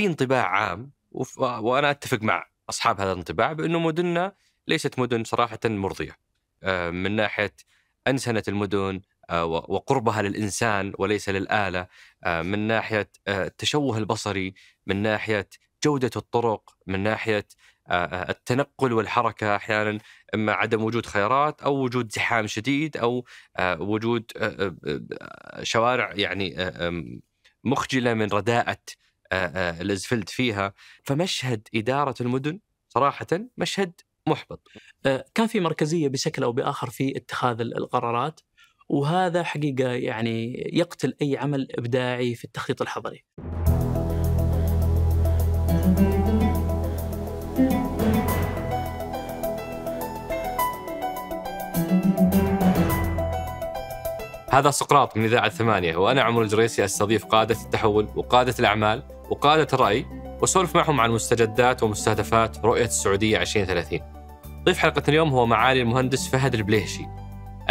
في انطباع عام وانا اتفق مع اصحاب هذا الانطباع بانه مدننا ليست مدن صراحه مرضيه آه، من ناحيه انسنه المدن آه، وقربها للانسان وليس للاله آه، من ناحيه التشوه البصري من ناحيه جوده الطرق من ناحيه التنقل والحركه احيانا اما عدم وجود خيارات او وجود زحام شديد او وجود شوارع يعني مخجله من رداءه الازفلت فيها فمشهد اداره المدن صراحه مشهد محبط كان في مركزيه بشكل او باخر في اتخاذ القرارات وهذا حقيقه يعني يقتل اي عمل ابداعي في التخطيط الحضري. هذا سقراط من إذاعة ثمانية وأنا عمر الجريسي أستضيف قادة التحول وقادة الأعمال وقادة الرأي وسولف معهم عن مستجدات ومستهدفات رؤية السعودية 2030 ضيف حلقة اليوم هو معالي المهندس فهد البليهشي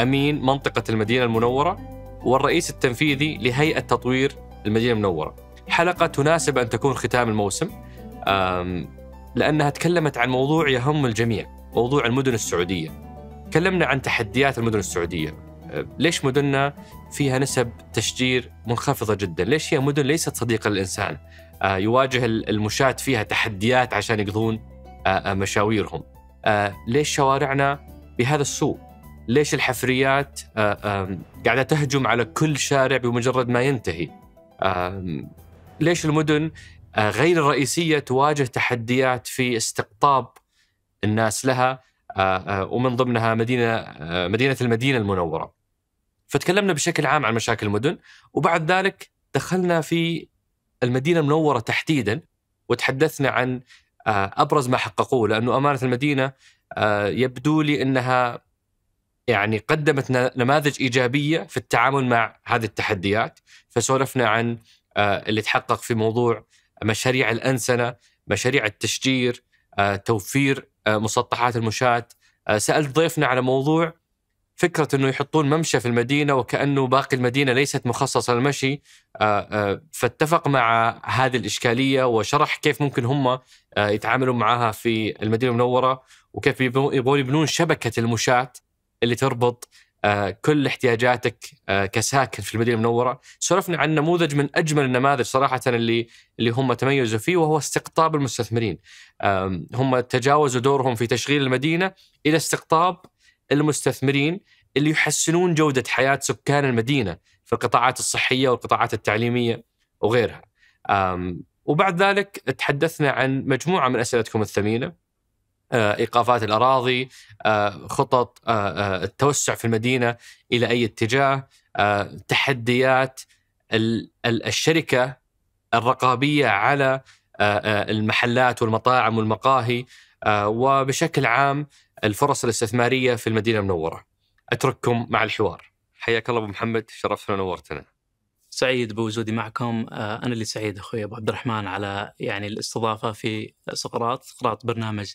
أمين منطقة المدينة المنورة والرئيس التنفيذي لهيئة تطوير المدينة المنورة حلقة تناسب أن تكون ختام الموسم لأنها تكلمت عن موضوع يهم الجميع موضوع المدن السعودية تكلمنا عن تحديات المدن السعودية آه، ليش مدننا فيها نسب تشجير منخفضة جدا ليش هي مدن ليست صديقة للإنسان آه، يواجه المشاة فيها تحديات عشان يقضون آه، آه، مشاويرهم ليش شوارعنا بهذا السوء ليش الحفريات قاعدة تهجم على كل شارع بمجرد ما ينتهي ليش المدن غير الرئيسية تواجه تحديات في استقطاب الناس لها ومن ضمنها مدينة مدينة المدينة المنورة فتكلمنا بشكل عام عن مشاكل المدن وبعد ذلك دخلنا في المدينه المنوره تحديدا وتحدثنا عن آه، ابرز ما حققوه لانه امانه المدينه آه، يبدو لي انها يعني قدمت نماذج ايجابيه في التعامل مع هذه التحديات فسولفنا عن آه، اللي تحقق في موضوع مشاريع الانسنه، مشاريع التشجير، توفير مسطحات المشاة، سالت ضيفنا على موضوع فكرة أنه يحطون ممشى في المدينة وكأنه باقي المدينة ليست مخصصة للمشي آه، آه، فاتفق مع هذه الإشكالية وشرح كيف ممكن هم آه، يتعاملون معها في المدينة المنورة وكيف يبغون يبنون شبكة المشاة اللي تربط كل احتياجاتك كساكن في المدينه المنوره، سولفنا عن نموذج من اجمل النماذج صراحه اللي اللي هم تميزوا فيه وهو استقطاب المستثمرين. هم تجاوزوا دورهم في تشغيل المدينه الى استقطاب المستثمرين اللي يحسنون جودة حياة سكان المدينة في القطاعات الصحية والقطاعات التعليمية وغيرها وبعد ذلك تحدثنا عن مجموعة من أسئلتكم الثمينة آه، إيقافات الأراضي آه، خطط آه، التوسع في المدينة إلى أي اتجاه تحديات الشركة الرقابية على المحلات والمطاعم والمقاهي آه، وبشكل عام الفرص الاستثماريه في المدينه المنوره. اترككم مع الحوار. حياك الله ابو محمد شرفتنا ونورتنا. سعيد بوجودي معكم آه، انا اللي سعيد اخوي ابو عبد الرحمن على يعني الاستضافه في سقراط، سقراط برنامج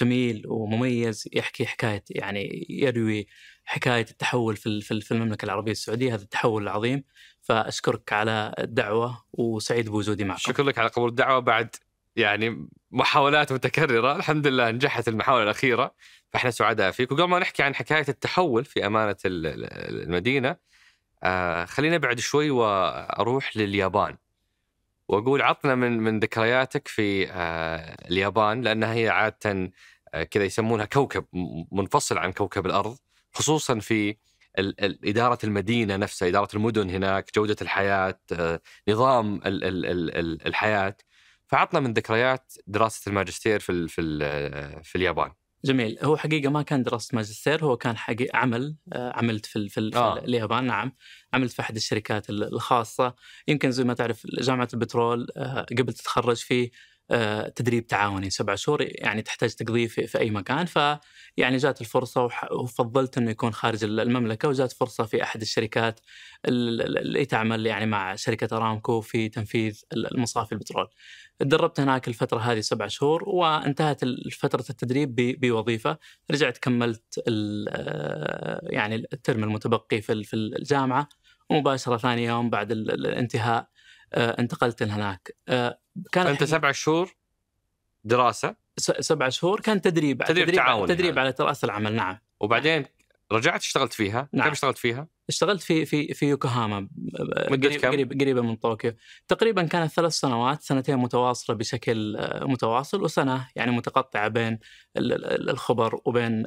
جميل ومميز يحكي حكايه يعني يروي حكايه التحول في في المملكه العربيه السعوديه هذا التحول العظيم فاشكرك على الدعوه وسعيد بوجودي معكم. شكرا لك على قبول الدعوه بعد يعني محاولات متكررة الحمد لله نجحت المحاولة الأخيرة فإحنا سعداء فيك وقبل ما نحكي عن حكاية التحول في أمانة المدينة آه خلينا أبعد شوي وأروح لليابان وأقول عطنا من من ذكرياتك في آه اليابان لأنها هي عادة آه، كذا يسمونها كوكب منفصل عن كوكب الأرض خصوصا في إدارة المدينة نفسها إدارة المدن هناك جودة الحياة آه، نظام الحياة فعطنا من ذكريات دراسه الماجستير في ال في ال في اليابان جميل هو حقيقة ما كان دراسة ماجستير هو كان حقيقة عمل آه، عملت في, في آه. اليابان نعم عملت في أحد الشركات الخاصة يمكن زي ما تعرف جامعة البترول آه، قبل تتخرج فيه آه، تدريب تعاوني سبع شهور يعني تحتاج تقضيه في, في اي مكان فيعني جات الفرصه وفضلت انه يكون خارج المملكه وجات فرصه في احد الشركات اللي تعمل يعني مع شركه ارامكو في تنفيذ المصافي البترول. تدربت هناك الفتره هذه سبع شهور وانتهت فتره التدريب بوظيفه، رجعت كملت آه، يعني الترم المتبقي في في الجامعه ومباشره ثاني يوم بعد الانتهاء آه، انتقلت هناك. كان انت يعني سبع شهور دراسه سبع شهور كان تدريب تدريب, تدريب تعاون تدريب يعني. على دراسه العمل نعم وبعدين رجعت اشتغلت فيها نعم. كم اشتغلت فيها؟ اشتغلت في في في يوكوهاما مدة كم؟ قريب قريبه من طوكيو تقريبا كانت ثلاث سنوات سنتين متواصله بشكل آه، متواصل وسنه يعني متقطعه بين الخبر وبين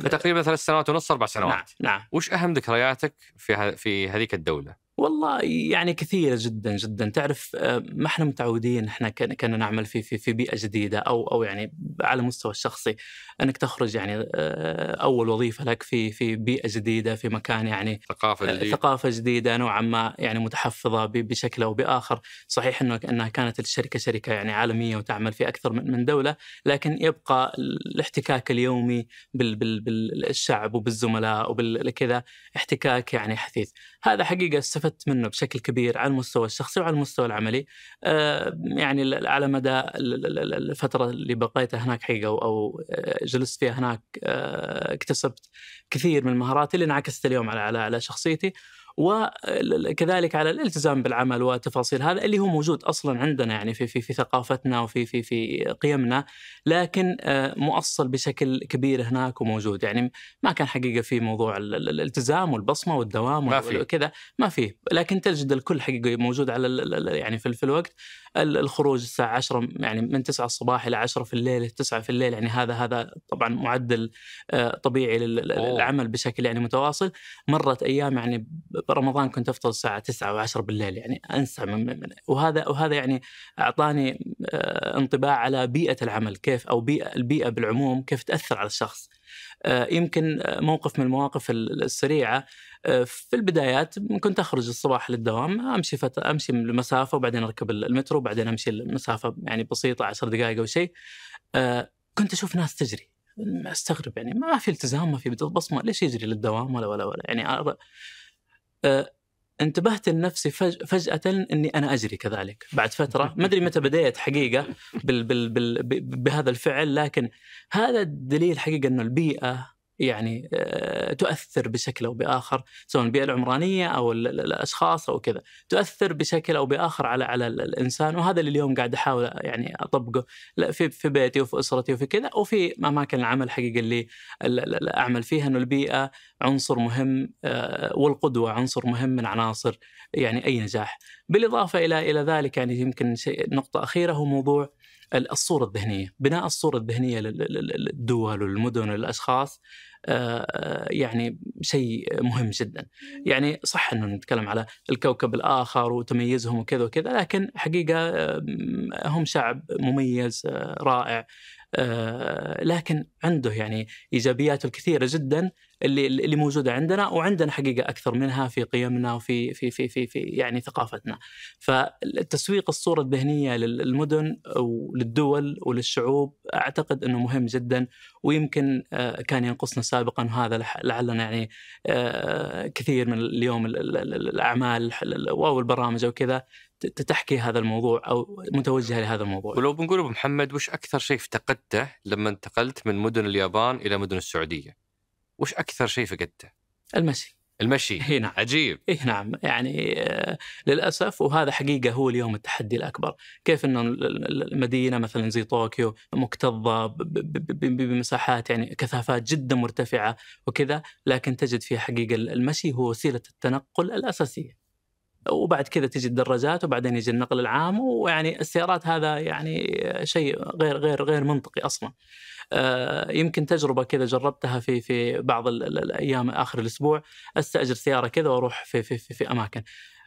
تقريبا ثلاث سنوات ونص اربع سنوات نعم نعم وش اهم ذكرياتك في في هذيك الدوله؟ والله يعني كثيره جدا جدا تعرف آه، ما احنا متعودين احنا كنا نعمل في في في بيئه جديده او او يعني على المستوى الشخصي انك تخرج يعني آه، اول وظيفه لك في في بيئه جديده في مكان يعني ثقافه آه، جديده ثقافه جديده نوعا ما يعني متحفظه بشكل او باخر صحيح انه انها كانت الشركه شركه يعني عالميه وتعمل في اكثر من دوله لكن يبقى الاحتكاك اليومي بالشعب وبالزملاء وبالكذا احتكاك يعني حثيث هذا حقيقه استفدت منه بشكل كبير على المستوى الشخصي وعلى المستوى العملي آه، يعني على مدى الفتره اللي بقيتها هناك حقيقه او جلست فيها هناك آه، اكتسبت كثير من المهارات اللي انعكست اليوم على على على شخصيتي وكذلك على الالتزام بالعمل وتفاصيل هذا اللي هو موجود اصلا عندنا يعني في في في ثقافتنا وفي في في قيمنا لكن آه، مؤصل بشكل كبير هناك وموجود يعني ما كان حقيقه في موضوع الالتزام والبصمه والدوام وكذا ما في لكن تجد الكل حقيقه موجود على يعني في الوقت الخروج الساعه 10 يعني من 9 الصباح الى 10 في الليل 9 في الليل يعني هذا هذا طبعا معدل آه، طبيعي للعمل بشكل يعني متواصل مرت ايام يعني برمضان كنت افطر الساعه 9 و10 بالليل يعني انسى من من وهذا وهذا يعني اعطاني آه، انطباع على بيئه العمل كيف او بيئه البيئه بالعموم كيف تاثر على الشخص آه، يمكن موقف من المواقف السريعه آه، في البدايات كنت اخرج الصباح للدوام امشي فت... امشي المسافه وبعدين اركب المترو وبعدين امشي المسافه يعني بسيطه 10 دقائق او شيء آه، كنت اشوف ناس تجري استغرب يعني ما في التزام ما في بصمه ليش يجري للدوام ولا ولا ولا يعني أر... آه، انتبهت لنفسي فج... فجأة اني انا اجري كذلك بعد فترة ما ادري متى بديت حقيقة بال... بال... بال... ب... بهذا الفعل لكن هذا الدليل حقيقة انه البيئة يعني آه، تؤثر بشكل او باخر سواء البيئه العمرانيه او الاشخاص او كذا تؤثر بشكل او باخر على على الانسان وهذا اللي اليوم قاعد احاول يعني اطبقه في في بيتي وفي اسرتي وفي كذا وفي اماكن العمل حقيقه اللي اعمل فيها انه البيئه عنصر مهم آه، والقدوه عنصر مهم من عناصر يعني اي نجاح بالاضافه الى الى ذلك يعني يمكن شيء نقطه اخيره هو موضوع الصوره الذهنيه بناء الصوره الذهنيه للدول والمدن والاشخاص آه، يعني شيء مهم جدا يعني صح أنه نتكلم على الكوكب الآخر وتميزهم وكذا وكذا لكن حقيقة آه، هم شعب مميز آه، رائع آه، لكن عنده يعني ايجابياته الكثيره جدا اللي اللي موجوده عندنا وعندنا حقيقه اكثر منها في قيمنا وفي في في في, في يعني ثقافتنا. فالتسويق الصوره الذهنيه للمدن وللدول وللشعوب اعتقد انه مهم جدا ويمكن آه، كان ينقصنا سابقا وهذا لعلنا يعني آه، كثير من اليوم الاعمال او البرامج وكذا تحكي هذا الموضوع او متوجهه لهذا الموضوع. ولو بنقول ابو محمد وش اكثر شيء افتقدته لما انتقلت من مدن اليابان الى مدن السعوديه؟ وش اكثر شيء فقدته؟ المشي. المشي اي نعم. عجيب اي نعم يعني آه، للأسف وهذا حقيقة هو اليوم التحدي الأكبر كيف أنه المدينة مثلا زي طوكيو مكتظة بمساحات يعني كثافات جدا مرتفعة وكذا لكن تجد فيها حقيقة المشي هو وسيلة التنقل الأساسية وبعد كذا تجي الدراجات وبعدين يجي النقل العام ويعني السيارات هذا يعني شيء غير غير غير منطقي اصلا. آه، يمكن تجربه كذا جربتها في في بعض الايام اخر الاسبوع استاجر سياره كذا واروح في في في, في اماكن.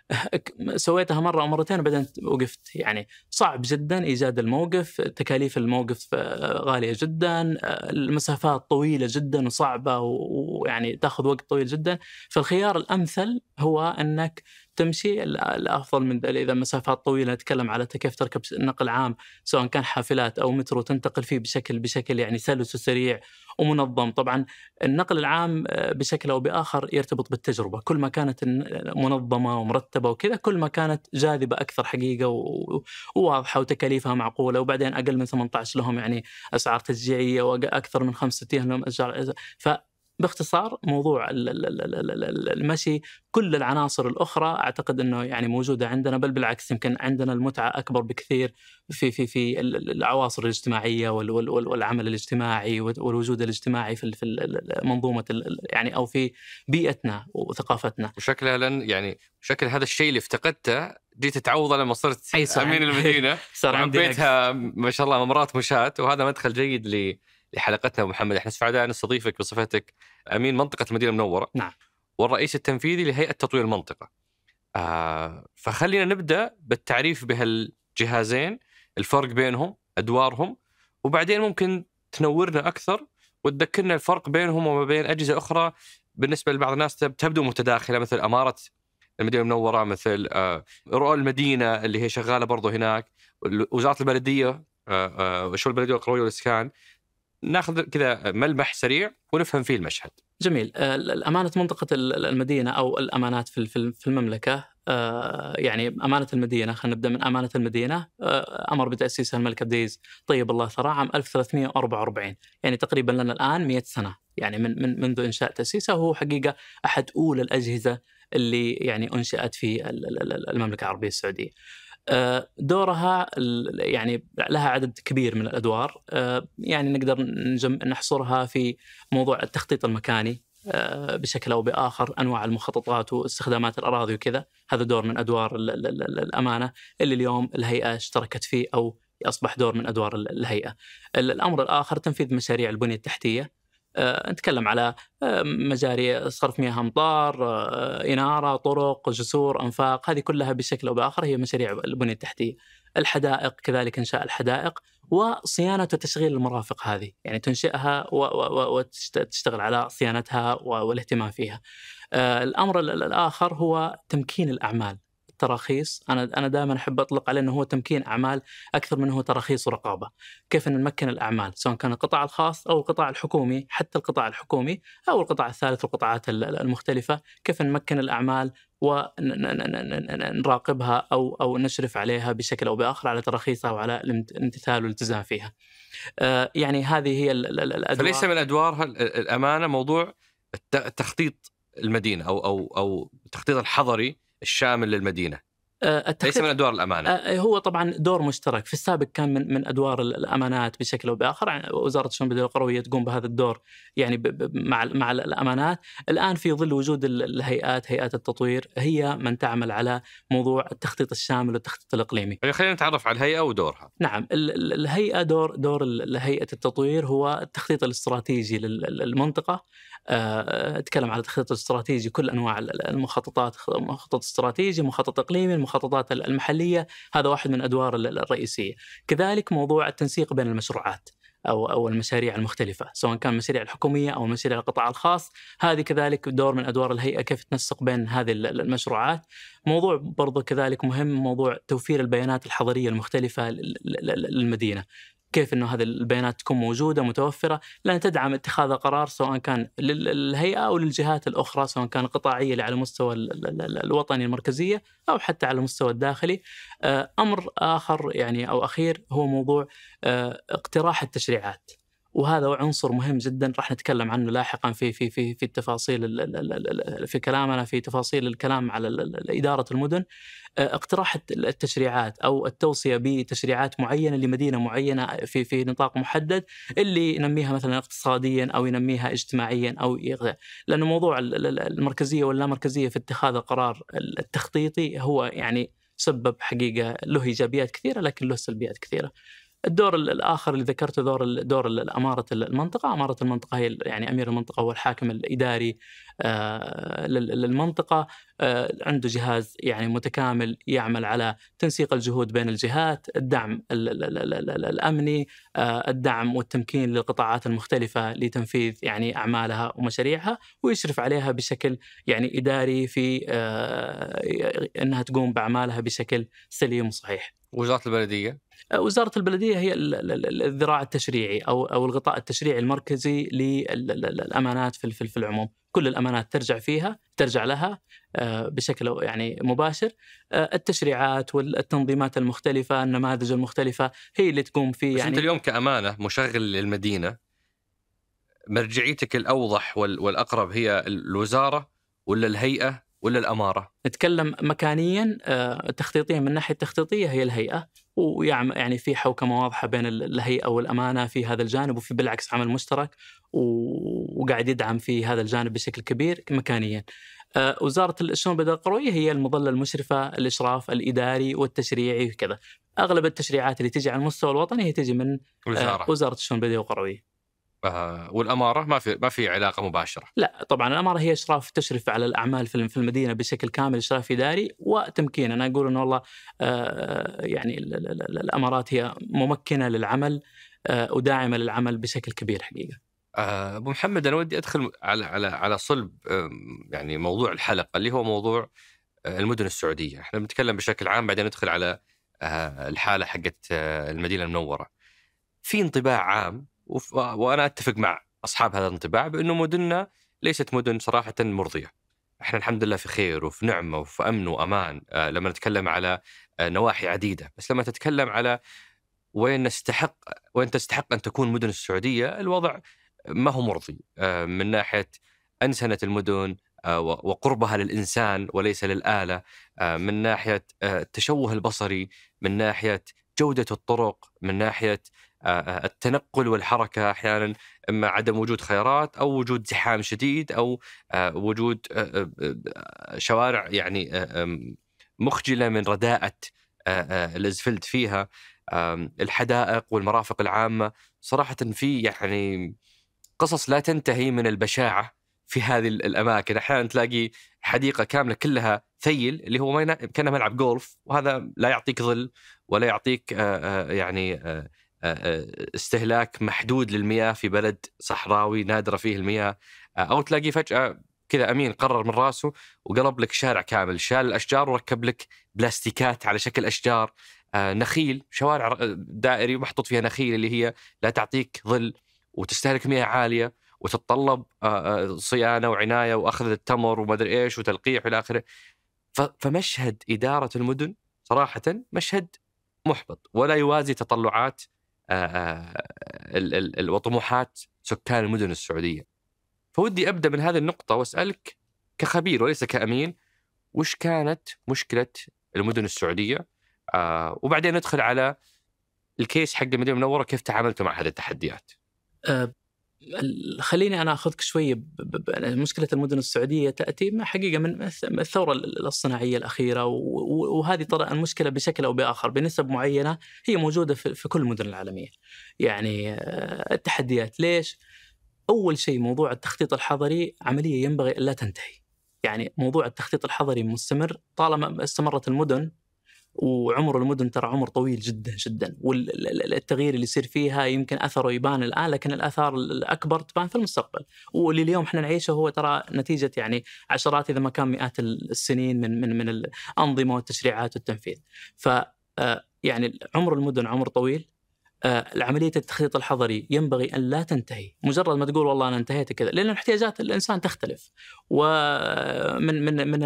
سويتها مره او مرتين وبعدين وقفت يعني صعب جدا ايجاد الموقف، تكاليف الموقف آه، غاليه جدا، آه، المسافات طويله جدا وصعبه ويعني تاخذ وقت طويل جدا، فالخيار الامثل هو انك التمشي الافضل من ذلك اذا مسافات طويله نتكلم على كيف تركب نقل عام سواء كان حافلات او مترو تنتقل فيه بشكل بشكل يعني سلس وسريع ومنظم طبعا النقل العام آه، بشكل او باخر يرتبط بالتجربه كل ما كانت منظمه ومرتبه وكذا كل ما كانت جاذبه اكثر حقيقه وواضحه وتكاليفها معقوله وبعدين اقل من 18 لهم يعني اسعار تشجيعيه واكثر من 65 لهم اسعار ف باختصار موضوع المشي كل العناصر الاخرى اعتقد انه يعني موجوده عندنا بل بالعكس يمكن عندنا المتعه اكبر بكثير في في في العواصر الاجتماعيه والعمل الاجتماعي والوجود الاجتماعي في منظومه يعني او في بيئتنا وثقافتنا. وشكلها لن يعني شكل هذا الشيء اللي افتقدته جيت تعوضه لما صرت امين المدينه صار عندي ما شاء الله ممرات مشاة وهذا مدخل جيد لحلقتنا ابو محمد احنا سعداء ان نستضيفك بصفتك امين منطقه المدينه المنوره نعم والرئيس التنفيذي لهيئه تطوير المنطقه آه فخلينا نبدا بالتعريف بهالجهازين الفرق بينهم ادوارهم وبعدين ممكن تنورنا اكثر وتذكرنا الفرق بينهم وما بين اجهزه اخرى بالنسبه لبعض الناس تبدو متداخله مثل اماره المدينه المنوره مثل آه، رؤى المدينه اللي هي شغاله برضو هناك وزاره البلديه آه، آه، والشؤون البلديه والقرويه والاسكان ناخذ كذا ملمح سريع ونفهم فيه المشهد. جميل، آه، أمانة منطقة المدينة أو الأمانات في المملكة آه، يعني أمانة المدينة خلينا نبدأ من أمانة المدينة آه، أمر بتأسيسها الملك عبد العزيز طيب الله ثراه عام 1344 يعني تقريبا لنا الآن 100 سنة يعني من, من منذ إنشاء تأسيسه هو حقيقة أحد أولى الأجهزة اللي يعني أنشأت في المملكة العربية السعودية. آه، دورها يعني لها عدد كبير من الادوار آه، يعني نقدر نحصرها في موضوع التخطيط المكاني آه، بشكل او باخر انواع المخططات واستخدامات الاراضي وكذا هذا دور من ادوار الامانه اللي اليوم الهيئه اشتركت فيه او اصبح دور من ادوار الهيئه. الامر الاخر تنفيذ مشاريع البنيه التحتيه آه، نتكلم على آه، مجاري صرف مياه امطار آه، اناره طرق جسور انفاق هذه كلها بشكل او باخر هي مشاريع البنيه التحتيه الحدائق كذلك انشاء الحدائق وصيانه وتشغيل المرافق هذه يعني تنشئها وتشتغل على صيانتها والاهتمام فيها الامر الاخر هو تمكين الاعمال تراخيص انا انا دائما احب اطلق عليه انه هو تمكين اعمال اكثر من هو تراخيص ورقابه، كيف ان نمكن الاعمال سواء كان القطاع الخاص او القطاع الحكومي، حتى القطاع الحكومي او القطاع الثالث والقطاعات المختلفه، كيف نمكن الاعمال ونراقبها او او نشرف عليها بشكل او باخر على تراخيصها وعلى الامتثال والالتزام فيها. آه، يعني هذه هي الادوار فليس من ادوارها الامانه موضوع تخطيط المدينه او او او التخطيط الحضري الشامل للمدينه آه، ليس من ادوار الامانه آه، هو طبعا دور مشترك في السابق كان من من ادوار الامانات بشكل او باخر يعني وزاره الشؤون البلديه القرويه تقوم بهذا الدور يعني مع مع الامانات الان في ظل وجود الهيئات هيئات التطوير هي من تعمل على موضوع التخطيط الشامل والتخطيط الاقليمي خلينا طيب نتعرف على الهيئه ودورها نعم الهيئه دور دور هيئه التطوير هو التخطيط الاستراتيجي للمنطقه آه، اتكلم على التخطيط الاستراتيجي كل انواع المخططات مخطط استراتيجي مخطط اقليمي المخططات المحليه هذا واحد من الادوار الرئيسيه كذلك موضوع التنسيق بين المشروعات او او المشاريع المختلفه سواء كان المشاريع الحكوميه او المشاريع القطاع الخاص هذه كذلك دور من ادوار الهيئه كيف تنسق بين هذه المشروعات موضوع برضو كذلك مهم موضوع توفير البيانات الحضريه المختلفه للمدينه كيف انه هذه البيانات تكون موجوده متوفره لان تدعم اتخاذ القرار سواء كان للهيئه او للجهات الاخرى سواء كان قطاعيه اللي على المستوى الوطني المركزيه او حتى على المستوى الداخلي آه، امر اخر يعني او اخير هو موضوع آه، اقتراح التشريعات وهذا عنصر مهم جدا راح نتكلم عنه لاحقا في في في في التفاصيل في كلامنا في تفاصيل الكلام على اداره المدن آه، اقتراح التشريعات او التوصيه بتشريعات معينه لمدينه معينه في في نطاق محدد اللي ينميها مثلا اقتصاديا او ينميها اجتماعيا او لانه موضوع المركزيه واللامركزيه في اتخاذ القرار التخطيطي هو يعني سبب حقيقه له ايجابيات كثيره لكن له سلبيات كثيره. الدور الاخر اللي ذكرته دور دور اماره المنطقه، اماره المنطقه هي يعني امير المنطقه هو الحاكم الاداري آه، للمنطقه آه، عنده جهاز يعني متكامل يعمل على تنسيق الجهود بين الجهات، الدعم الامني، آه، الدعم والتمكين للقطاعات المختلفه لتنفيذ يعني اعمالها ومشاريعها ويشرف عليها بشكل يعني اداري في انها تقوم باعمالها بشكل سليم وصحيح. وزاره البلديه أه، وزاره البلديه هي الذراع التشريعي او او الغطاء التشريعي المركزي للامانات في في العموم، كل الامانات ترجع فيها ترجع لها أه، بشكل يعني مباشر أه، التشريعات والتنظيمات المختلفه النماذج المختلفه هي اللي تقوم في يعني بس انت يعني. اليوم كامانه مشغل للمدينه مرجعيتك الاوضح والاقرب هي الوزاره ولا الهيئه ولا الاماره؟ نتكلم مكانيا آه، تخطيطيا من الناحيه التخطيطيه هي الهيئه ويعني في حوكمه واضحه بين الهيئه والامانه في هذا الجانب وفي بالعكس عمل مشترك وقاعد يدعم في هذا الجانب بشكل كبير مكانيا. آه، وزاره الشؤون البلديه القرويه هي المظله المشرفه الاشراف الاداري والتشريعي وكذا. اغلب التشريعات اللي تجي على المستوى الوطني هي تجي من آه، وزاره, وزارة الشؤون البلديه القرويه. آه، والاماره ما في ما في علاقه مباشره. لا طبعا الاماره هي اشراف تشرف على الاعمال في المدينه بشكل كامل اشراف اداري وتمكين، انا اقول انه والله آه، يعني الامارات هي ممكنه للعمل آه، وداعمه للعمل بشكل كبير حقيقه. ابو محمد انا ودي ادخل على على على صلب يعني موضوع الحلقه اللي هو موضوع المدن السعوديه، احنا بنتكلم بشكل عام بعدين ندخل على الحاله حقت المدينه المنوره. في انطباع عام وانا اتفق مع اصحاب هذا الانطباع بانه مدننا ليست مدن صراحه مرضيه. احنا الحمد لله في خير وفي نعمه وفي امن وامان آه، لما نتكلم على آه، نواحي عديده، بس لما تتكلم على وين نستحق وين تستحق ان تكون مدن السعوديه الوضع ما هو مرضي آه، من ناحيه انسنه المدن وقربها للانسان وليس للاله من ناحيه التشوه البصري من ناحيه جوده الطرق من ناحيه آه، آه، التنقل والحركه احيانا اما عدم وجود خيارات او وجود زحام شديد او آه، وجود شوارع يعني مخجله من رداءه الازفلت فيها الحدائق والمرافق العامه صراحه في يعني قصص لا تنتهي من البشاعه في هذه الاماكن احيانا تلاقي حديقه كامله كلها ثيل اللي هو كانه ملعب جولف وهذا لا يعطيك ظل ولا يعطيك يعني آه، آه، استهلاك محدود للمياه في بلد صحراوي نادره فيه المياه آه، او تلاقيه فجاه كذا امين قرر من راسه وقلب لك شارع كامل شال الاشجار وركب لك بلاستيكات على شكل اشجار نخيل شوارع دائري محطوط فيها نخيل اللي هي لا تعطيك ظل وتستهلك مياه عاليه وتتطلب صيانه وعنايه واخذ التمر وما ادري ايش وتلقيح والى اخره فمشهد اداره المدن صراحه مشهد محبط ولا يوازي تطلعات آه، آه، وطموحات سكان المدن السعوديه. فودي ابدا من هذه النقطه واسالك كخبير وليس كامين وش كانت مشكله المدن السعوديه؟ آه، وبعدين ندخل على الكيس حق المدينه المنوره كيف تعاملتوا مع هذه التحديات؟ خليني انا اخذك شويه يعني مشكله المدن السعوديه تاتي حقيقه من الثوره الصناعيه الاخيره وهذه ترى المشكله بشكل او باخر بنسب معينه هي موجوده في كل المدن العالميه. يعني آه، التحديات ليش؟ اول شيء موضوع التخطيط الحضري عمليه ينبغي لا تنتهي. يعني موضوع التخطيط الحضري مستمر طالما استمرت المدن وعمر المدن ترى عمر طويل جدا جدا والتغيير اللي يصير فيها يمكن اثره يبان الان لكن الاثار الاكبر تبان في المستقبل واللي اليوم احنا نعيشه هو ترى نتيجه يعني عشرات اذا ما كان مئات السنين من من من الانظمه والتشريعات والتنفيذ ف آه، يعني عمر المدن عمر طويل آه، عملية التخطيط الحضري ينبغي أن لا تنتهي مجرد ما تقول والله أنا انتهيت كذا لأن احتياجات الإنسان تختلف ومن من من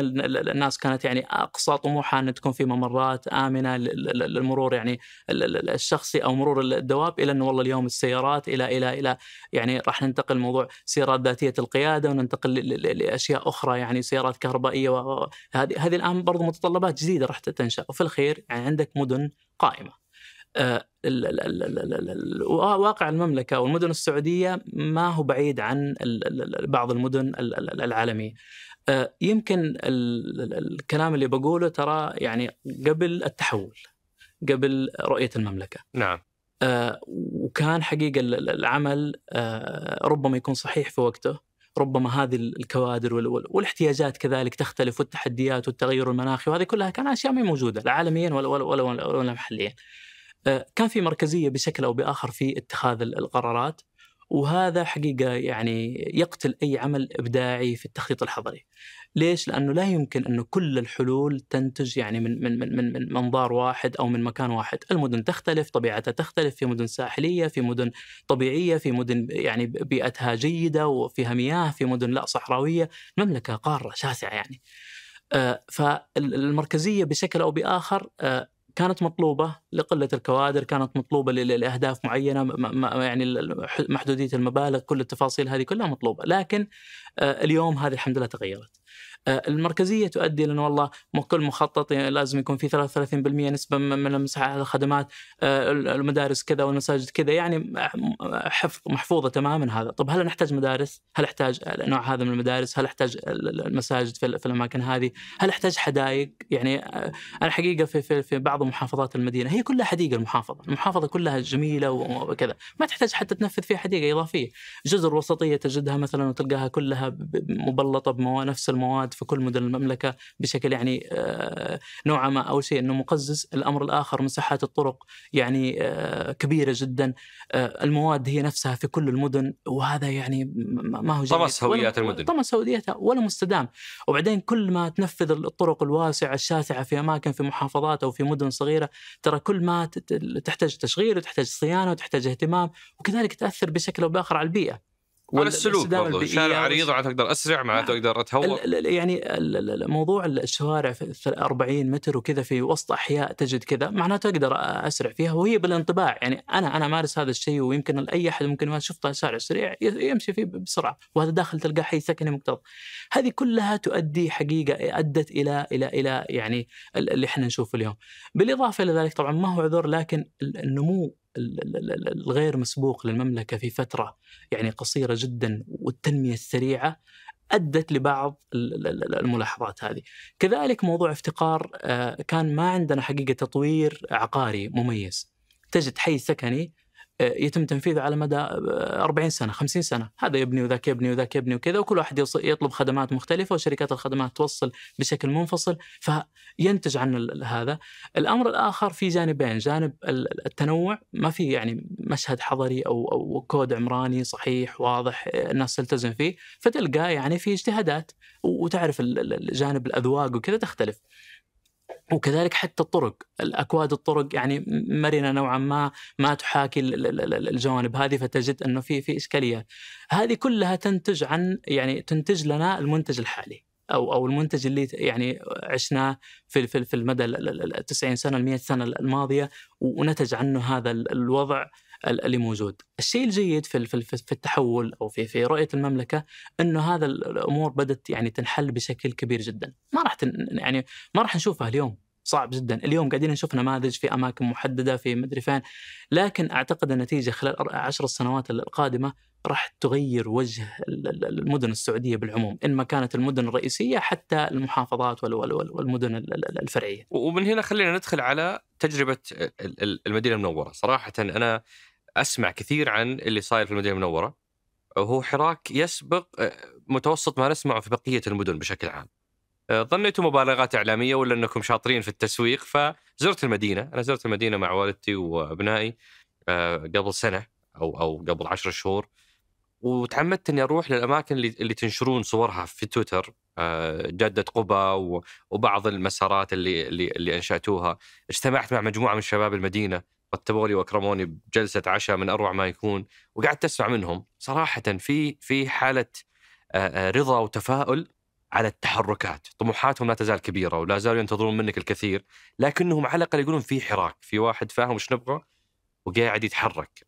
الناس كانت يعني أقصى طموحها أن تكون في ممرات آمنة للمرور يعني الشخصي أو مرور الدواب إلى أنه والله اليوم السيارات إلى إلى إلى يعني راح ننتقل لموضوع سيارات ذاتية القيادة وننتقل لأشياء أخرى يعني سيارات كهربائية وهذه هذه الآن برضو متطلبات جديدة راح تنشأ وفي الخير يعني عندك مدن قائمة واقع المملكه والمدن السعوديه ما هو بعيد عن بعض المدن العالميه. يمكن الكلام اللي بقوله ترى يعني قبل التحول قبل رؤيه المملكه. نعم. وكان حقيقه العمل ربما يكون صحيح في وقته ربما هذه الكوادر والاحتياجات كذلك تختلف والتحديات والتغير المناخي وهذه كلها كان اشياء ما موجوده لا عالميا ولا ولا ولا, ولا محليا. آه، كان في مركزيه بشكل او باخر في اتخاذ القرارات وهذا حقيقه يعني يقتل اي عمل ابداعي في التخطيط الحضري. ليش؟ لانه لا يمكن انه كل الحلول تنتج يعني من من من من, منظار واحد او من مكان واحد، المدن تختلف، طبيعتها تختلف، في مدن ساحليه، في مدن طبيعيه، في مدن يعني بيئتها جيده وفيها مياه، في مدن لا صحراويه، المملكه قاره شاسعه يعني. آه، فالمركزيه بشكل او باخر آه، كانت مطلوبه لقله الكوادر كانت مطلوبه لاهداف معينه يعني محدوديه المبالغ كل التفاصيل هذه كلها مطلوبه لكن آه، اليوم هذه الحمد لله تغيرت آه، المركزيه تؤدي لانه والله كل مخطط يعني لازم يكون في 33% نسبه من المساحه على الخدمات آه، المدارس كذا والمساجد كذا يعني حفظ محفوظه تماما هذا، طب هل نحتاج مدارس؟ هل احتاج نوع هذا من المدارس؟ هل احتاج المساجد في الاماكن هذه؟ هل احتاج حدائق؟ يعني آه، انا حقيقه في في, في بعض محافظات المدينه هي كلها حديقه المحافظه، المحافظه كلها جميله وكذا، ما تحتاج حتى تنفذ فيها حديقه اضافيه، جزر وسطيه تجدها مثلا وتلقاها كلها مبلطه بنفس المواد في كل مدن المملكه بشكل يعني آه، نوعا ما او شيء انه مقزز، الامر الاخر مساحات الطرق يعني آه، كبيره جدا، آه، المواد هي نفسها في كل المدن وهذا يعني ما هو طمس هويات المدن طمس هويتها ولا مستدام، وبعدين كل ما تنفذ الطرق الواسعه الشاسعه في اماكن في محافظات او في مدن صغيره ترى كل ما تحتاج تشغيل وتحتاج صيانه وتحتاج اهتمام وكذلك تاثر بشكل او باخر على البيئه. على السلوك برضه شارع عريض معناته اقدر اسرع معناته نعم. اقدر اتهور يعني موضوع الشوارع 40 متر وكذا في وسط احياء تجد كذا معناته اقدر اسرع فيها وهي بالانطباع يعني انا انا مارس هذا الشيء ويمكن اي احد ممكن ما شفته شارع سريع يمشي فيه بسرعه وهذا داخل تلقاه حي سكني مكتظ هذه كلها تؤدي حقيقه ادت الى الى الى يعني اللي احنا نشوفه اليوم بالاضافه الى ذلك طبعا ما هو عذر لكن النمو الغير مسبوق للمملكه في فتره يعني قصيره جدا والتنميه السريعه ادت لبعض الملاحظات هذه. كذلك موضوع افتقار آه، كان ما عندنا حقيقه تطوير عقاري مميز. تجد حي سكني آه، يتم تنفيذه على مدى 40 آه، سنه 50 سنه هذا يبني وذاك يبني وذاك يبني وكذا وكل واحد يطلب خدمات مختلفه وشركات الخدمات توصل بشكل منفصل فينتج عن هذا الامر الاخر في جانبين جانب التنوع ما في يعني مشهد حضري او او كود عمراني صحيح واضح آه، الناس تلتزم فيه فتلقى يعني في اجتهادات وتعرف جانب الاذواق وكذا تختلف وكذلك حتى الطرق الاكواد الطرق يعني مرنه نوعا ما ما تحاكي الجوانب هذه فتجد انه في في اشكاليه هذه كلها تنتج عن يعني تنتج لنا المنتج الحالي او او المنتج اللي يعني عشناه في في في المدى ال 90 سنه ال 100 سنه الماضيه ونتج عنه هذا الوضع اللي موجود الشيء الجيد في في التحول او في في رؤيه المملكه انه هذا الامور بدات يعني تنحل بشكل كبير جدا ما راح تن يعني ما راح نشوفها اليوم صعب جدا اليوم قاعدين نشوف نماذج في اماكن محدده في مدري فين لكن اعتقد النتيجه خلال عشر السنوات القادمه راح تغير وجه المدن السعوديه بالعموم ان ما كانت المدن الرئيسيه حتى المحافظات والمدن الفرعيه ومن هنا خلينا ندخل على تجربه المدينه المنوره صراحه انا اسمع كثير عن اللي صاير في المدينه المنوره وهو حراك يسبق آه، متوسط ما نسمعه في بقيه المدن بشكل عام أه، ظنيته مبالغات اعلاميه ولا انكم شاطرين في التسويق فزرت المدينه، انا زرت المدينه مع والدتي وابنائي أه، قبل سنه او او قبل عشر شهور وتعمدت اني اروح للاماكن اللي, اللي تنشرون صورها في تويتر أه، جده قبا وبعض المسارات اللي اللي اللي انشاتوها، اجتمعت مع مجموعه من شباب المدينه رتبوا لي واكرموني بجلسه عشاء من اروع ما يكون وقعدت اسمع منهم صراحه في في حاله رضا وتفاؤل على التحركات طموحاتهم لا تزال كبيرة ولا زالوا ينتظرون منك الكثير لكنهم على الأقل يقولون في حراك في واحد فاهم وش نبغى وقاعد يتحرك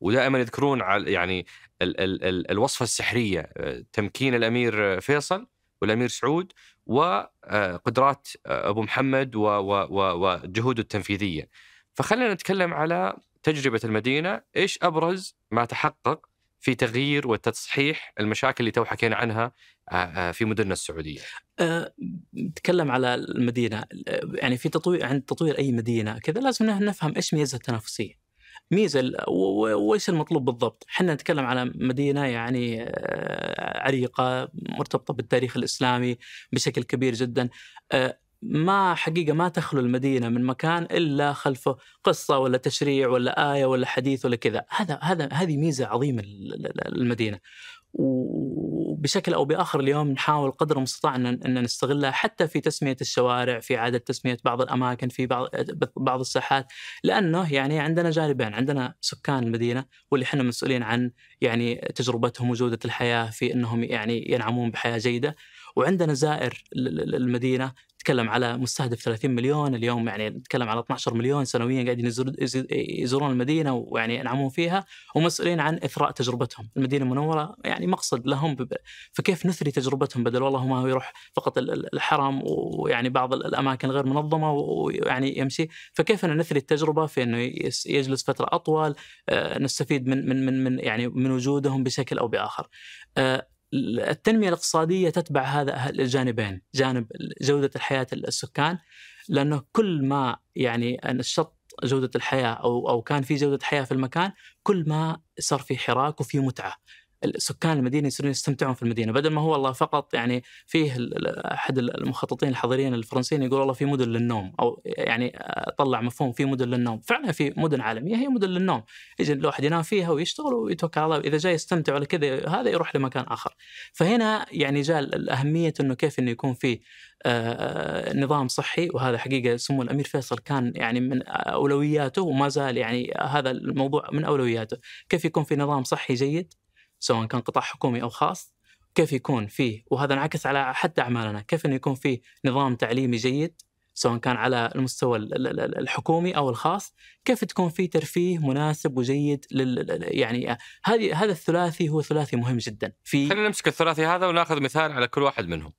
ودائما يذكرون على يعني ال ال ال الوصفة السحرية آه، تمكين الأمير فيصل والأمير سعود وقدرات آه، آه، أبو محمد وجهوده التنفيذية فخلينا نتكلم على تجربة المدينة إيش أبرز ما تحقق في تغيير وتصحيح المشاكل اللي تو حكينا عنها آه، آه، في مدننا السعوديه. آه، نتكلم على المدينه يعني في تطوير عند تطوير اي مدينه كذا لازم نفهم ايش ميزه التنافسيه. ميزه وايش المطلوب بالضبط؟ احنا نتكلم على مدينه يعني عريقه مرتبطه بالتاريخ الاسلامي بشكل كبير جدا. ما حقيقه ما تخلو المدينه من مكان الا خلفه قصه ولا تشريع ولا ايه ولا حديث ولا كذا هذا هذا هذه ميزه عظيمه المدينه وبشكل او باخر اليوم نحاول قدر المستطاع ان ان نستغلها حتى في تسميه الشوارع في اعاده تسميه بعض الاماكن في بعض بعض الساحات لانه يعني عندنا جانبين عندنا سكان المدينه واللي احنا مسؤولين عن يعني تجربتهم وجوده الحياه في انهم يعني ينعمون بحياه جيده وعندنا زائر المدينه نتكلم على مستهدف 30 مليون اليوم يعني نتكلم على 12 مليون سنويا قاعدين يزورون المدينه ويعني ينعمون فيها ومسؤولين عن اثراء تجربتهم، المدينه المنوره يعني مقصد لهم فكيف نثري تجربتهم بدل والله ما هو يروح فقط الحرم ويعني بعض الاماكن غير منظمه ويعني يمشي، فكيف أنا نثري التجربه في انه يجلس فتره اطول آه، نستفيد من من من يعني من وجودهم بشكل او باخر. آه، التنمية الاقتصادية تتبع هذا الجانبين جانب جودة الحياة السكان لأنه كل ما يعني نشط جودة الحياة أو أو كان في جودة حياة في المكان كل ما صار في حراك وفي متعة سكان المدينه يصيرون يستمتعون في المدينه بدل ما هو والله فقط يعني فيه احد المخططين الحضريين الفرنسيين يقول والله في مدن للنوم او يعني طلع مفهوم في مدن للنوم فعلا في مدن عالميه هي مدن للنوم يجي الواحد ينام فيها ويشتغل ويتوكل على الله اذا جاي يستمتع ولا كذا هذا يروح لمكان اخر فهنا يعني جاء الاهميه انه كيف انه يكون في آه، آه، نظام صحي وهذا حقيقه سمو الامير فيصل كان يعني من آه، اولوياته وما زال يعني هذا الموضوع من اولوياته كيف يكون في نظام صحي جيد سواء كان قطاع حكومي او خاص كيف يكون فيه وهذا انعكس على حتى اعمالنا كيف انه يكون فيه نظام تعليمي جيد سواء كان على المستوى الحكومي او الخاص كيف تكون فيه ترفيه مناسب وجيد لل يعني هذه هذا الثلاثي هو ثلاثي مهم جدا في خلينا نمسك الثلاثي هذا وناخذ مثال على كل واحد منهم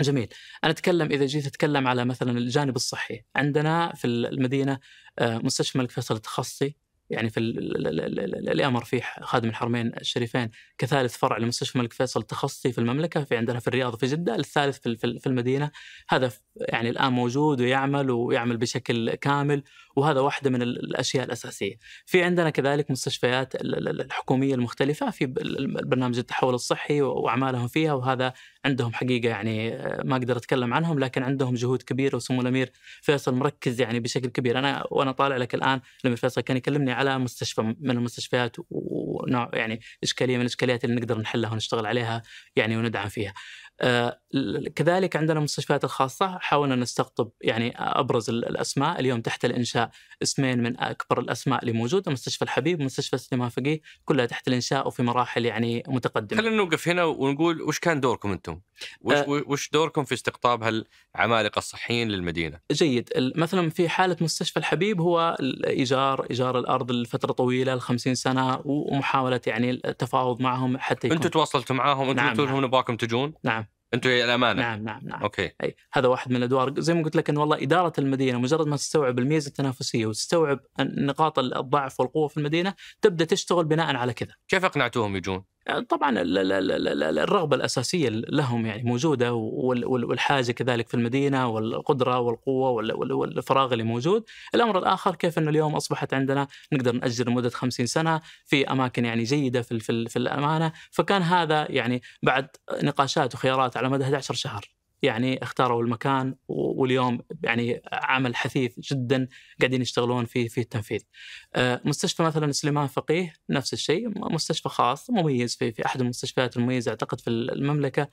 جميل انا اتكلم اذا جيت اتكلم على مثلا الجانب الصحي عندنا في المدينه آه، مستشفى الملك فيصل التخصصي يعني في الامر في خادم الحرمين الشريفين كثالث فرع لمستشفى الملك فيصل تخصصي في المملكه في عندنا في الرياض في جده الثالث في في المدينه هذا يعني الان موجود ويعمل ويعمل بشكل كامل وهذا واحده من الاشياء الاساسيه في عندنا كذلك مستشفيات الحكوميه المختلفه في برنامج التحول الصحي واعمالهم فيها وهذا عندهم حقيقه يعني ما اقدر اتكلم عنهم لكن عندهم جهود كبيره وسمو الامير فيصل مركز يعني بشكل كبير انا وانا طالع لك الان الامير فيصل كان يكلمني على مستشفى من المستشفيات ونوع يعني اشكاليه من الاشكاليات اللي نقدر نحلها ونشتغل عليها يعني وندعم فيها. آه، كذلك عندنا المستشفيات الخاصة حاولنا نستقطب يعني أبرز الأسماء اليوم تحت الإنشاء اسمين من أكبر الأسماء اللي موجودة مستشفى الحبيب ومستشفى سليمان فقيه كلها تحت الإنشاء وفي مراحل يعني متقدمة خلينا نوقف هنا ونقول وش كان دوركم أنتم؟ وش, آه. وش دوركم في استقطاب هالعمالقة الصحيين للمدينة؟ جيد مثلا في حالة مستشفى الحبيب هو الإيجار إيجار الأرض لفترة طويلة ل 50 سنة ومحاولة يعني التفاوض معهم حتى يكون أنتم تواصلتوا معاهم أنتم نعم قلتوا لهم نعم. نبغاكم تجون؟ نعم انتوا يا الامانه نعم نعم نعم اوكي أي هذا واحد من الادوار زي ما قلت لك ان والله اداره المدينه مجرد ما تستوعب الميزه التنافسيه وتستوعب نقاط الضعف والقوه في المدينه تبدا تشتغل بناء على كذا كيف اقنعتوهم يجون؟ أه، طبعا الرغبه الاساسيه لهم يعني موجوده والحاجه كذلك في المدينه والقدره والقوه والفراغ اللي موجود، الامر الاخر كيف انه اليوم اصبحت عندنا نقدر ناجر لمده 50 سنه في اماكن يعني جيده في في الامانه، فكان هذا يعني بعد نقاشات وخيارات على مدى 11 شهر يعني اختاروا المكان واليوم يعني عمل حثيث جدا قاعدين يشتغلون في في التنفيذ. آه، مستشفى مثلا سليمان فقيه نفس الشيء مستشفى خاص مميز في في احد المستشفيات المميزه اعتقد في المملكه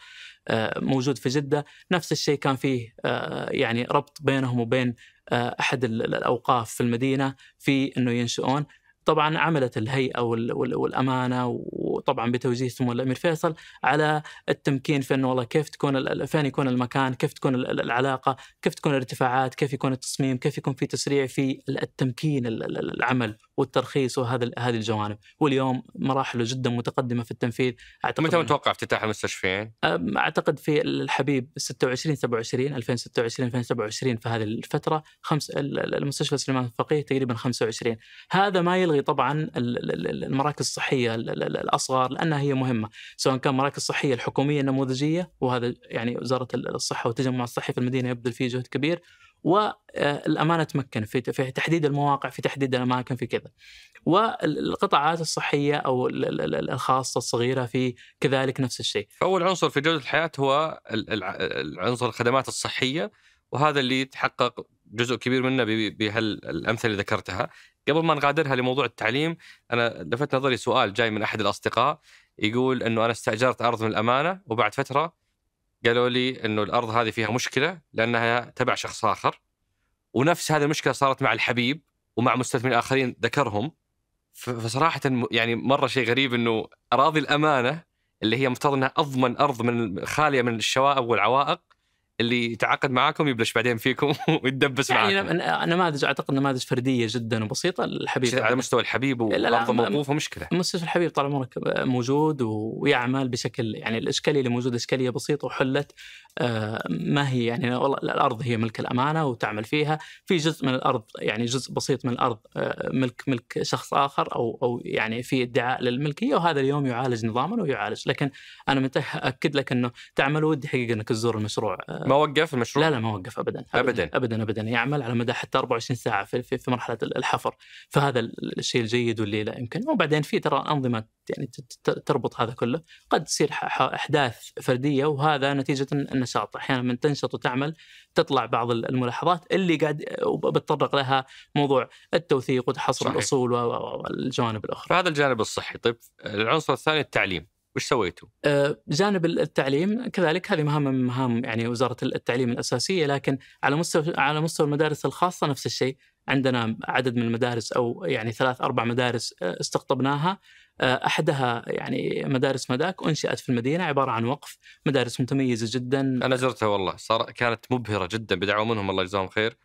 آه، موجود في جده نفس الشيء كان فيه آه، يعني ربط بينهم وبين احد الاوقاف في المدينه في انه ينشئون طبعا عملت الهيئه والامانه وطبعا بتوجيه سمو الامير فيصل على التمكين في انه والله كيف تكون فين يكون المكان، كيف تكون العلاقه، كيف تكون الارتفاعات، كيف يكون التصميم، كيف يكون في تسريع في التمكين العمل والترخيص وهذا هذه الجوانب، واليوم مراحله جدا متقدمه في التنفيذ اعتقد متى متوقع افتتاح المستشفيين؟ اعتقد في الحبيب 26 27 2026 2027 في هذه الفتره خمس المستشفى سليمان الفقيه تقريبا 25 هذا ما يلغي تغطي طبعا المراكز الصحيه الاصغر لانها هي مهمه سواء كان مراكز صحيه الحكوميه النموذجيه وهذا يعني وزاره الصحه والتجمع الصحي في المدينه يبذل فيه جهد كبير والامانه آه، تمكن في تحديد المواقع في تحديد الاماكن في كذا والقطاعات الصحيه او الخاصه الصغيره في كذلك نفس الشيء اول عنصر في جوده الحياه هو العنصر الخدمات الصحيه وهذا اللي يتحقق جزء كبير منه بهالامثله اللي ذكرتها قبل ما نغادرها لموضوع التعليم انا لفت نظري سؤال جاي من احد الاصدقاء يقول انه انا استاجرت ارض من الامانه وبعد فتره قالوا لي انه الارض هذه فيها مشكله لانها تبع شخص اخر ونفس هذه المشكله صارت مع الحبيب ومع مستثمرين اخرين ذكرهم فصراحه يعني مره شيء غريب انه اراضي الامانه اللي هي مفترض انها اضمن ارض من خاليه من الشوائب والعوائق اللي يتعاقد معاكم يبلش بعدين فيكم ويتدبس يعني معاكم يعني نماذج اعتقد نماذج فرديه جدا وبسيطه الحبيب على مستوى الحبيب ورفض موقوفه مشكله مستشفى الحبيب طال عمرك موجود ويعمل بشكل يعني الاشكاليه اللي موجوده اشكاليه بسيطه وحلت آه، ما هي يعني والله الارض هي ملك الامانه وتعمل فيها في جزء من الارض يعني جزء بسيط من الارض آه، ملك ملك شخص اخر او او يعني في ادعاء للملكيه وهذا اليوم يعالج نظاما ويعالج لكن انا متاكد لك انه تعمل ودي حقيقه انك تزور المشروع آه، ما وقف المشروع؟ لا لا ما وقف ابدا ابدا ابدا ابدا, يعمل يعني على مدى حتى 24 ساعه في في مرحله الحفر فهذا الشيء الجيد واللي لا يمكن وبعدين في ترى انظمه يعني تربط هذا كله قد تصير احداث فرديه وهذا نتيجه النشاط احيانا من تنشط وتعمل تطلع بعض الملاحظات اللي قاعد بتطرق لها موضوع التوثيق وتحصر الاصول والجوانب الاخرى. فهذا الجانب الصحي طيب العنصر الثاني التعليم. وش سويتوا؟ أه، جانب التعليم كذلك هذه مهمه من مهام يعني وزاره التعليم الاساسيه لكن على مستوى على مستوى المدارس الخاصه نفس الشيء عندنا عدد من المدارس او يعني ثلاث اربع مدارس استقطبناها أه، احدها يعني مدارس مداك انشئت في المدينه عباره عن وقف مدارس متميزه جدا انا زرتها والله صار كانت مبهره جدا بدعوه منهم الله يجزاهم خير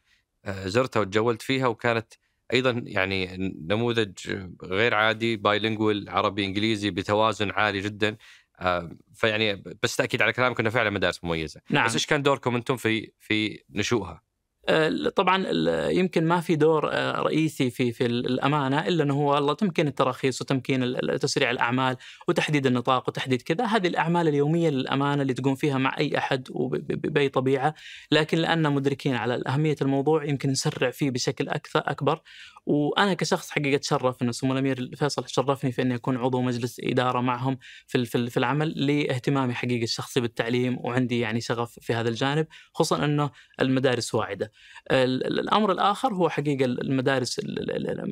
أه، زرتها وتجولت فيها وكانت ايضا يعني نموذج غير عادي بايلينجوال عربي انجليزي بتوازن عالي جدا آه، فيعني بس تاكيد على كلامك انه فعلا مدارس مميزه نعم. بس ايش كان دوركم انتم في في نشوئها آه، طبعا يمكن ما في دور آه، رئيسي في في الامانه الا انه هو والله تمكين التراخيص وتمكين تسريع الاعمال وتحديد النطاق وتحديد كذا هذه الاعمال اليوميه للامانه اللي تقوم فيها مع اي احد وباي طبيعه لكن لان مدركين على اهميه الموضوع يمكن نسرع فيه بشكل اكثر اكبر وانا كشخص حقيقه اتشرف ان سمو الامير فيصل شرفني في اني اكون عضو مجلس اداره معهم في في العمل لاهتمامي حقيقه الشخصي بالتعليم وعندي يعني شغف في هذا الجانب خصوصا انه المدارس واعده. الامر الاخر هو حقيقه المدارس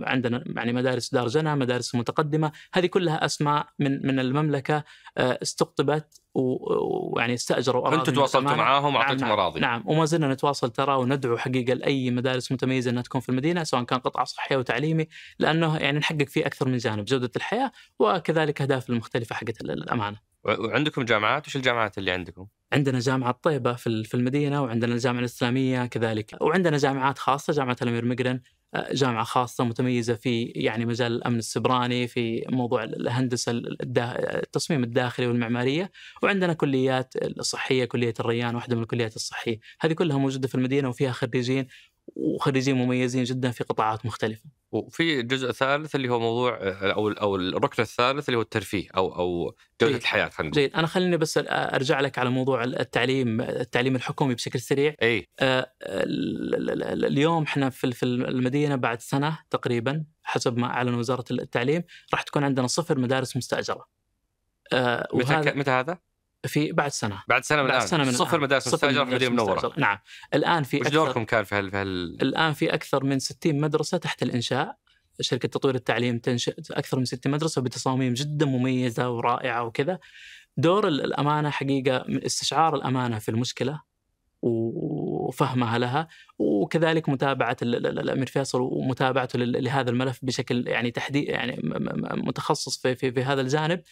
عندنا يعني مدارس دار جنى، مدارس متقدمه، هذه كلها اسماء من من المملكه آه، استقطبت ويعني استاجروا اراضي انتم تواصلتوا معاهم واعطيتهم نعم، نعم، اراضي نعم وما زلنا نتواصل ترى وندعو حقيقه لاي مدارس متميزه انها تكون في المدينه سواء كان قطاع صحي او تعليمي لانه يعني نحقق فيه اكثر من جانب جوده الحياه وكذلك اهداف المختلفه حقت الامانه. وعندكم جامعات وش الجامعات اللي عندكم؟ عندنا جامعة طيبة في المدينة وعندنا الجامعة الإسلامية كذلك وعندنا جامعات خاصة جامعة الأمير مقرن آه، جامعة خاصة متميزة في يعني مجال الأمن السبراني في موضوع الهندسة التصميم الداخلي والمعمارية وعندنا كليات الصحية كلية الريان واحدة من الكليات الصحية هذه كلها موجودة في المدينة وفيها خريجين وخريجين مميزين جدا في قطاعات مختلفة وفي جزء ثالث اللي هو موضوع آه، او او الركن الثالث اللي هو الترفيه او او جوده الحياه خلينا زين انا خليني بس آه، ارجع لك على موضوع التعليم التعليم الحكومي بشكل سريع اي آه اليوم احنا في في المدينه بعد سنه تقريبا حسب ما اعلن وزاره التعليم راح تكون عندنا صفر مدارس مستاجره آه متى متى هذا؟ في بعد سنه بعد سنه من بعد الان سنه من صفر مدارس مستاجره في المدينه المنوره نعم الان في وش دوركم كان في هال, هل... الان في اكثر من 60 مدرسه تحت الانشاء شركه تطوير التعليم تنشئ اكثر من 60 مدرسه بتصاميم جدا مميزه ورائعه وكذا دور الامانه حقيقه من استشعار الامانه في المشكله وفهمها لها وكذلك متابعه الامير فيصل ومتابعته لهذا الملف بشكل يعني تحديد يعني متخصص في في, في هذا الجانب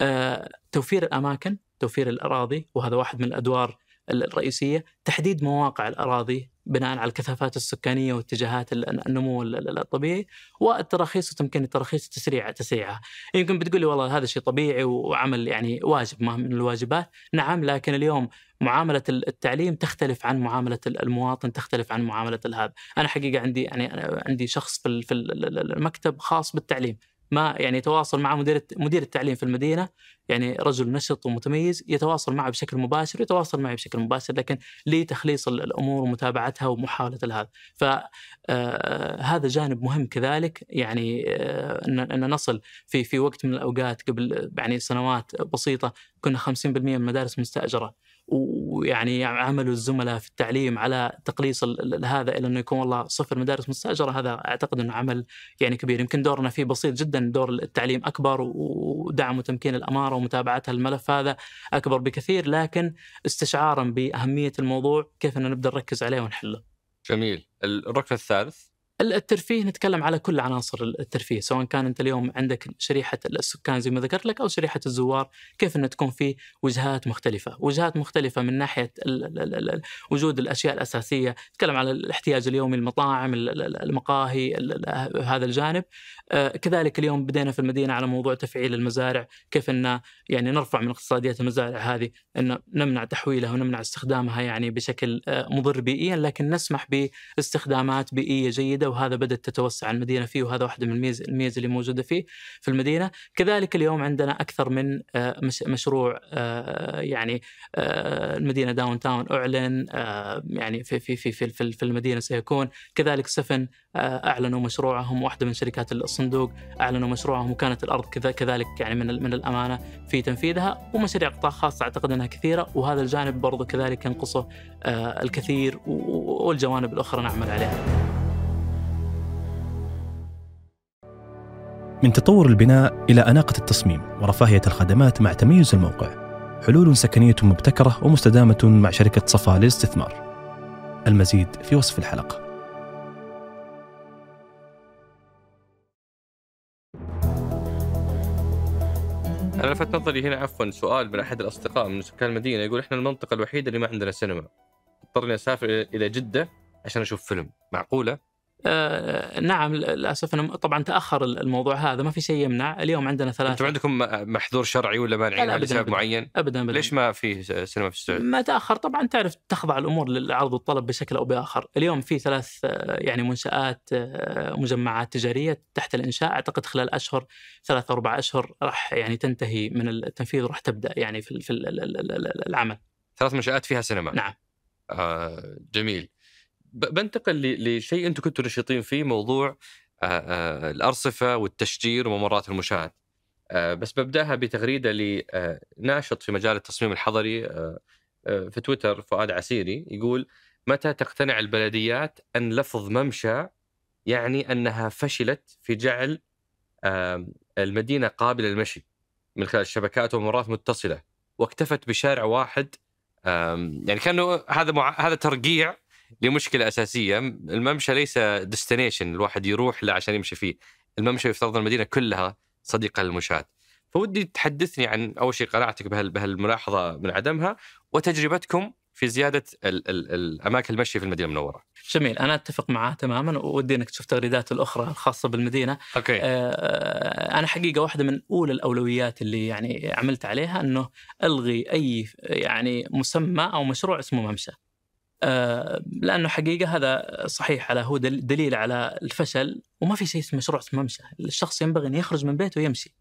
آه، توفير الاماكن توفير الاراضي وهذا واحد من الادوار الرئيسيه تحديد مواقع الاراضي بناء على الكثافات السكانيه واتجاهات النمو الطبيعي والتراخيص وتمكين التراخيص تسريع تسريعها يمكن بتقول لي والله هذا شيء طبيعي وعمل يعني واجب ما من الواجبات نعم لكن اليوم معامله التعليم تختلف عن معامله المواطن تختلف عن معامله الهذا انا حقيقه عندي يعني عندي شخص في المكتب خاص بالتعليم ما يعني يتواصل مع مدير مدير التعليم في المدينه يعني رجل نشط ومتميز يتواصل معه بشكل مباشر يتواصل معي بشكل مباشر لكن لتخليص الامور ومتابعتها ومحاوله آه، هذا فهذا جانب مهم كذلك يعني آه، ان نصل في في وقت من الاوقات قبل يعني سنوات بسيطه كنا 50% من المدارس مستاجره ويعني عملوا الزملاء في التعليم على تقليص هذا الى انه يكون والله صفر مدارس مستاجره هذا اعتقد انه عمل يعني كبير يمكن دورنا فيه بسيط جدا دور التعليم اكبر ودعم وتمكين الاماره ومتابعتها الملف هذا اكبر بكثير لكن استشعارا باهميه الموضوع كيف ان نبدا نركز عليه ونحله. جميل، الركن الثالث الترفيه نتكلم على كل عناصر الترفيه سواء كان انت اليوم عندك شريحه السكان زي ما ذكرت لك او شريحه الزوار كيف انه تكون في وجهات مختلفه وجهات مختلفه من ناحيه وجود الاشياء الاساسيه نتكلم على الاحتياج اليومي المطاعم المقاهي هذا الجانب آه، كذلك اليوم بدينا في المدينه على موضوع تفعيل المزارع كيف ان يعني نرفع من اقتصاديه المزارع هذه ان نمنع تحويلها ونمنع استخدامها يعني بشكل آه، مضر بيئيا لكن نسمح باستخدامات بيئيه جيده وهذا بدأت تتوسع المدينة فيه وهذا واحدة من الميز, الميز اللي موجودة فيه في المدينة كذلك اليوم عندنا أكثر من آه، مشروع آه، يعني آه، المدينة داون تاون أعلن يعني في, في, في, في, في المدينة سيكون كذلك سفن أعلنوا مشروعهم واحدة من شركات الصندوق أعلنوا مشروعهم وكانت الأرض كذلك يعني من, من الأمانة في تنفيذها ومشاريع قطاع خاص أعتقد أنها كثيرة وهذا الجانب برضو كذلك ينقصه الكثير والجوانب الأخرى نعمل عليها من تطور البناء إلى أناقة التصميم ورفاهية الخدمات مع تميز الموقع حلول سكنية مبتكرة ومستدامة مع شركة صفا للاستثمار المزيد في وصف الحلقة أنا لفت نظري هنا عفوا سؤال من أحد الأصدقاء من سكان المدينة يقول إحنا المنطقة الوحيدة اللي ما عندنا سينما اضطرني أسافر إلى جدة عشان أشوف فيلم معقولة؟ آه، نعم للاسف انه طبعا تاخر الموضوع هذا ما في شيء يمنع اليوم عندنا ثلاث انتم عندكم محظور شرعي ولا مانعين لسبب معين؟ ابدا ابدا ليش ما في سينما في السعوديه؟ ما تاخر طبعا تعرف تخضع الامور للعرض والطلب بشكل او باخر، اليوم في ثلاث آه، يعني منشات آه، مجمعات تجاريه تحت الانشاء اعتقد خلال اشهر ثلاث اربع اشهر راح يعني تنتهي من التنفيذ وراح تبدا يعني في العمل ثلاث منشات فيها سينما نعم آه جميل بنتقل لشيء انتم كنتوا نشيطين فيه موضوع آه، آه، الارصفه والتشجير وممرات المشاهد. آه، بس ببداها بتغريده لناشط في مجال التصميم الحضري في تويتر فؤاد عسيري يقول متى تقتنع البلديات ان لفظ ممشى يعني انها فشلت في جعل المدينه قابله للمشي من خلال شبكات وممرات متصله واكتفت بشارع واحد يعني كانه هذا هذا ترقيع لمشكله اساسيه الممشى ليس ديستنيشن الواحد يروح له عشان يمشي فيه الممشى يفترض المدينه كلها صديقه للمشاة فودي تحدثني عن اول شيء قناعتك بهالملاحظه من عدمها وتجربتكم في زياده الاماكن المشي في المدينه المنوره. جميل انا اتفق معاه تماما وودي انك تشوف تغريدات الاخرى الخاصه بالمدينه. اوكي. آه انا حقيقه واحده من اولى الاولويات اللي يعني عملت عليها انه الغي اي يعني مسمى او مشروع اسمه ممشى. آه، لانه حقيقه هذا صحيح على هو دليل على الفشل وما في شيء اسمه مشروع اسمه ممشى، الشخص ينبغي ان يخرج من بيته ويمشي.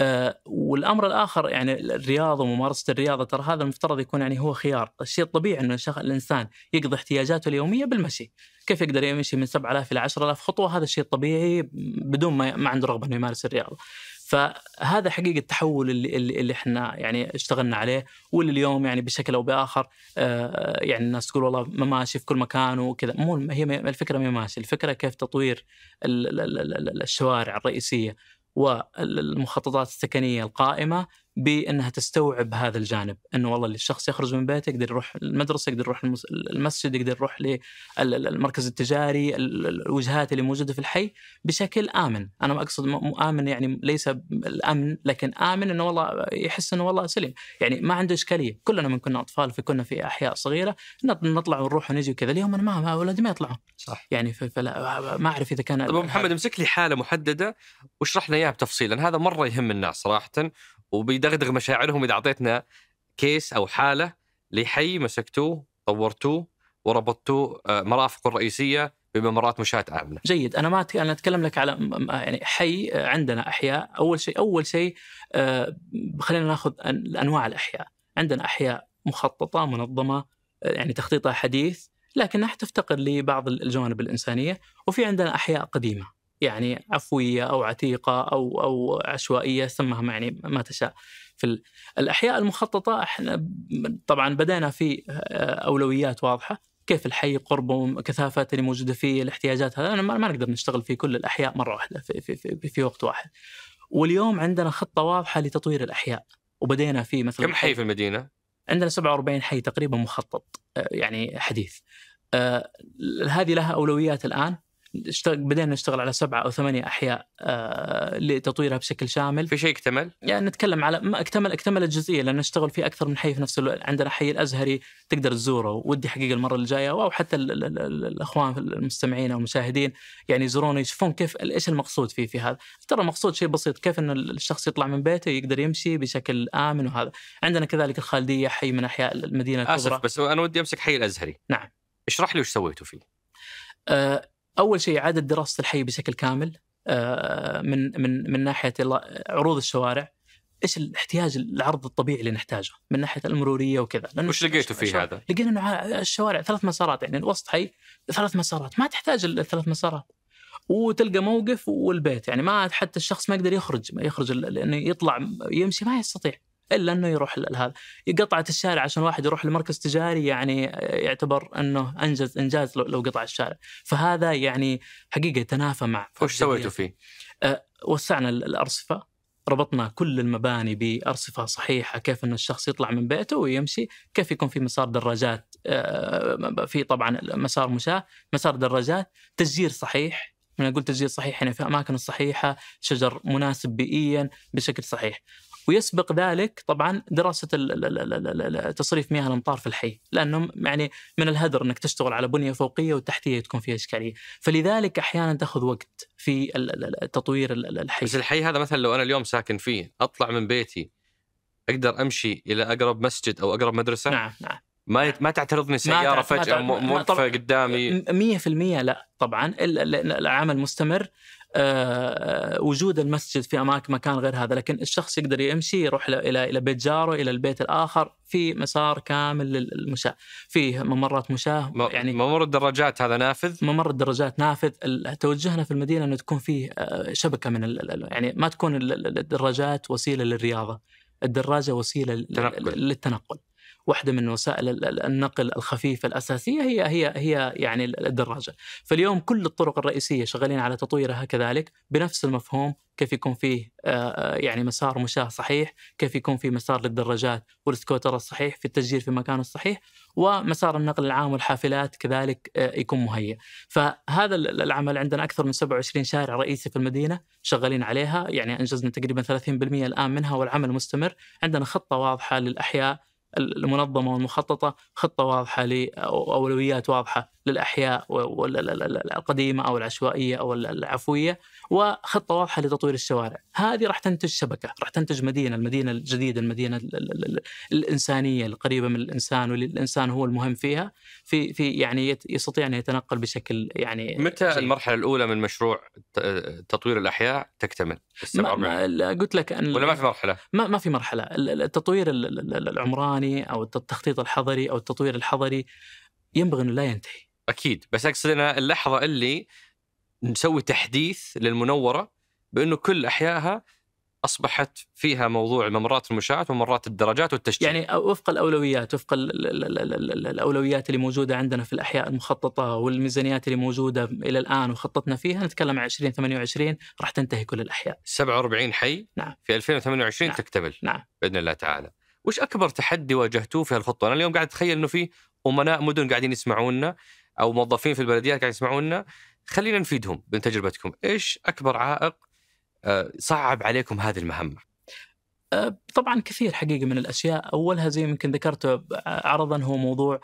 آه، والامر الاخر يعني الرياضه وممارسه الرياضه ترى هذا المفترض يكون يعني هو خيار، الشيء الطبيعي انه الانسان يقضي احتياجاته اليوميه بالمشي، كيف يقدر يمشي من 7000 الى 10000 خطوه هذا الشيء الطبيعي بدون ما, ما عنده رغبه انه يمارس الرياضه. فهذا حقيقه التحول اللي اللي احنا يعني اشتغلنا عليه واللي اليوم يعني بشكل او باخر آه، يعني الناس تقول والله ماشي في كل مكان وكذا مو هي الفكره ما ماشي الفكره كيف تطوير الشوارع الرئيسيه والمخططات السكنيه القائمه بانها تستوعب هذا الجانب انه والله الشخص يخرج من بيته يقدر يروح المدرسه يقدر يروح المسجد يقدر يروح للمركز التجاري الوجهات اللي موجوده في الحي بشكل امن انا ما اقصد امن يعني ليس الامن لكن امن انه والله يحس انه والله سليم يعني ما عنده اشكاليه كلنا من كنا اطفال كنا في احياء صغيره نطلع ونروح ونجي وكذا اليوم انا ما اولادي ما يطلعون صح يعني فلا ما اعرف اذا كان طيب ابو محمد امسك لي حاله محدده واشرح لنا اياها بتفصيل لان هذا مره يهم الناس صراحه وبيدغدغ مشاعرهم اذا اعطيتنا كيس او حاله لحي مسكتوه طورتوه وربطتوه آه، مرافقه الرئيسيه بممرات مشاة عامله. جيد انا ما انا اتكلم لك على يعني حي آه، عندنا احياء اول شيء اول شيء آه، خلينا ناخذ انواع الاحياء عندنا احياء مخططه منظمه يعني تخطيطها حديث لكنها تفتقر لبعض الجوانب الانسانيه وفي عندنا احياء قديمه يعني عفويه او عتيقه او او عشوائيه سمها يعني ما تشاء في الاحياء المخططه احنا طبعا بدينا في آه، اولويات واضحه كيف الحي قربه كثافات اللي موجوده فيه الاحتياجات هذا ما, ما نقدر نشتغل في كل الاحياء مره واحده في, في, في, في وقت واحد واليوم عندنا خطه واضحه لتطوير الاحياء وبدينا في مثلا كم حي في المدينه عندنا 47 حي تقريبا مخطط آه، يعني حديث آه، هذه لها اولويات الان بدينا نشتغل على سبعة أو ثمانية أحياء آه، لتطويرها بشكل شامل في شيء اكتمل؟ يعني نتكلم على ما اكتمل اكتملت جزئيه لأن نشتغل في أكثر من حي في نفس الوقت عندنا حي الأزهري تقدر تزوره ودي حقيقة المرة الجاية أو حتى الـ الـ الـ الأخوان المستمعين أو المشاهدين يعني يزورونه يشوفون كيف إيش المقصود فيه في هذا ترى المقصود شيء بسيط كيف أن الشخص يطلع من بيته يقدر يمشي بشكل آمن وهذا عندنا كذلك الخالدية حي من أحياء المدينة الكبرى آسف بس أنا ودي أمسك حي الأزهري نعم اشرح لي وش سويتوا فيه آه اول شيء اعاده دراسه الحي بشكل كامل آه، من من من ناحيه عروض الشوارع ايش الاحتياج العرض الطبيعي اللي نحتاجه من ناحيه المروريه وكذا لانه وش لقيتوا فيه هذا؟ لقينا انه الشوارع ثلاث مسارات يعني الوسط حي ثلاث مسارات ما تحتاج الثلاث مسارات وتلقى موقف والبيت يعني ما حتى الشخص ما يقدر يخرج ما يخرج لانه يطلع يمشي ما يستطيع الا انه يروح لهذا قطعه الشارع عشان واحد يروح لمركز تجاري يعني آه، يعتبر انه انجز انجاز لو قطع الشارع فهذا يعني حقيقه يتنافى مع وش سويتوا فيه؟ أه وسعنا الارصفه ربطنا كل المباني بأرصفة صحيحة كيف أن الشخص يطلع من بيته ويمشي كيف يكون في مسار دراجات آه، في طبعا مسار مشاة مسار دراجات تسجير صحيح من أقول تسجيل صحيح يعني في أماكن الصحيحة شجر مناسب بيئيا بشكل صحيح ويسبق ذلك طبعا دراسه تصريف مياه الامطار في الحي لانه يعني من الهدر انك تشتغل على بنيه فوقيه وتحتيه تكون فيها اشكاليه فلذلك احيانا تاخذ وقت في تطوير الحي بس الحي هذا مثلا لو انا اليوم ساكن فيه اطلع من بيتي اقدر امشي الى اقرب مسجد او اقرب مدرسه نعم نعم ما يت... ما تعترضني سياره فجاه موقفه قدامي 100% لا طبعا العمل مستمر آه، وجود المسجد في اماكن مكان غير هذا لكن الشخص يقدر يمشي يروح الى الى بيت جاره الى البيت الاخر في مسار كامل للمشاة فيه ممرات مشاة يعني ممر الدراجات هذا نافذ ممر الدراجات نافذ توجهنا في المدينه انه تكون فيه آه، شبكه من يعني ما تكون الدراجات وسيله للرياضه الدراجه وسيله للتنقل, للتنقل. واحده من وسائل النقل الخفيفه الاساسيه هي هي هي يعني الدراجه فاليوم كل الطرق الرئيسيه شغالين على تطويرها كذلك بنفس المفهوم كيف يكون فيه آه، آه، يعني مسار مشاه صحيح كيف يكون فيه مسار للدراجات والسكوتر الصحيح في التسجيل في مكانه الصحيح ومسار النقل العام والحافلات كذلك آه، يكون مهيئ فهذا العمل عندنا أكثر من 27 شارع رئيسي في المدينة شغالين عليها يعني أنجزنا تقريبا 30% الآن منها والعمل مستمر عندنا خطة واضحة للأحياء إيه. المنظمه والمخططه خطه واضحه لاولويات واضحه للأحياء القديمة أو العشوائية أو العفوية وخطة واضحة لتطوير الشوارع هذه راح تنتج شبكة راح تنتج مدينة المدينة الجديدة المدينة الإنسانية القريبة من الإنسان واللي الإنسان هو المهم فيها في في يعني يستطيع أن يتنقل بشكل يعني متى جيد. المرحلة الأولى من مشروع تطوير الأحياء تكتمل؟ ما ما قلت لك أن ولا ما في مرحلة؟ ما, ما في مرحلة التطوير العمراني أو التخطيط الحضري أو التطوير الحضري ينبغي أنه لا ينتهي اكيد بس اقصد انا اللحظه اللي نسوي تحديث للمنوره بانه كل احيائها اصبحت فيها موضوع ممرات المشاة وممرات الدرجات والتشجيع يعني وفق الاولويات وفق الاولويات اللي موجوده عندنا في الاحياء المخططه والميزانيات اللي موجوده الى الان وخططنا فيها نتكلم عن 2028 راح تنتهي كل الاحياء 47 حي نعم في 2028 نعم. تكتمل نعم باذن الله تعالى وش اكبر تحدي واجهتوه في الخطه انا اليوم قاعد اتخيل انه في امناء مدن قاعدين يسمعونا او موظفين في البلديات قاعد يسمعونا خلينا نفيدهم من تجربتكم ايش اكبر عائق آه، صعب عليكم هذه المهمه أه، طبعا كثير حقيقه من الاشياء اولها زي ما يمكن ذكرته أه، عرضا هو موضوع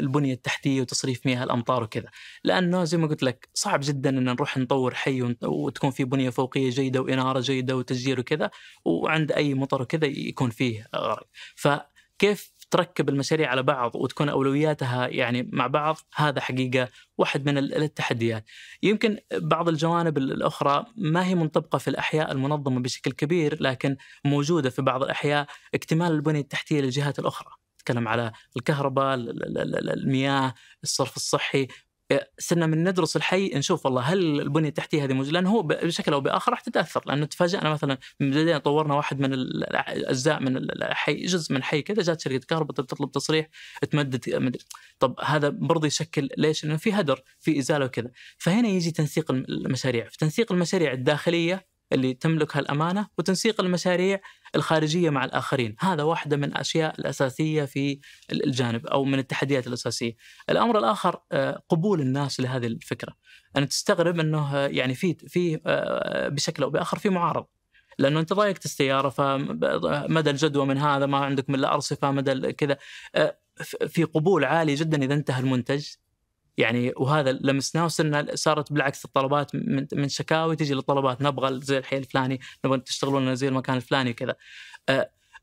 البنيه التحتيه وتصريف مياه الامطار وكذا لانه زي ما قلت لك صعب جدا ان نروح نطور حي وتكون في بنيه فوقيه جيده واناره جيده وتسجيل وكذا وعند اي مطر وكذا يكون فيه غرق فكيف تركب المشاريع على بعض وتكون اولوياتها يعني مع بعض هذا حقيقه واحد من التحديات. يمكن بعض الجوانب الاخرى ما هي منطبقه في الاحياء المنظمه بشكل كبير لكن موجوده في بعض الاحياء اكتمال البنيه التحتيه للجهات الاخرى. نتكلم على الكهرباء، المياه، الصرف الصحي، صرنا إيه، من ندرس الحي نشوف والله هل البنيه التحتيه هذه موجوده لانه هو بشكل او باخر راح تتاثر لانه تفاجئنا مثلا بدينا طورنا واحد من الاجزاء من الحي جزء من حي كذا جات شركه كهرباء تطلب تصريح تمدد طب هذا برضه يشكل ليش؟ لانه في هدر في ازاله وكذا فهنا يجي تنسيق المشاريع في تنسيق المشاريع الداخليه اللي تملكها الامانه وتنسيق المشاريع الخارجيه مع الاخرين، هذا واحده من الاشياء الاساسيه في الجانب او من التحديات الاساسيه. الامر الاخر آه، قبول الناس لهذه الفكره. أنا تستغرب انه آه، يعني في في آه، بشكل او باخر في معارض لانه انت ضايقت السياره فمدى الجدوى من هذا ما عندكم الا ارصفه مدى كذا في قبول عالي جدا اذا انتهى المنتج يعني وهذا لمسناه وصرنا صارت بالعكس الطلبات من, من شكاوي تجي للطلبات نبغى زي الحي الفلاني نبغى تشتغلون لنا زي المكان الفلاني وكذا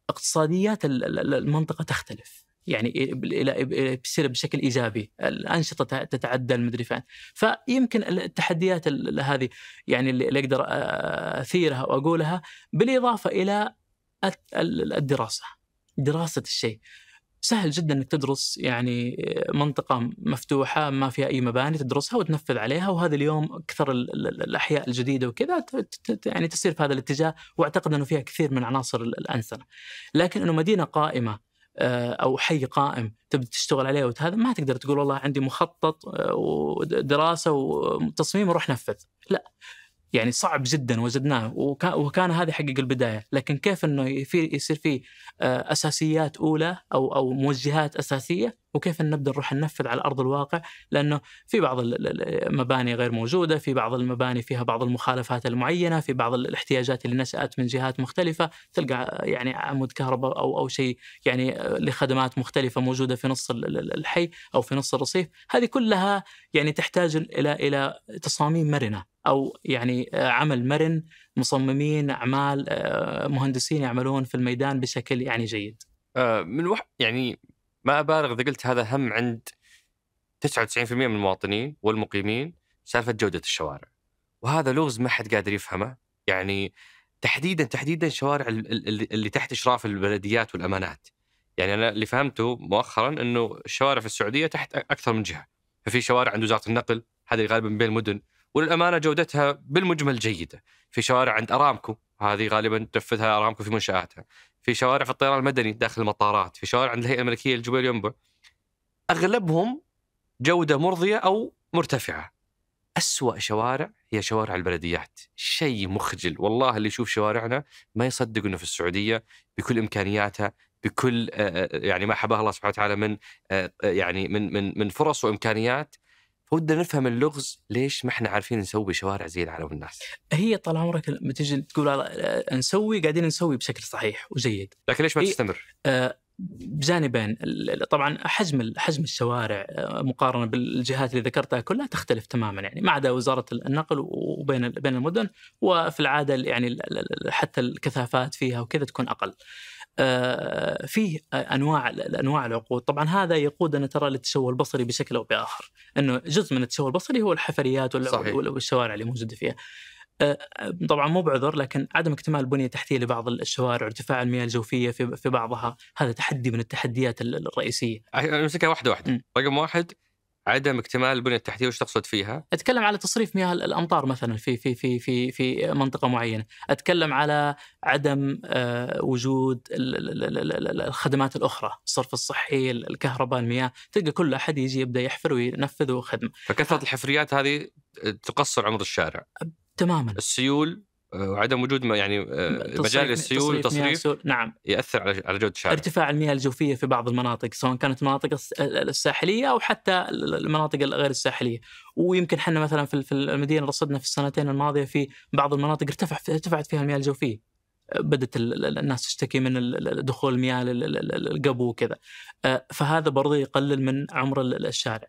اقتصاديات المنطقه تختلف يعني بتصير بشكل ايجابي الانشطه تتعدى المدري فين فيمكن التحديات هذه يعني اللي اقدر اثيرها واقولها بالاضافه الى الدراسه دراسه الشيء سهل جدا انك تدرس يعني آه، منطقه مفتوحه ما فيها اي مباني تدرسها وتنفذ عليها وهذا اليوم اكثر الاحياء الجديده وكذا يعني تسير في هذا الاتجاه واعتقد انه فيها كثير من عناصر الانسنه لكن انه مدينه قائمه آه، او حي قائم تبدا تشتغل عليه وهذا ما تقدر تقول والله عندي مخطط آه، ودراسه وتصميم وروح نفذ لا يعني صعب جدا وجدناه وكان هذا يحقق البدايه لكن كيف انه يصير في آه، اساسيات اولى او او موجهات اساسيه وكيف نبدا نروح ننفذ على ارض الواقع لانه في بعض المباني غير موجوده، في بعض المباني فيها بعض المخالفات المعينه، في بعض الاحتياجات اللي نشات من جهات مختلفه، تلقى يعني عمود كهرباء او او شيء يعني آه، لخدمات مختلفه موجوده في نص الحي او في نص الرصيف، هذه كلها يعني تحتاج الى الى تصاميم مرنه او يعني آه، عمل مرن مصممين اعمال آه، مهندسين يعملون في الميدان بشكل يعني جيد. من وح... يعني ما ابالغ اذا قلت هذا هم عند 99% من المواطنين والمقيمين سالفه جوده الشوارع. وهذا لغز ما حد قادر يفهمه، يعني تحديدا تحديدا شوارع اللي تحت اشراف البلديات والامانات. يعني انا اللي فهمته مؤخرا انه الشوارع في السعوديه تحت اكثر من جهه. ففي شوارع عند وزاره النقل، هذه غالبا بين المدن، وللامانه جودتها بالمجمل جيده. في شوارع عند ارامكو هذه غالبا تنفذها ارامكو في منشاتها في شوارع في الطيران المدني داخل المطارات في شوارع عند الهيئه الملكيه للجبال ينبع اغلبهم جوده مرضيه او مرتفعه أسوأ شوارع هي شوارع البلديات شيء مخجل والله اللي يشوف شوارعنا ما يصدق أنه في السعودية بكل إمكانياتها بكل آه، آه، يعني ما حباه الله سبحانه وتعالى من آه، يعني من من من فرص وامكانيات ودنا نفهم اللغز ليش ما احنا عارفين نسوي شوارع زي العالم والناس هي طال عمرك لما تجي تقول نسوي قاعدين نسوي بشكل صحيح وجيد لكن ليش ما تستمر؟ آه بجانبين طبعا حجم حجم الشوارع آه، مقارنه بالجهات اللي ذكرتها كلها تختلف تماما يعني ما عدا وزاره النقل وبين بين المدن وفي العاده يعني حتى الكثافات فيها وكذا تكون اقل. آه، فيه انواع انواع العقود، طبعا هذا يقودنا ترى للتسوق البصري بشكل او باخر، انه جزء من التسوق البصري هو الحفريات والشوارع اللي موجوده فيها. آه، آه، طبعا مو بعذر لكن عدم اكتمال البنيه التحتيه لبعض الشوارع وارتفاع المياه الجوفيه في بعضها هذا تحدي من التحديات الرئيسيه. امسكها واحده واحده، رقم واحد عدم اكتمال البنيه التحتيه وش تقصد فيها؟ اتكلم على تصريف مياه الامطار مثلا في في في في في منطقه معينه، اتكلم على عدم آه، وجود الخدمات الاخرى، الصرف الصحي، الكهرباء، المياه، تلقى كل احد يجي يبدا يحفر وينفذ وخدمه. فكثره الحفريات هذه تقصر عمر الشارع. تماما. السيول آه، وعدم وجود يعني آه، مجال للسيول والتصريف نعم ياثر على على جوده الشارع ارتفاع المياه الجوفيه في بعض المناطق سواء كانت المناطق الساحليه او حتى المناطق الغير الساحليه ويمكن احنا مثلا في المدينه رصدنا في السنتين الماضيه في بعض المناطق ارتفع ارتفعت فيها المياه الجوفيه آه، بدات الناس تشتكي من دخول المياه القبو وكذا فهذا برضه يقلل من عمر الشارع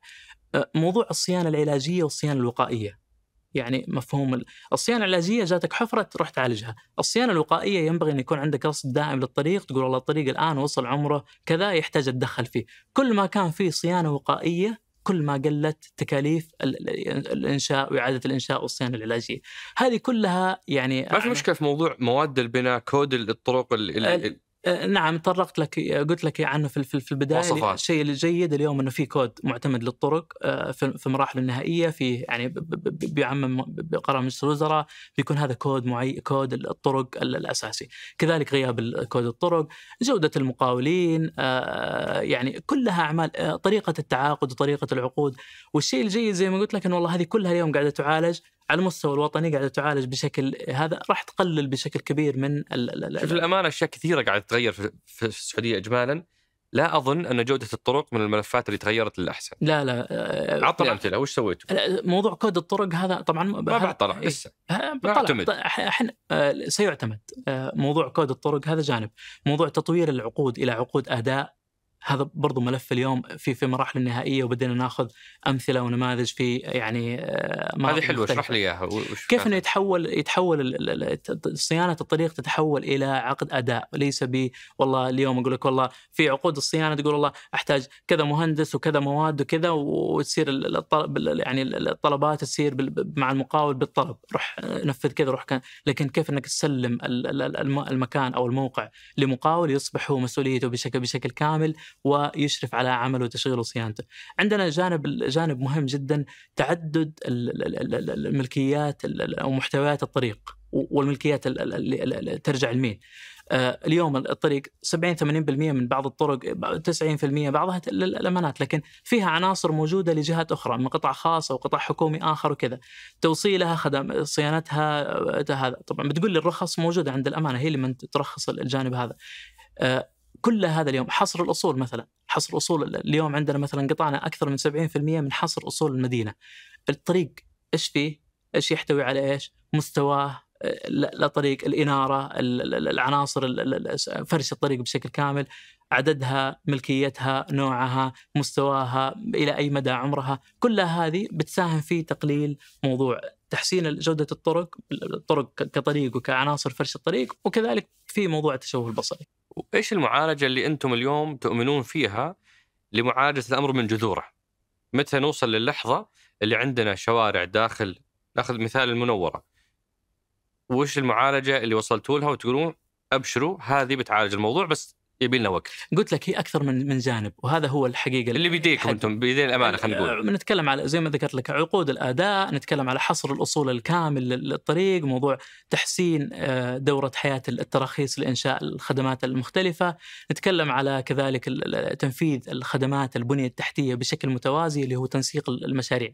موضوع الصيانه العلاجيه والصيانه الوقائيه يعني مفهوم الصيانه العلاجيه جاتك حفره تروح تعالجها، الصيانه الوقائيه ينبغي ان يكون عندك رصد دائم للطريق تقول والله الطريق الان وصل عمره كذا يحتاج اتدخل فيه، كل ما كان في صيانه وقائيه كل ما قلت تكاليف الانشاء واعاده الانشاء والصيانه العلاجيه. هذه كلها يعني ما في مشكله في موضوع مواد البناء، كود الطرق آه، نعم طرقت لك قلت لك عنه في في البدايه الشيء الجيد اليوم انه في كود معتمد للطرق آه، في المراحل النهائيه في يعني بيعمم بقرار مجلس الوزراء بيكون هذا كود معين كود الطرق الاساسي كذلك غياب كود الطرق جوده المقاولين آه، يعني كلها اعمال طريقه التعاقد وطريقه العقود والشيء الجيد زي ما قلت لك انه والله هذه كلها اليوم قاعده تعالج على المستوى الوطني قاعده تعالج بشكل هذا راح تقلل بشكل كبير من شوف الامانه اشياء كثيره قاعده تتغير في, السعوديه اجمالا لا اظن ان جوده الطرق من الملفات اللي تغيرت للاحسن لا لا آه، عطنا امثله وش سويتوا؟ موضوع كود الطرق هذا طبعا ما بعد إيه، طلع لسه بعتمد طيب، احنا آه، سيعتمد آه، موضوع كود الطرق هذا جانب موضوع تطوير العقود الى عقود اداء هذا برضو ملف اليوم في في مراحل النهائيه وبدينا ناخذ امثله ونماذج في يعني آه، هذه حلوه اشرح لي اياها كيف انه يتحول يتحول صيانه الطريق تتحول الى عقد اداء ليس ب والله اليوم اقول لك والله في عقود الصيانه تقول والله احتاج كذا مهندس وكذا مواد وكذا وتصير الطلب يعني الطلبات تصير مع المقاول بالطلب روح آه، نفذ كذا روح كان لكن كيف انك تسلم المكان او الموقع لمقاول يصبح هو مسؤوليته بشكل بشكل كامل ويشرف على عمله وتشغيله وصيانته. عندنا جانب جانب مهم جدا تعدد الملكيات او محتويات الطريق والملكيات اللي ترجع لمين. اليوم الطريق 70 80% من بعض الطرق 90% بعضها للامانات لكن فيها عناصر موجوده لجهات اخرى من قطاع خاص او قطاع حكومي اخر وكذا توصيلها خدم صيانتها هذا طبعا بتقول لي الرخص موجوده عند الامانه هي اللي من ترخص الجانب هذا كل هذا اليوم حصر الاصول مثلا حصر اصول اليوم عندنا مثلا قطعنا اكثر من 70% من حصر اصول المدينه الطريق ايش فيه ايش يحتوي على ايش مستواه طريق الاناره العناصر فرش الطريق بشكل كامل عددها ملكيتها نوعها مستواها الى اي مدى عمرها كلها هذه بتساهم في تقليل موضوع تحسين جوده الطرق الطرق كطريق وكعناصر فرش الطريق وكذلك في موضوع التشوه البصري وايش المعالجه اللي انتم اليوم تؤمنون فيها لمعالجه الامر من جذوره متى نوصل للحظه اللي عندنا شوارع داخل ناخذ مثال المنوره وش المعالجه اللي وصلتوا لها وتقولون ابشروا هذه بتعالج الموضوع بس يبي لنا وقت قلت لك هي اكثر من من جانب وهذا هو الحقيقه اللي بيديكم انتم بيدين الامانه خلينا نقول آه، نتكلم على زي ما ذكرت لك عقود الاداء نتكلم على حصر الاصول الكامل للطريق موضوع تحسين آه، دوره حياه التراخيص لانشاء الخدمات المختلفه نتكلم على كذلك تنفيذ الخدمات البنيه التحتيه بشكل متوازي اللي هو تنسيق المشاريع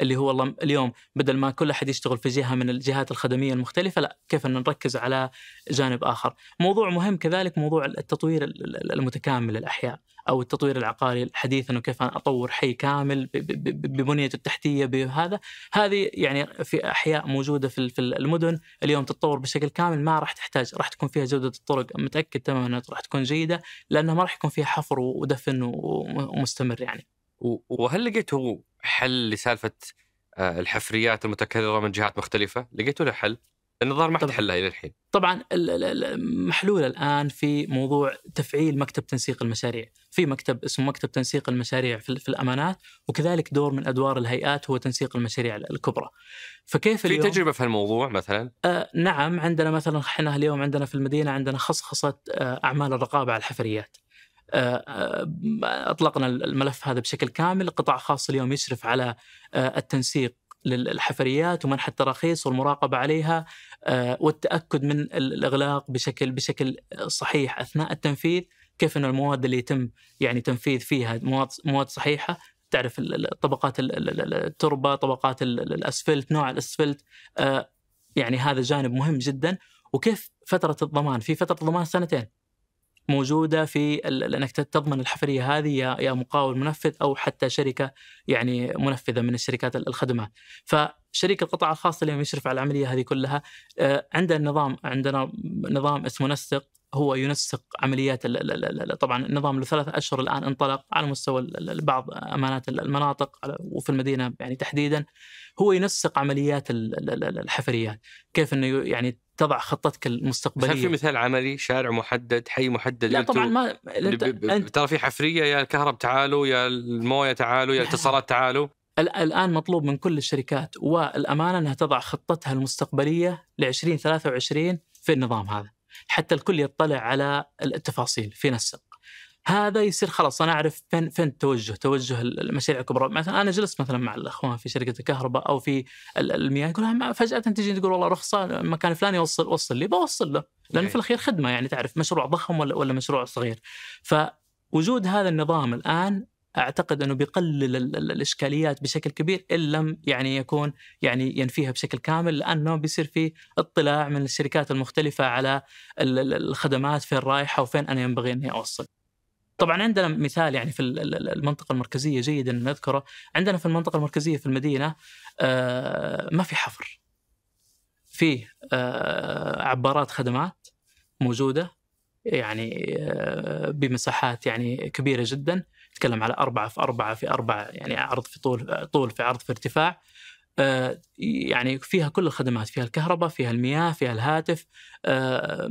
اللي هو والله اليوم بدل ما كل احد يشتغل في جهه من الجهات الخدميه المختلفه لا كيف ان نركز على جانب اخر موضوع مهم كذلك موضوع التطوير التطوير المتكامل للاحياء او التطوير العقاري حديثا وكيف انا اطور حي كامل ببنيته التحتيه بهذا هذه يعني في احياء موجوده في المدن اليوم تتطور بشكل كامل ما راح تحتاج راح تكون فيها جوده الطرق متاكد تماما راح تكون جيده لانه ما راح يكون فيها حفر ودفن ومستمر يعني. وهل لقيتوا حل لسالفه آه، الحفريات المتكرره من جهات مختلفه؟ لقيتوا له حل؟ النظام ما حد حلها الى الحين طبعا محلوله الان في موضوع تفعيل مكتب تنسيق المشاريع، في مكتب اسمه مكتب تنسيق المشاريع في, في الامانات وكذلك دور من ادوار الهيئات هو تنسيق المشاريع الكبرى. فكيف في اليوم تجربه في الموضوع مثلا؟ آه نعم عندنا مثلا احنا اليوم عندنا في المدينه عندنا خصخصه آه اعمال الرقابه على الحفريات. آه، آه، اطلقنا الملف هذا بشكل كامل قطاع خاص اليوم يشرف على آه، التنسيق للحفريات ومنح التراخيص والمراقبه عليها آه، والتاكد من الاغلاق بشكل بشكل صحيح اثناء التنفيذ كيف ان المواد اللي يتم يعني تنفيذ فيها مواد مواد صحيحه تعرف طبقات التربه طبقات الاسفلت نوع الاسفلت آه، يعني هذا جانب مهم جدا وكيف فتره الضمان في فتره الضمان سنتين موجوده في انك تضمن الحفريه هذه يا مقاول منفذ او حتى شركه يعني منفذه من الشركات الخدمات فشريك القطاع الخاص اللي يشرف على العمليه هذه كلها آه، عنده نظام عندنا نظام اسمه نسق هو ينسق عمليات طبعا النظام له ثلاثة اشهر الان انطلق على مستوى بعض امانات المناطق وفي المدينه يعني تحديدا هو ينسق عمليات الحفريات كيف انه يعني تضع خطتك المستقبليه هل في مثال عملي شارع محدد حي محدد لا طبعا ما أنت... ترى في حفريه يا الكهرب تعالوا يا المويه تعالوا يا الاتصالات تعالوا الان مطلوب من كل الشركات والامانه انها تضع خطتها المستقبليه ل 2023 في النظام هذا حتى الكل يطلع على التفاصيل في نسق هذا يصير خلاص انا اعرف فين فين التوجه توجه المشاريع الكبرى مثلا انا جلست مثلا مع الاخوان في شركه الكهرباء او في المياه يقول فجاه تجي تقول والله رخصه مكان فلان وصل وصل لي بوصل له لانه في الاخير خدمه يعني تعرف مشروع ضخم ولا ولا مشروع صغير فوجود هذا النظام الان اعتقد انه بيقلل الاشكاليات بشكل كبير ان لم يعني يكون يعني ينفيها بشكل كامل لانه بيصير في اطلاع من الشركات المختلفه على الخدمات فين رايحه وفين انا ينبغي اني اوصل. طبعا عندنا مثال يعني في المنطقه المركزيه جيدا نذكره عندنا في المنطقه المركزيه في المدينه آه، ما في حفر فيه آه، عبارات خدمات موجوده يعني آه، بمساحات يعني كبيره جدا نتكلم على أربعة في أربعة في أربعة يعني عرض في طول طول في عرض في ارتفاع آه، يعني فيها كل الخدمات فيها الكهرباء فيها المياه فيها الهاتف آه،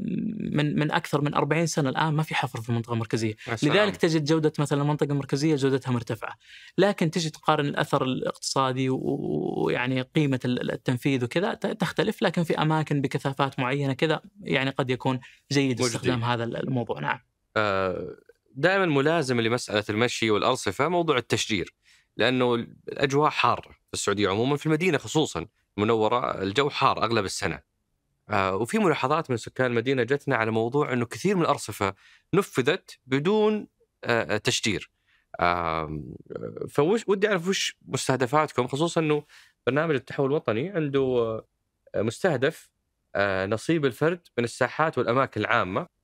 من من اكثر من 40 سنه الان ما في حفر في المنطقه المركزيه لذلك تجد جوده مثلا المنطقه المركزيه جودتها مرتفعه لكن تجي تقارن الاثر الاقتصادي ويعني قيمه التنفيذ وكذا تختلف لكن في اماكن بكثافات معينه كذا يعني قد يكون جيد استخدام هذا الموضوع نعم آه، دائما ملازم لمساله المشي والارصفه موضوع التشجير لانه الاجواء حاره في السعوديه عموما في المدينه خصوصا المنوره الجو حار اغلب السنه. آه وفي ملاحظات من سكان المدينه جتنا على موضوع انه كثير من الارصفه نفذت بدون آه, آه، تشجير. آه فوش ودي اعرف وش مستهدفاتكم خصوصا انه برنامج التحول الوطني عنده آه، مستهدف آه، نصيب الفرد من الساحات والاماكن العامه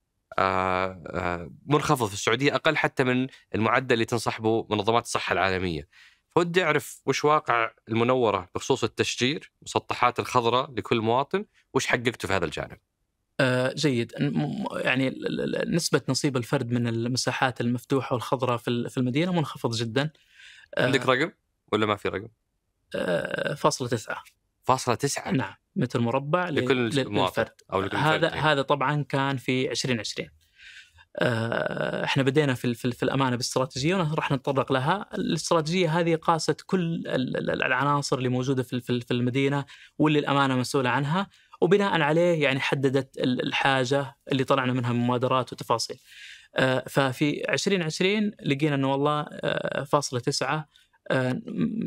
منخفض في السعوديه اقل حتى من المعدل اللي تنصح به منظمات الصحه العالميه. فودي اعرف وش واقع المنوره بخصوص التشجير مسطحات الخضراء لكل مواطن وش حققتوا في هذا الجانب آه جيد يعني نسبة نصيب الفرد من المساحات المفتوحة والخضراء في المدينة منخفض جدا آه عندك رقم ولا ما في رقم؟ آه فاصلة تسعة فاصلة تسعة نعم متر مربع لكل للفرد أو لكل هذا إيه. هذا طبعا كان في 2020 آه، احنا بدينا في, في, في الامانه باستراتيجيه راح نتطرق لها، الاستراتيجيه هذه قاست كل العناصر اللي موجوده في في المدينه واللي الامانه مسؤوله عنها، وبناء عليه يعني حددت الحاجه اللي طلعنا منها من مبادرات وتفاصيل. آه، ففي 2020 لقينا انه والله آه، فاصله تسعه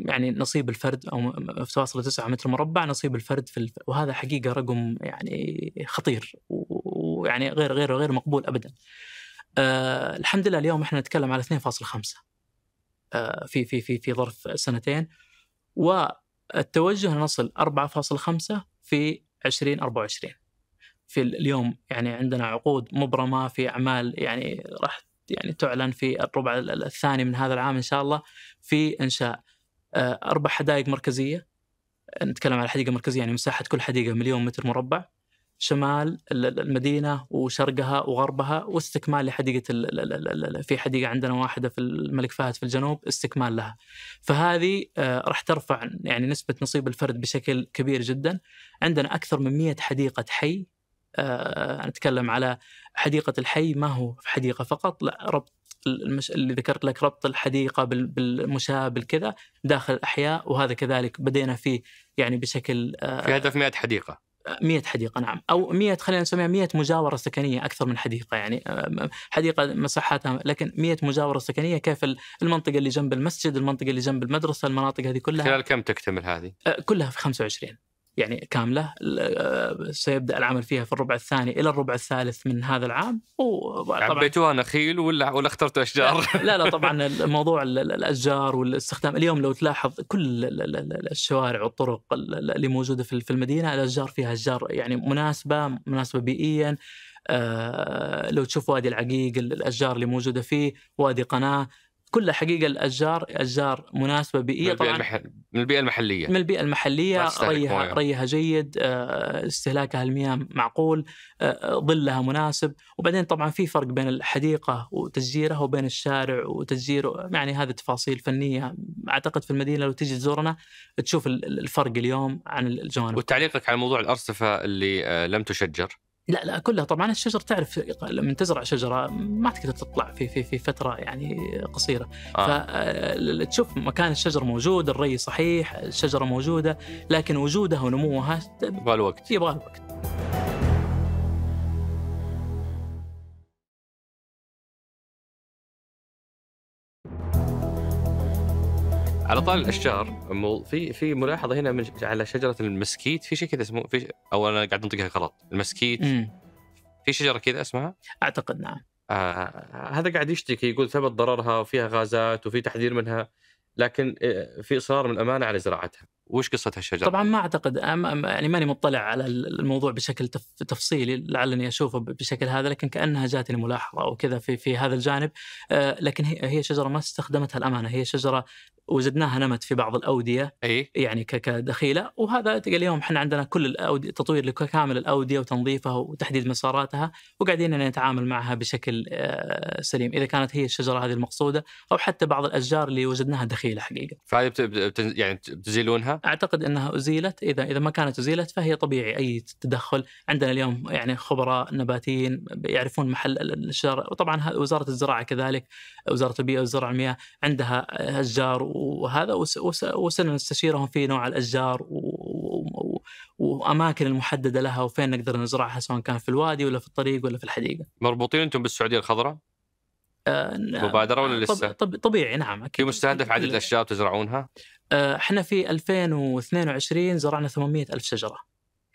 يعني نصيب الفرد او فاصلة تسعة متر مربع نصيب الفرد في وهذا حقيقه رقم يعني خطير ويعني غير غير غير مقبول ابدا. أه الحمد لله اليوم احنا نتكلم على 2.5 أه في في في في ظرف سنتين والتوجه نصل 4.5 في 2024 في اليوم يعني عندنا عقود مبرمه في اعمال يعني راح يعني تعلن في الربع الثاني من هذا العام ان شاء الله في انشاء آه، اربع حدائق مركزيه نتكلم على حديقه مركزيه يعني مساحه كل حديقه مليون متر مربع شمال المدينه وشرقها وغربها واستكمال لحديقه في حديقه عندنا واحده في الملك فهد في الجنوب استكمال لها. فهذه آه، راح ترفع يعني نسبه نصيب الفرد بشكل كبير جدا. عندنا اكثر من 100 حديقه حي آه، نتكلم أتكلم على حديقة الحي ما هو حديقة فقط لا ربط المش... اللي ذكرت لك ربط الحديقة بال... بالمشاة بالكذا داخل الأحياء وهذا كذلك بدينا فيه يعني بشكل آه، في هدف 100 حديقة 100 حديقة نعم أو 100 خلينا نسميها 100 مجاورة سكنية أكثر من حديقة يعني حديقة مساحاتها لكن 100 مجاورة سكنية كيف المنطقة اللي جنب المسجد المنطقة اللي جنب المدرسة المناطق هذه كلها خلال كم تكتمل هذه؟ كلها في 25 يعني كامله آه، سيبدا العمل فيها في الربع الثاني الى الربع الثالث من هذا العام عبيتوها نخيل ولا ولا اخترتوا اشجار؟ لا لا طبعا موضوع الاشجار والاستخدام اليوم لو تلاحظ كل الشوارع والطرق اللي موجوده في المدينه الاشجار فيها اشجار يعني مناسبه مناسبه بيئيا آه، لو تشوف وادي العقيق الاشجار اللي موجوده فيه وادي قناه كلها حقيقه الاشجار اشجار مناسبه بيئيه من طبعا المحل... من البيئه المحليه من البيئه المحليه ريها ريها جيد آه، استهلاكها المياه معقول آه، آه، ظلها مناسب وبعدين طبعا في فرق بين الحديقه وتشجيرها وبين الشارع وتشجير يعني هذه تفاصيل فنيه اعتقد في المدينه لو تجي تزورنا تشوف الفرق اليوم عن الجوانب وتعليقك على موضوع الارصفه اللي لم تشجر لا لا كلها طبعا الشجر تعرف لما تزرع شجره ما تقدر تطلع في في في فتره يعني قصيره آه. فتشوف مكان الشجر موجود الري صحيح الشجره موجوده لكن وجودها ونموها يبغى الوقت يبغى الوقت على طال الاشجار في في ملاحظه هنا من على شجره المسكيت في شيء كذا اسمه في او انا قاعد انطقها غلط المسكيت مم. في شجره كذا اسمها اعتقد نعم آه, آه،, آه، هذا قاعد يشتكي يقول ثبت ضررها وفيها غازات وفي تحذير منها لكن آه، في اصرار من الامانه على زراعتها وش قصه هالشجره طبعا ما اعتقد أم يعني ماني مطلع على الموضوع بشكل تف تفصيلي لعلني اشوفه بشكل هذا لكن كانها جاتني ملاحظه او كذا في في هذا الجانب آه لكن هي, هي شجره ما استخدمتها الامانه هي شجره وزدناها نمت في بعض الاوديه أي. يعني كدخيله وهذا اليوم احنا عندنا كل الاوديه تطوير لكامل الاوديه وتنظيفها وتحديد مساراتها وقاعدين نتعامل معها بشكل آه، سليم اذا كانت هي الشجره هذه المقصوده او حتى بعض الاشجار اللي وجدناها دخيله حقيقه. فهذه بت... يعني بتزيلونها؟ اعتقد انها ازيلت اذا اذا ما كانت ازيلت فهي طبيعي اي تدخل عندنا اليوم يعني خبراء نباتيين يعرفون محل الاشجار وطبعا وزاره الزراعه كذلك وزاره البيئه والزراعه والمياه عندها اشجار وهذا وسنستشيرهم في نوع الاشجار واماكن المحدده لها وفين نقدر نزرعها سواء كان في الوادي ولا في الطريق ولا في الحديقه. مربوطين انتم بالسعوديه الخضراء؟ آه، مبادره ولا لسه؟ طبيعي نعم اكيد في مستهدف عدد اشجار تزرعونها؟ آه، احنا في 2022 زرعنا 800 الف شجره.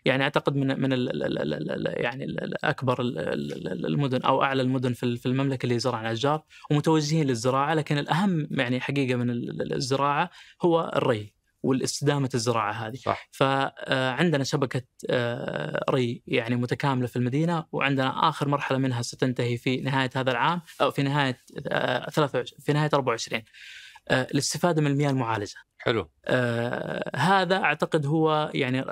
يعني اعتقد من من ال ال ال يعني ال اكبر المدن او اعلى المدن في المملكه اللي زرعنا اشجار ومتوجهين للزراعه لكن الاهم يعني حقيقه من الزراعه هو الري والاستدامه الزراعه هذه صح. فعندنا شبكه ري يعني متكامله في المدينه وعندنا اخر مرحله منها ستنتهي في نهايه هذا العام او في نهايه 23 في نهايه 24 الاستفاده من المياه المعالجه حلو آه هذا اعتقد هو يعني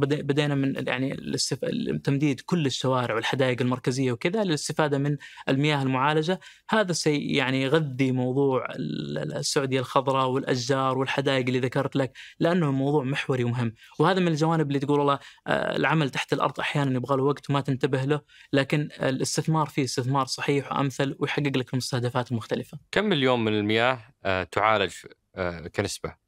بدينا من يعني الاستف... تمديد كل الشوارع والحدائق المركزيه وكذا للاستفاده من المياه المعالجه هذا سي يعني يغذي موضوع السعوديه الخضراء والاشجار والحدائق اللي ذكرت لك لانه موضوع محوري ومهم وهذا من الجوانب اللي تقول والله آه العمل تحت الارض احيانا يبغى له وقت وما تنتبه له لكن الاستثمار فيه استثمار صحيح وامثل ويحقق لك المستهدفات المختلفه كم اليوم من المياه آه تعالج آه، كنسبه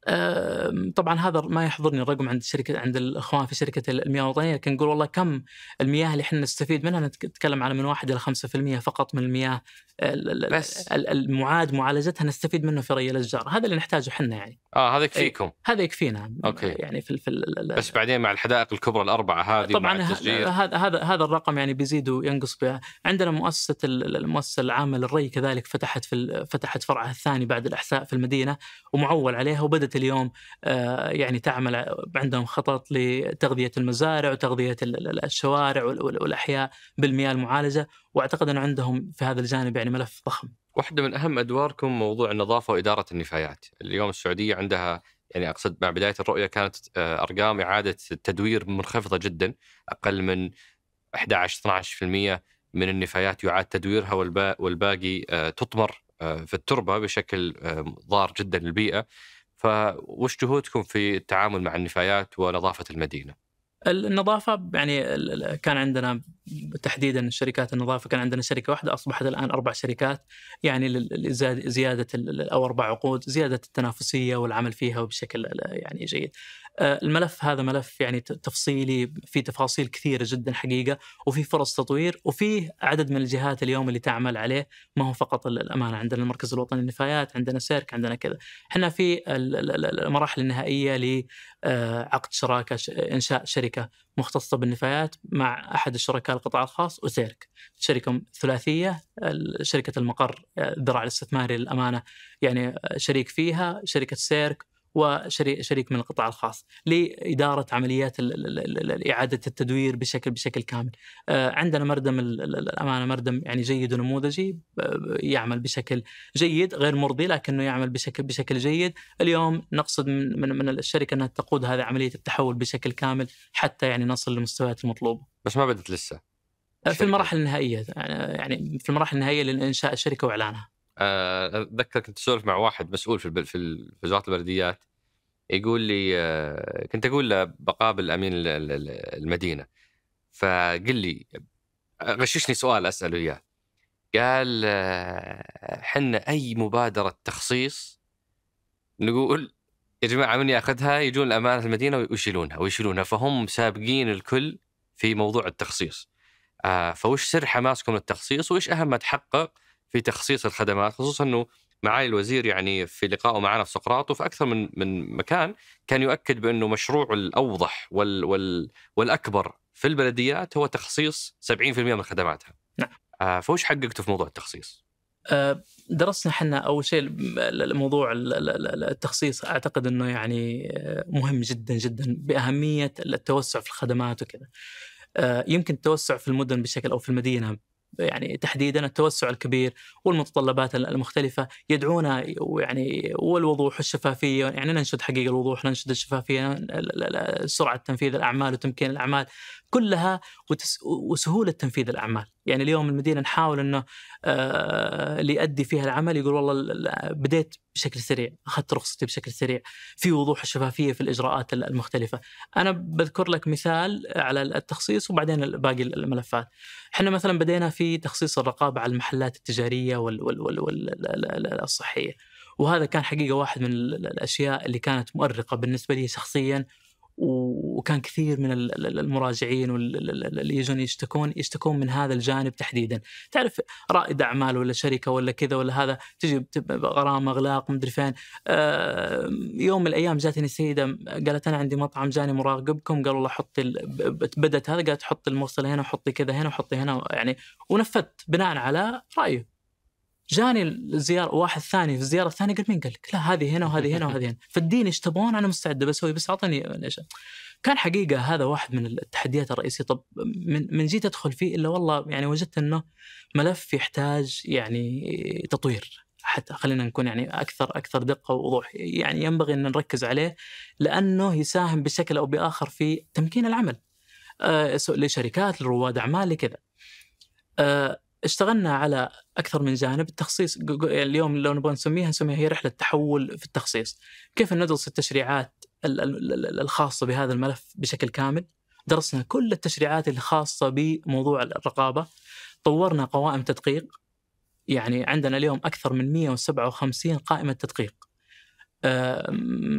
طبعا هذا ما يحضرني الرقم عند شركه عند الاخوان في شركه المياه الوطنيه لكن نقول والله كم المياه اللي احنا نستفيد منها نتكلم على من 1 الى 5% فقط من المياه بس المعاد معالجتها نستفيد منه في ري الاشجار هذا اللي نحتاجه احنا يعني اه هذا يكفيكم إيه، هذا يكفينا اوكي يعني في, في بس بعدين مع الحدائق الكبرى الاربعه هذه طبعا هذا هذا هذا الرقم يعني بيزيد وينقص عندنا مؤسسه المؤسسه العامه للري كذلك فتحت في فتحت فرعها الثاني بعد الاحساء في المدينه ومعول عليها وبدات الزراعات اليوم آه، يعني تعمل عندهم خطط لتغذيه المزارع وتغذيه الشوارع والاحياء بالمياه المعالجه واعتقد ان عندهم في هذا الجانب يعني ملف ضخم. واحده من اهم ادواركم موضوع النظافه واداره النفايات، اليوم السعوديه عندها يعني اقصد مع بدايه الرؤيه كانت آه، ارقام اعاده التدوير منخفضه جدا اقل من 11 12% من النفايات يعاد تدويرها والباقي آه، تطمر في التربه بشكل ضار جدا للبيئه فوش جهودكم في التعامل مع النفايات ونظافه المدينه؟ النظافة يعني كان عندنا تحديدا شركات النظافة كان عندنا شركة واحدة أصبحت الآن أربع شركات يعني زيادة أو أربع عقود زيادة التنافسية والعمل فيها بشكل يعني جيد آه، الملف هذا ملف يعني تفصيلي في تفاصيل كثيره جدا حقيقه وفي فرص تطوير وفيه عدد من الجهات اليوم اللي تعمل عليه ما هو فقط الامانه عندنا المركز الوطني للنفايات عندنا سيرك عندنا كذا احنا في المراحل النهائيه لعقد آه، شراكه انشاء شركه مختصه بالنفايات مع احد الشركاء القطاع الخاص وسيرك شركه ثلاثيه شركه المقر الذراع آه، الاستثماري للامانه يعني شريك فيها شركه سيرك وشريك من القطاع الخاص لإدارة عمليات إعادة التدوير بشكل بشكل كامل آه، عندنا مردم الأمانة مردم يعني جيد ونموذجي آه، يعمل بشكل جيد غير مرضي لكنه يعمل بشكل بشكل جيد اليوم نقصد من, من, من الشركة أنها تقود هذه عملية التحول بشكل كامل حتى يعني نصل للمستويات المطلوبة بس ما بدت لسه آه، في المراحل النهائية يعني،, يعني في المراحل النهائية لإنشاء الشركة وإعلانها آه، اتذكر كنت اسولف مع واحد مسؤول في في وزاره البلديات يقول لي آه، كنت اقول له بقابل امين المدينه فقل لي غششني سؤال اساله اياه قال آه، حنا اي مبادره تخصيص نقول يا جماعه من ياخذها يجون الامانه المدينه ويشيلونها ويشيلونها فهم سابقين الكل في موضوع التخصيص فوش سر حماسكم للتخصيص وايش اهم ما تحقق في تخصيص الخدمات خصوصا انه معالي الوزير يعني في لقائه معنا في سقراط وفي اكثر من من مكان كان يؤكد بانه مشروع الاوضح وال وال والاكبر في البلديات هو تخصيص 70% من خدماتها. نعم. آه فوش حققتوا في موضوع التخصيص؟ آه، درسنا احنا اول شيء الموضوع التخصيص اعتقد انه يعني آه، مهم جدا جدا باهميه التوسع في الخدمات وكذا. آه، يمكن التوسع في المدن بشكل او في المدينه يعني تحديدا التوسع الكبير والمتطلبات المختلفة يدعونا يعني والوضوح والشفافية يعني ننشد حقيقة الوضوح ننشد الشفافية سرعة تنفيذ الأعمال وتمكين الأعمال كلها وسهوله تنفيذ الاعمال، يعني اليوم المدينه نحاول انه آه، اللي يؤدي فيها العمل يقول والله بديت بشكل سريع، اخذت رخصتي بشكل سريع، في وضوح وشفافيه في الاجراءات المختلفه. انا بذكر لك مثال على التخصيص وبعدين باقي الملفات. احنا مثلا بدينا في تخصيص الرقابه على المحلات التجاريه والصحيه. وهذا كان حقيقه واحد من الاشياء اللي كانت مؤرقه بالنسبه لي شخصيا وكان كثير من المراجعين اللي يجون يشتكون يشتكون من هذا الجانب تحديدا تعرف رائد اعمال ولا شركه ولا كذا ولا هذا تجي غرامه اغلاق مدري فين آه، يوم من الايام جاتني سيده قالت انا عندي مطعم جاني مراقبكم قالوا والله حطي بدت هذا قالت حطي المغسله هنا وحطي كذا هنا وحطي هنا يعني ونفذت بناء على رايه جاني الزيارة واحد ثاني في الزيارة الثانية قال مين قال لك؟ لا هذه هنا وهذه هنا وهذه هنا، فاديني ايش تبغون انا مستعد بسوي بس اعطيني ليش كان حقيقة هذا واحد من التحديات الرئيسية طب من من جيت ادخل فيه الا والله يعني وجدت انه ملف يحتاج يعني تطوير حتى خلينا نكون يعني اكثر اكثر دقه ووضوح يعني ينبغي ان نركز عليه لانه يساهم بشكل او باخر في تمكين العمل أه لشركات لرواد اعمال لكذا أه اشتغلنا على اكثر من جانب التخصيص يعني اليوم لو نبغى نسميها نسميها هي رحله تحول في التخصيص كيف ندرس التشريعات الخاصه بهذا الملف بشكل كامل درسنا كل التشريعات الخاصه بموضوع الرقابه طورنا قوائم تدقيق يعني عندنا اليوم اكثر من 157 قائمه تدقيق آه،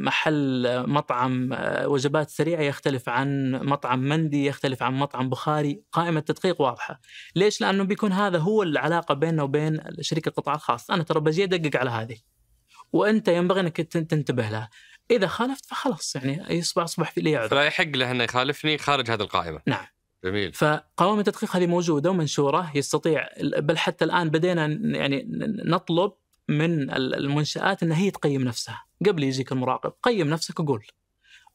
محل آه، مطعم آه، وجبات سريعه يختلف عن مطعم مندي يختلف عن مطعم بخاري قائمه تدقيق واضحه ليش لانه بيكون هذا هو العلاقه بيننا وبين شركه القطاع الخاص انا ترى بجي ادقق على هذه وانت ينبغي انك تنتبه لها اذا خالفت فخلاص يعني يصبح اصبح في لي عذر فلا يحق له انه يخالفني خارج هذه القائمه نعم جميل فقوائم التدقيق هذه موجوده ومنشوره يستطيع بل حتى الان بدينا يعني نطلب من المنشآت أن هي تقيم نفسها قبل يجيك المراقب قيم نفسك وقول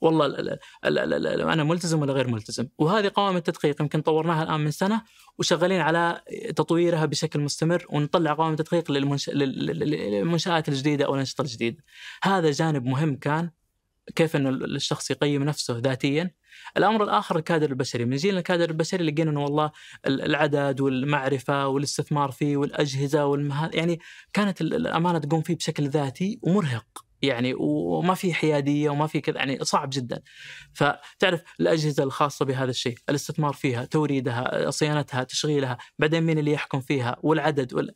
والله لا لا لا انا ملتزم ولا غير ملتزم وهذه قوائم التدقيق يمكن طورناها الان من سنه وشغالين على تطويرها بشكل مستمر ونطلع قوائم تدقيق للمنشآت الجديده او الانشطه الجديده هذا جانب مهم كان كيف انه الشخص يقيم نفسه ذاتيا الامر الاخر الكادر البشري من جيل الكادر البشري لقينا انه والله العدد والمعرفه والاستثمار فيه والاجهزه والمهام يعني كانت الامانه تقوم فيه بشكل ذاتي ومرهق يعني وما في حياديه وما في كذا يعني صعب جدا. فتعرف الاجهزه الخاصه بهذا الشيء، الاستثمار فيها، توريدها، صيانتها، تشغيلها، بعدين مين اللي يحكم فيها والعدد وال...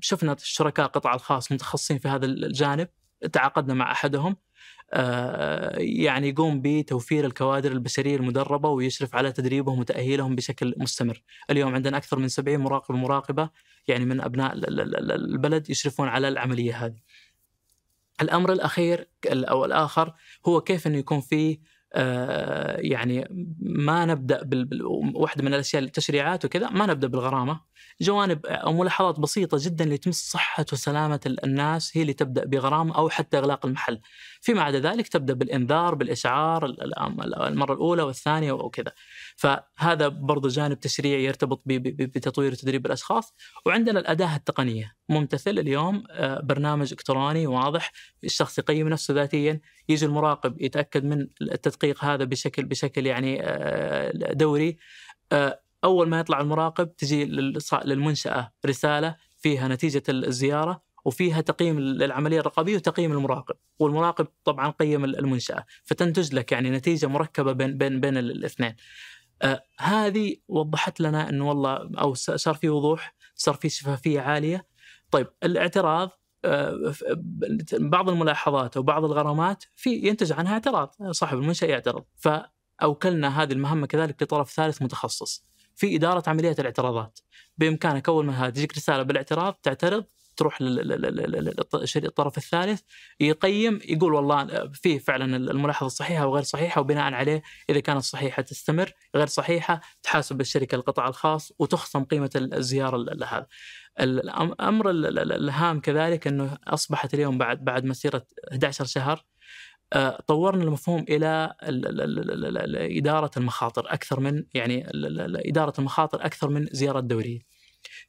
شفنا الشركاء قطاع الخاص متخصصين في هذا الجانب، تعاقدنا مع احدهم آه، يعني يقوم بتوفير الكوادر البشريه المدربه ويشرف على تدريبهم وتاهيلهم بشكل مستمر. اليوم عندنا اكثر من 70 مراقب ومراقبه يعني من ابناء البلد يشرفون على العمليه هذه. الامر الاخير او الاخر هو كيف انه يكون في آه، يعني ما نبدا بال... واحده من الاشياء التشريعات وكذا ما نبدا بالغرامه جوانب او آه، ملاحظات بسيطه جدا اللي تمس صحه وسلامه الناس هي اللي تبدا بغرامه او حتى اغلاق المحل فيما عدا ذلك تبدا بالانذار بالاشعار المره الاولى والثانيه وكذا فهذا برضو جانب تشريعي يرتبط بتطوير وتدريب الاشخاص وعندنا الاداه التقنيه ممتثل اليوم آه، برنامج الكتروني واضح الشخص يقيم نفسه ذاتيا يجي المراقب يتاكد من التدقيق هذا بشكل بشكل يعني آه، دوري آه، اول ما يطلع المراقب تجي للمنشاه رساله فيها نتيجه الزياره وفيها تقييم العمليه الرقابيه وتقييم المراقب والمراقب طبعا قيم المنشاه فتنتج لك يعني نتيجه مركبه بين بين بين الاثنين آه هذه وضحت لنا انه والله او صار في وضوح صار في شفافيه عاليه طيب الاعتراض آه، بعض الملاحظات او بعض الغرامات في ينتج عنها اعتراض صاحب المنشأ يعترض فاوكلنا هذه المهمه كذلك لطرف ثالث متخصص في اداره عمليه الاعتراضات بامكانك اول ما تجيك رساله بالاعتراض تعترض تروح للطرف الثالث يقيم يقول والله فيه فعلا الملاحظه الصحيحه وغير صحيحه وبناء عليه اذا كانت صحيحه تستمر غير صحيحه تحاسب الشركه القطاع الخاص وتخصم قيمه الزياره لهذا. الامر الهام كذلك انه اصبحت اليوم بعد بعد مسيره 11 شهر طورنا المفهوم الى اداره المخاطر اكثر من يعني اداره المخاطر اكثر من زياره دوريه.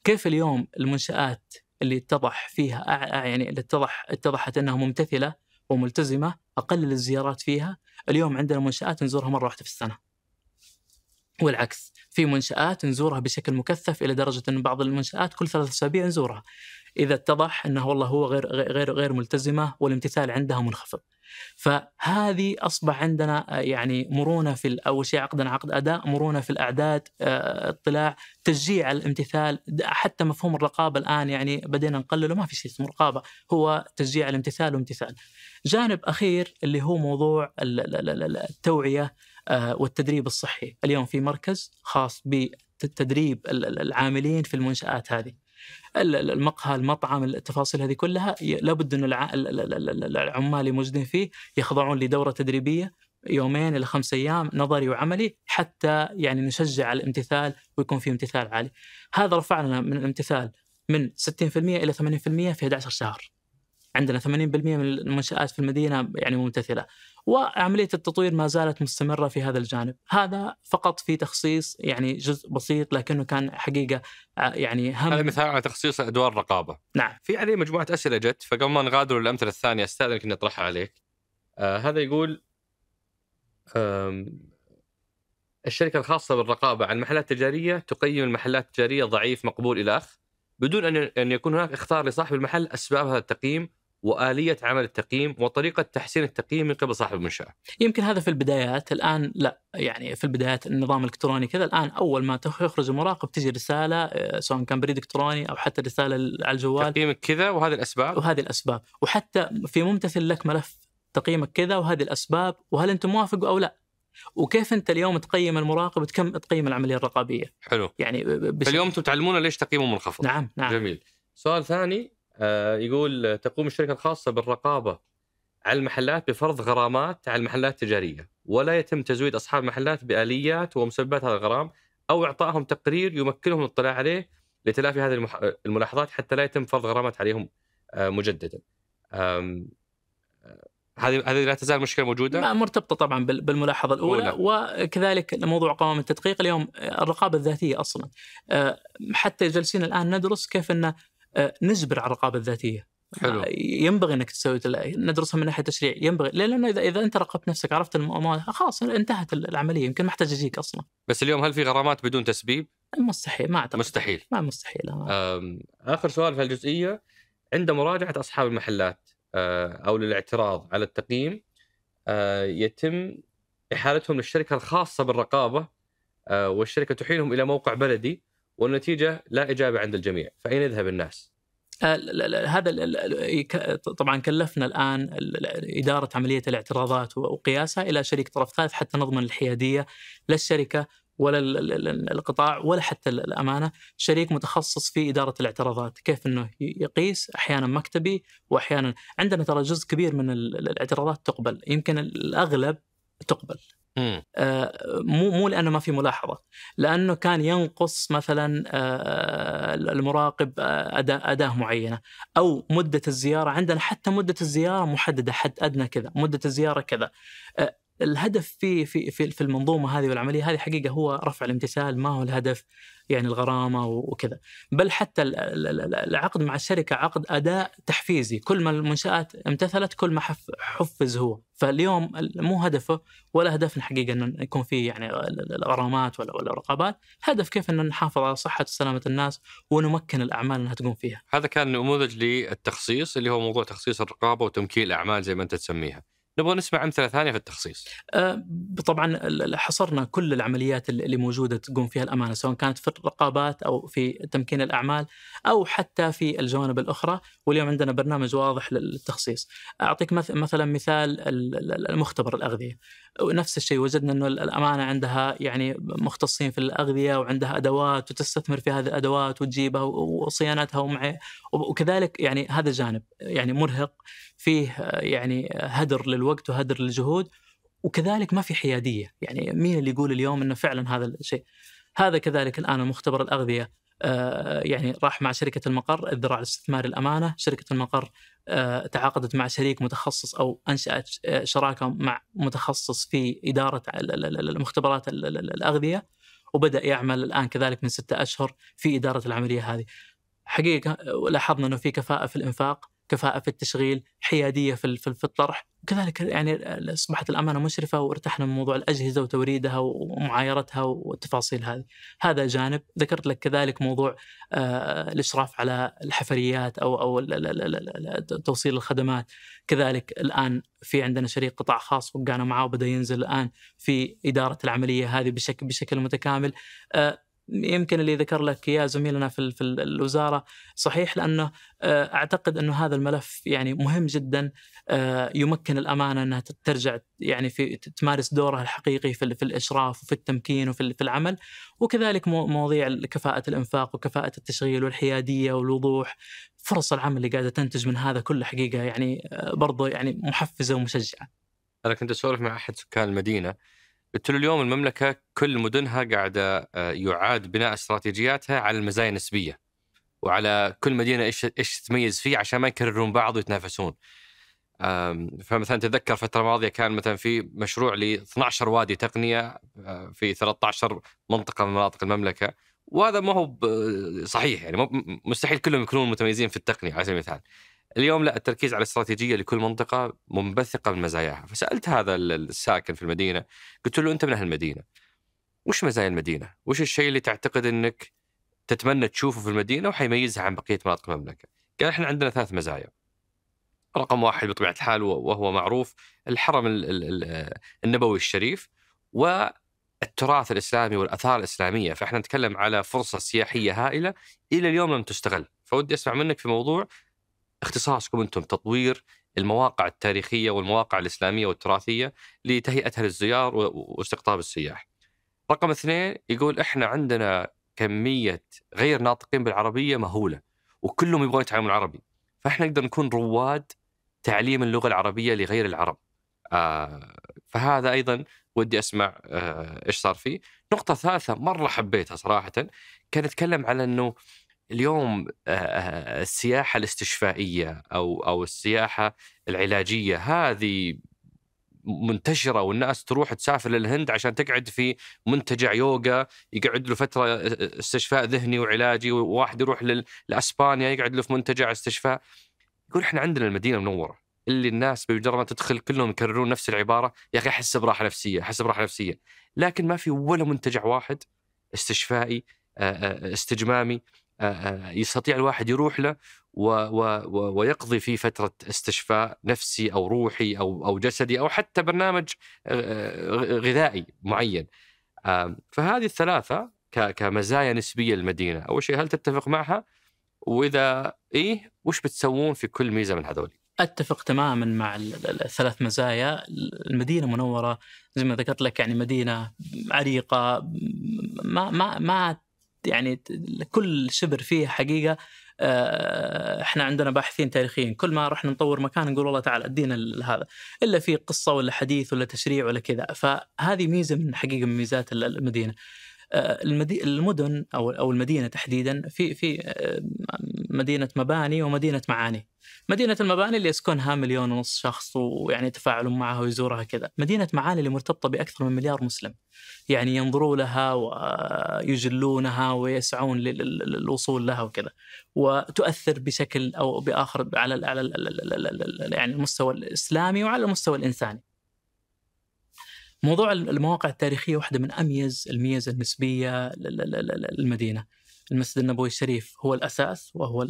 كيف اليوم المنشات اللي اتضح فيها يعني اللي اتضح اتضحت انها ممتثله وملتزمه اقلل الزيارات فيها، اليوم عندنا منشات نزورها مره واحده في السنه. والعكس، في منشات نزورها بشكل مكثف الى درجه ان بعض المنشات كل ثلاث اسابيع نزورها. اذا اتضح انه والله هو غير غير غير ملتزمه والامتثال عندها منخفض. فهذه اصبح عندنا آه، يعني مرونه في اول شيء عقدنا عقد اداء، مرونه في الاعداد، آه، اطلاع، تشجيع الامتثال، حتى مفهوم الرقابه الان يعني بدينا نقلله ما في شيء اسمه رقابه، هو تشجيع الامتثال وامتثال. جانب اخير اللي هو موضوع التوعيه آه، والتدريب الصحي، اليوم في مركز خاص بتدريب العاملين في المنشات هذه. المقهى المطعم التفاصيل هذه كلها لابد أن العمال الموجودين فيه يخضعون لدورة تدريبية يومين إلى خمس أيام نظري وعملي حتى يعني نشجع على الامتثال ويكون في امتثال عالي هذا رفعنا من الامتثال من 60% إلى 80% في 11 شهر عندنا 80% من المنشآت في المدينة يعني ممتثلة وعملية التطوير ما زالت مستمرة في هذا الجانب هذا فقط في تخصيص يعني جزء بسيط لكنه كان حقيقة آه، يعني هم هذا مثال على تخصيص أدوار الرقابة نعم في عليه مجموعة أسئلة جت فقبل ما نغادر الأمثلة الثانية أستاذنك أني أطرحها عليك آه هذا يقول الشركة الخاصة بالرقابة عن المحلات التجارية تقيم المحلات التجارية ضعيف مقبول إلى آخر بدون أن يكون هناك اختار لصاحب المحل أسباب هذا التقييم واليه عمل التقييم وطريقه تحسين التقييم من قبل صاحب المنشاه. يمكن هذا في البدايات، الان لا يعني في البدايات النظام الالكتروني كذا الان اول ما يخرج المراقب تجي رساله آه، سواء كان بريد الكتروني او حتى رساله على الجوال تقييمك كذا وهذه الاسباب وهذه الاسباب، وحتى في ممتثل لك ملف تقييمك كذا وهذه الاسباب وهل انت موافق او لا؟ وكيف انت اليوم تقيم المراقب كم تقيم العمليه الرقابيه؟ حلو يعني اليوم فاليوم انتم تعلمونا ليش تقييمه منخفض نعم نعم جميل سؤال ثاني آه، يقول تقوم الشركه الخاصه بالرقابه على المحلات بفرض غرامات على المحلات التجاريه ولا يتم تزويد اصحاب المحلات باليات ومسببات هذا الغرام او اعطائهم تقرير يمكنهم الاطلاع عليه لتلافي هذه الملاحظات حتى لا يتم فرض غرامات عليهم آه، مجددا. آه، هذه هذه لا تزال مشكله موجوده مرتبطه طبعا بالملاحظه الاولى أولا. وكذلك موضوع قوام التدقيق اليوم الرقابه الذاتيه اصلا حتى جالسين الان ندرس كيف انه آه، نجبر على الرقابه الذاتيه حلو آه، ينبغي انك تسوي ندرسها من ناحيه تشريع ينبغي لانه اذا اذا انت راقبت نفسك عرفت المؤامره خلاص انتهت العمليه يمكن ما احتاج اجيك اصلا بس اليوم هل في غرامات بدون تسبيب؟ مستحيل ما اعتقد مستحيل ما مستحيل آه. اخر سؤال في الجزئيه عند مراجعه اصحاب المحلات او للاعتراض على التقييم يتم احالتهم للشركه الخاصه بالرقابه والشركه تحيلهم الى موقع بلدي والنتيجه لا اجابه عند الجميع، فاين يذهب الناس؟ آه، هذا طبعا كلفنا الان اداره عمليه الاعتراضات وقياسها الى شريك طرف ثالث حتى نضمن الحياديه لا الشركه ولا القطاع ولا حتى الامانه، شريك متخصص في اداره الاعتراضات، كيف انه يقيس احيانا مكتبي واحيانا عندنا ترى جزء كبير من الاعتراضات تقبل، يمكن الاغلب تقبل آه، مو مو لانه ما في ملاحظه لانه كان ينقص مثلا آه، المراقب آه، اداه معينه او مده الزياره عندنا حتى مده الزياره محدده حد ادنى كذا مده الزياره كذا الهدف في في في, في المنظومه هذه والعمليه هذه حقيقه هو رفع الامتثال ما هو الهدف يعني الغرامه وكذا بل حتى العقد مع الشركه عقد اداء تحفيزي كل ما المنشات امتثلت كل ما حفز هو فاليوم مو هدفه ولا هدفنا حقيقه انه يكون في يعني غرامات ولا ولا رقابات هدف كيف انه نحافظ على صحه وسلامه الناس ونمكن الاعمال انها تقوم فيها هذا كان نموذج للتخصيص اللي هو موضوع تخصيص الرقابه وتمكين الاعمال زي ما انت تسميها نبغى نسمع امثله ثانيه في التخصيص. أه، طبعا حصرنا كل العمليات اللي موجوده تقوم فيها الامانه سواء كانت في الرقابات او في تمكين الاعمال او حتى في الجوانب الاخرى واليوم عندنا برنامج واضح للتخصيص. اعطيك مثلا مثال المختبر الاغذيه. ونفس الشيء وجدنا انه الامانه عندها يعني مختصين في الاغذيه وعندها ادوات وتستثمر في هذه الادوات وتجيبها وصيانتها ومع وكذلك يعني هذا جانب يعني مرهق فيه يعني هدر للوقت وهدر للجهود وكذلك ما في حياديه يعني مين اللي يقول اليوم انه فعلا هذا الشيء هذا كذلك الان المختبر الاغذيه آه، يعني راح مع شركه المقر الذراع الاستثماري الامانه شركه المقر آه، تعاقدت مع شريك متخصص او انشات آه، شراكه مع متخصص في اداره المختبرات الاغذيه وبدا يعمل الان كذلك من ستة اشهر في اداره العمليه هذه حقيقه لاحظنا انه في كفاءه في الانفاق كفاءه في التشغيل حياديه في في الطرح وكذلك يعني اصبحت الامانه مشرفه وارتحنا من موضوع الاجهزه وتوريدها ومعايرتها والتفاصيل هذه هذا جانب ذكرت لك كذلك موضوع آه، الاشراف على الحفريات او او توصيل الخدمات كذلك الان في عندنا شريك قطاع خاص وقعنا معاه وبدا ينزل الان في اداره العمليه هذه بشكل بشكل متكامل آه، يمكن اللي ذكر لك اياه زميلنا في, في الوزاره صحيح لانه آه، اعتقد انه هذا الملف يعني مهم جدا آه، يمكن الامانه انها ترجع يعني في تمارس دورها الحقيقي في, في الاشراف وفي التمكين وفي في العمل وكذلك مواضيع كفاءه الانفاق وكفاءه التشغيل والحياديه والوضوح فرص العمل اللي قاعده تنتج من هذا كله حقيقه يعني آه، برضه يعني محفزه ومشجعه. انا كنت اسولف مع احد سكان المدينه قلت له اليوم المملكه كل مدنها قاعده آه، يعاد بناء استراتيجياتها على المزايا النسبيه وعلى كل مدينه ايش ايش تتميز فيه عشان ما يكررون بعض ويتنافسون. فمثلا تذكر الفتره الماضيه كان مثلا في مشروع ل 12 وادي تقنيه آه، في 13 منطقه من مناطق المملكه وهذا ما هو آه، صحيح يعني مستحيل كلهم يكونون متميزين في التقنيه على سبيل المثال. اليوم لا التركيز على الاستراتيجيه لكل منطقه منبثقه من مزاياها فسالت هذا الساكن في المدينه قلت له انت من اهل المدينه وش مزايا المدينه وش الشيء اللي تعتقد انك تتمنى تشوفه في المدينه وحيميزها عن بقيه مناطق المملكه قال احنا عندنا ثلاث مزايا رقم واحد بطبيعه الحال وهو معروف الحرم النبوي الشريف والتراث الاسلامي والاثار الاسلاميه فاحنا نتكلم على فرصه سياحيه هائله الى اليوم لم تستغل فودي اسمع منك في موضوع اختصاصكم انتم تطوير المواقع التاريخيه والمواقع الاسلاميه والتراثيه لتهيئتها للزيار واستقطاب السياح. رقم اثنين يقول احنا عندنا كميه غير ناطقين بالعربيه مهوله وكلهم يبغون يتعلمون عربي فاحنا نقدر نكون رواد تعليم اللغه العربيه لغير العرب. آه فهذا ايضا ودي اسمع آه ايش صار فيه. نقطه ثالثه مره حبيتها صراحه كان يتكلم على انه اليوم آه، آه، السياحه الاستشفائيه او او السياحه العلاجيه هذه منتشره والناس تروح تسافر للهند عشان تقعد في منتجع يوغا يقعد له فتره آه، استشفاء ذهني وعلاجي وواحد يروح لاسبانيا يقعد له في منتجع استشفاء يقول احنا عندنا المدينه منوره اللي الناس بمجرد ما تدخل كلهم يكررون نفس العباره يا اخي احس براحه نفسيه احس براحه نفسيه لكن ما في ولا منتجع واحد استشفائي استجمامي يستطيع الواحد يروح له و و و ويقضي في فترة استشفاء نفسي أو روحي أو, أو جسدي أو حتى برنامج غذائي معين آمم، فهذه الثلاثة كمزايا نسبية للمدينة أول شيء هل تتفق معها وإذا إيه وش بتسوون في كل ميزة من هذول اتفق تماما مع الثلاث مزايا المدينه منوره زي ما ذكرت لك يعني مدينه عريقه ما ما ما يعني كل شبر فيه حقيقه آه، احنا عندنا باحثين تاريخيين كل ما رحنا نطور مكان نقول والله تعال ادينا هذا الا في قصه ولا حديث ولا تشريع ولا كذا فهذه ميزه من حقيقه من ميزات المدينه آه، المدن او او المدينه تحديدا في في آه، مدينه مباني ومدينه معاني. مدينه المباني اللي يسكنها مليون ونص شخص ويعني يتفاعلون معها ويزورها كذا، مدينه معاني اللي مرتبطه باكثر من مليار مسلم. يعني ينظروا لها ويجلونها ويسعون للوصول لها وكذا. وتؤثر بشكل او باخر على على يعني المستوى الاسلامي وعلى المستوى الانساني. موضوع المواقع التاريخيه واحده من اميز الميز النسبيه للمدينه المسجد النبوي الشريف هو الاساس وهو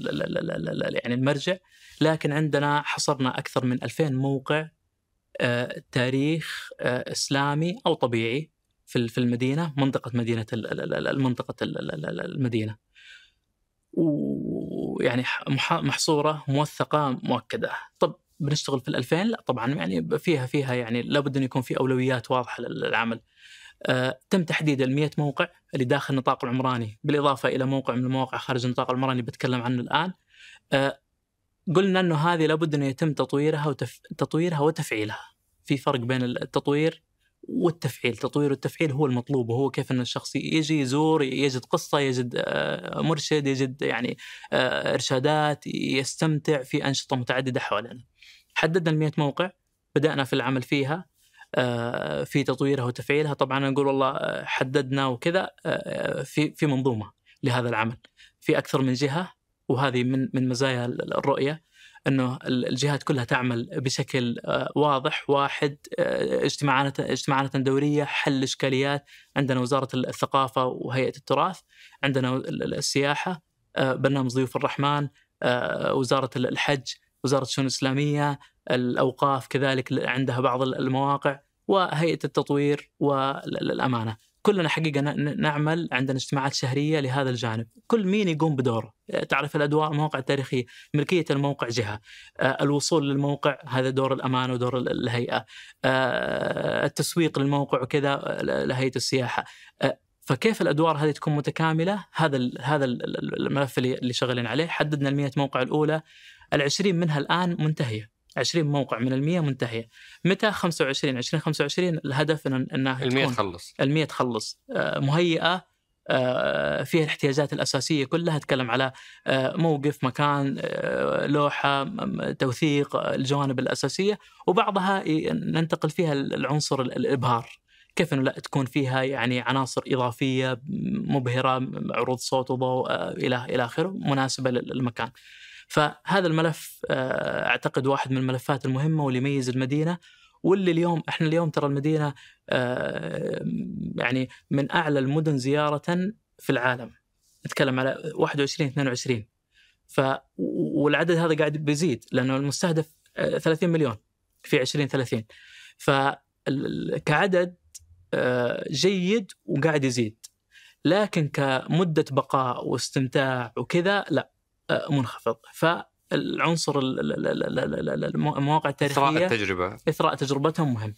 يعني المرجع لكن عندنا حصرنا اكثر من 2000 موقع تاريخ اسلامي او طبيعي في المدينه منطقه مدينه المنطقه المدينه ويعني محصوره موثقه مؤكده طب بنشتغل في ال2000 لا طبعا يعني فيها فيها يعني لابد ان يكون في اولويات واضحه للعمل آه، تم تحديد ال 100 موقع اللي داخل النطاق العمراني بالاضافه الى موقع من المواقع خارج النطاق العمراني بتكلم عنه الان آه، قلنا انه هذه لابد انه يتم تطويرها وتف... تطويرها وتفعيلها في فرق بين التطوير والتفعيل التطوير والتفعيل هو المطلوب وهو كيف ان الشخص يجي يزور يجد قصه يجد آه، مرشد يجد يعني آه، ارشادات يستمتع في انشطه متعدده حولنا حددنا ال 100 موقع بدانا في العمل فيها آه، في تطويرها وتفعيلها طبعا نقول والله آه، حددنا وكذا آه، في في منظومه لهذا العمل في اكثر من جهه وهذه من من مزايا الرؤيه انه الجهات كلها تعمل بشكل واضح واحد اجتماعات اجتماعات دوريه حل اشكاليات عندنا وزاره الثقافه وهيئه التراث عندنا السياحه برنامج ضيوف الرحمن وزاره الحج وزاره الشؤون الاسلاميه، الاوقاف كذلك عندها بعض المواقع وهيئه التطوير والامانه. كلنا حقيقه نعمل عندنا اجتماعات شهريه لهذا الجانب، كل مين يقوم بدوره، تعرف الادوار المواقع التاريخيه، ملكيه الموقع جهه، آه، الوصول للموقع هذا دور الامانه ودور الهيئه، آه، التسويق للموقع وكذا لهيئه السياحه، آه، فكيف الادوار هذه تكون متكامله؟ هذا هذا الملف اللي شغالين عليه، حددنا ال موقع الاولى ال20 منها الان منتهيه 20 موقع من ال100 منتهيه متى 25 20 25 الهدف ان انها ال100 تخلص ال100 تخلص آه، مهيئه آه، فيها الاحتياجات الاساسيه كلها اتكلم على آه، موقف مكان لوحه توثيق الجوانب الاساسيه وبعضها ننتقل فيها العنصر الابهار كيف انه لا تكون فيها يعني عناصر اضافيه مبهره عروض صوت وضوء الى الى اخره مناسبه للمكان فهذا الملف آه، اعتقد واحد من الملفات المهمه واللي يميز المدينه واللي اليوم احنا اليوم ترى المدينه آه، يعني من اعلى المدن زياره في العالم نتكلم على 21 22 ف والعدد هذا قاعد بيزيد لانه المستهدف 30 آه، مليون في 2030 ف كعدد جيد وقاعد يزيد لكن كمده بقاء واستمتاع وكذا لا منخفض فالعنصر المواقع التاريخيه اثراء التجربه اثراء تجربتهم مهم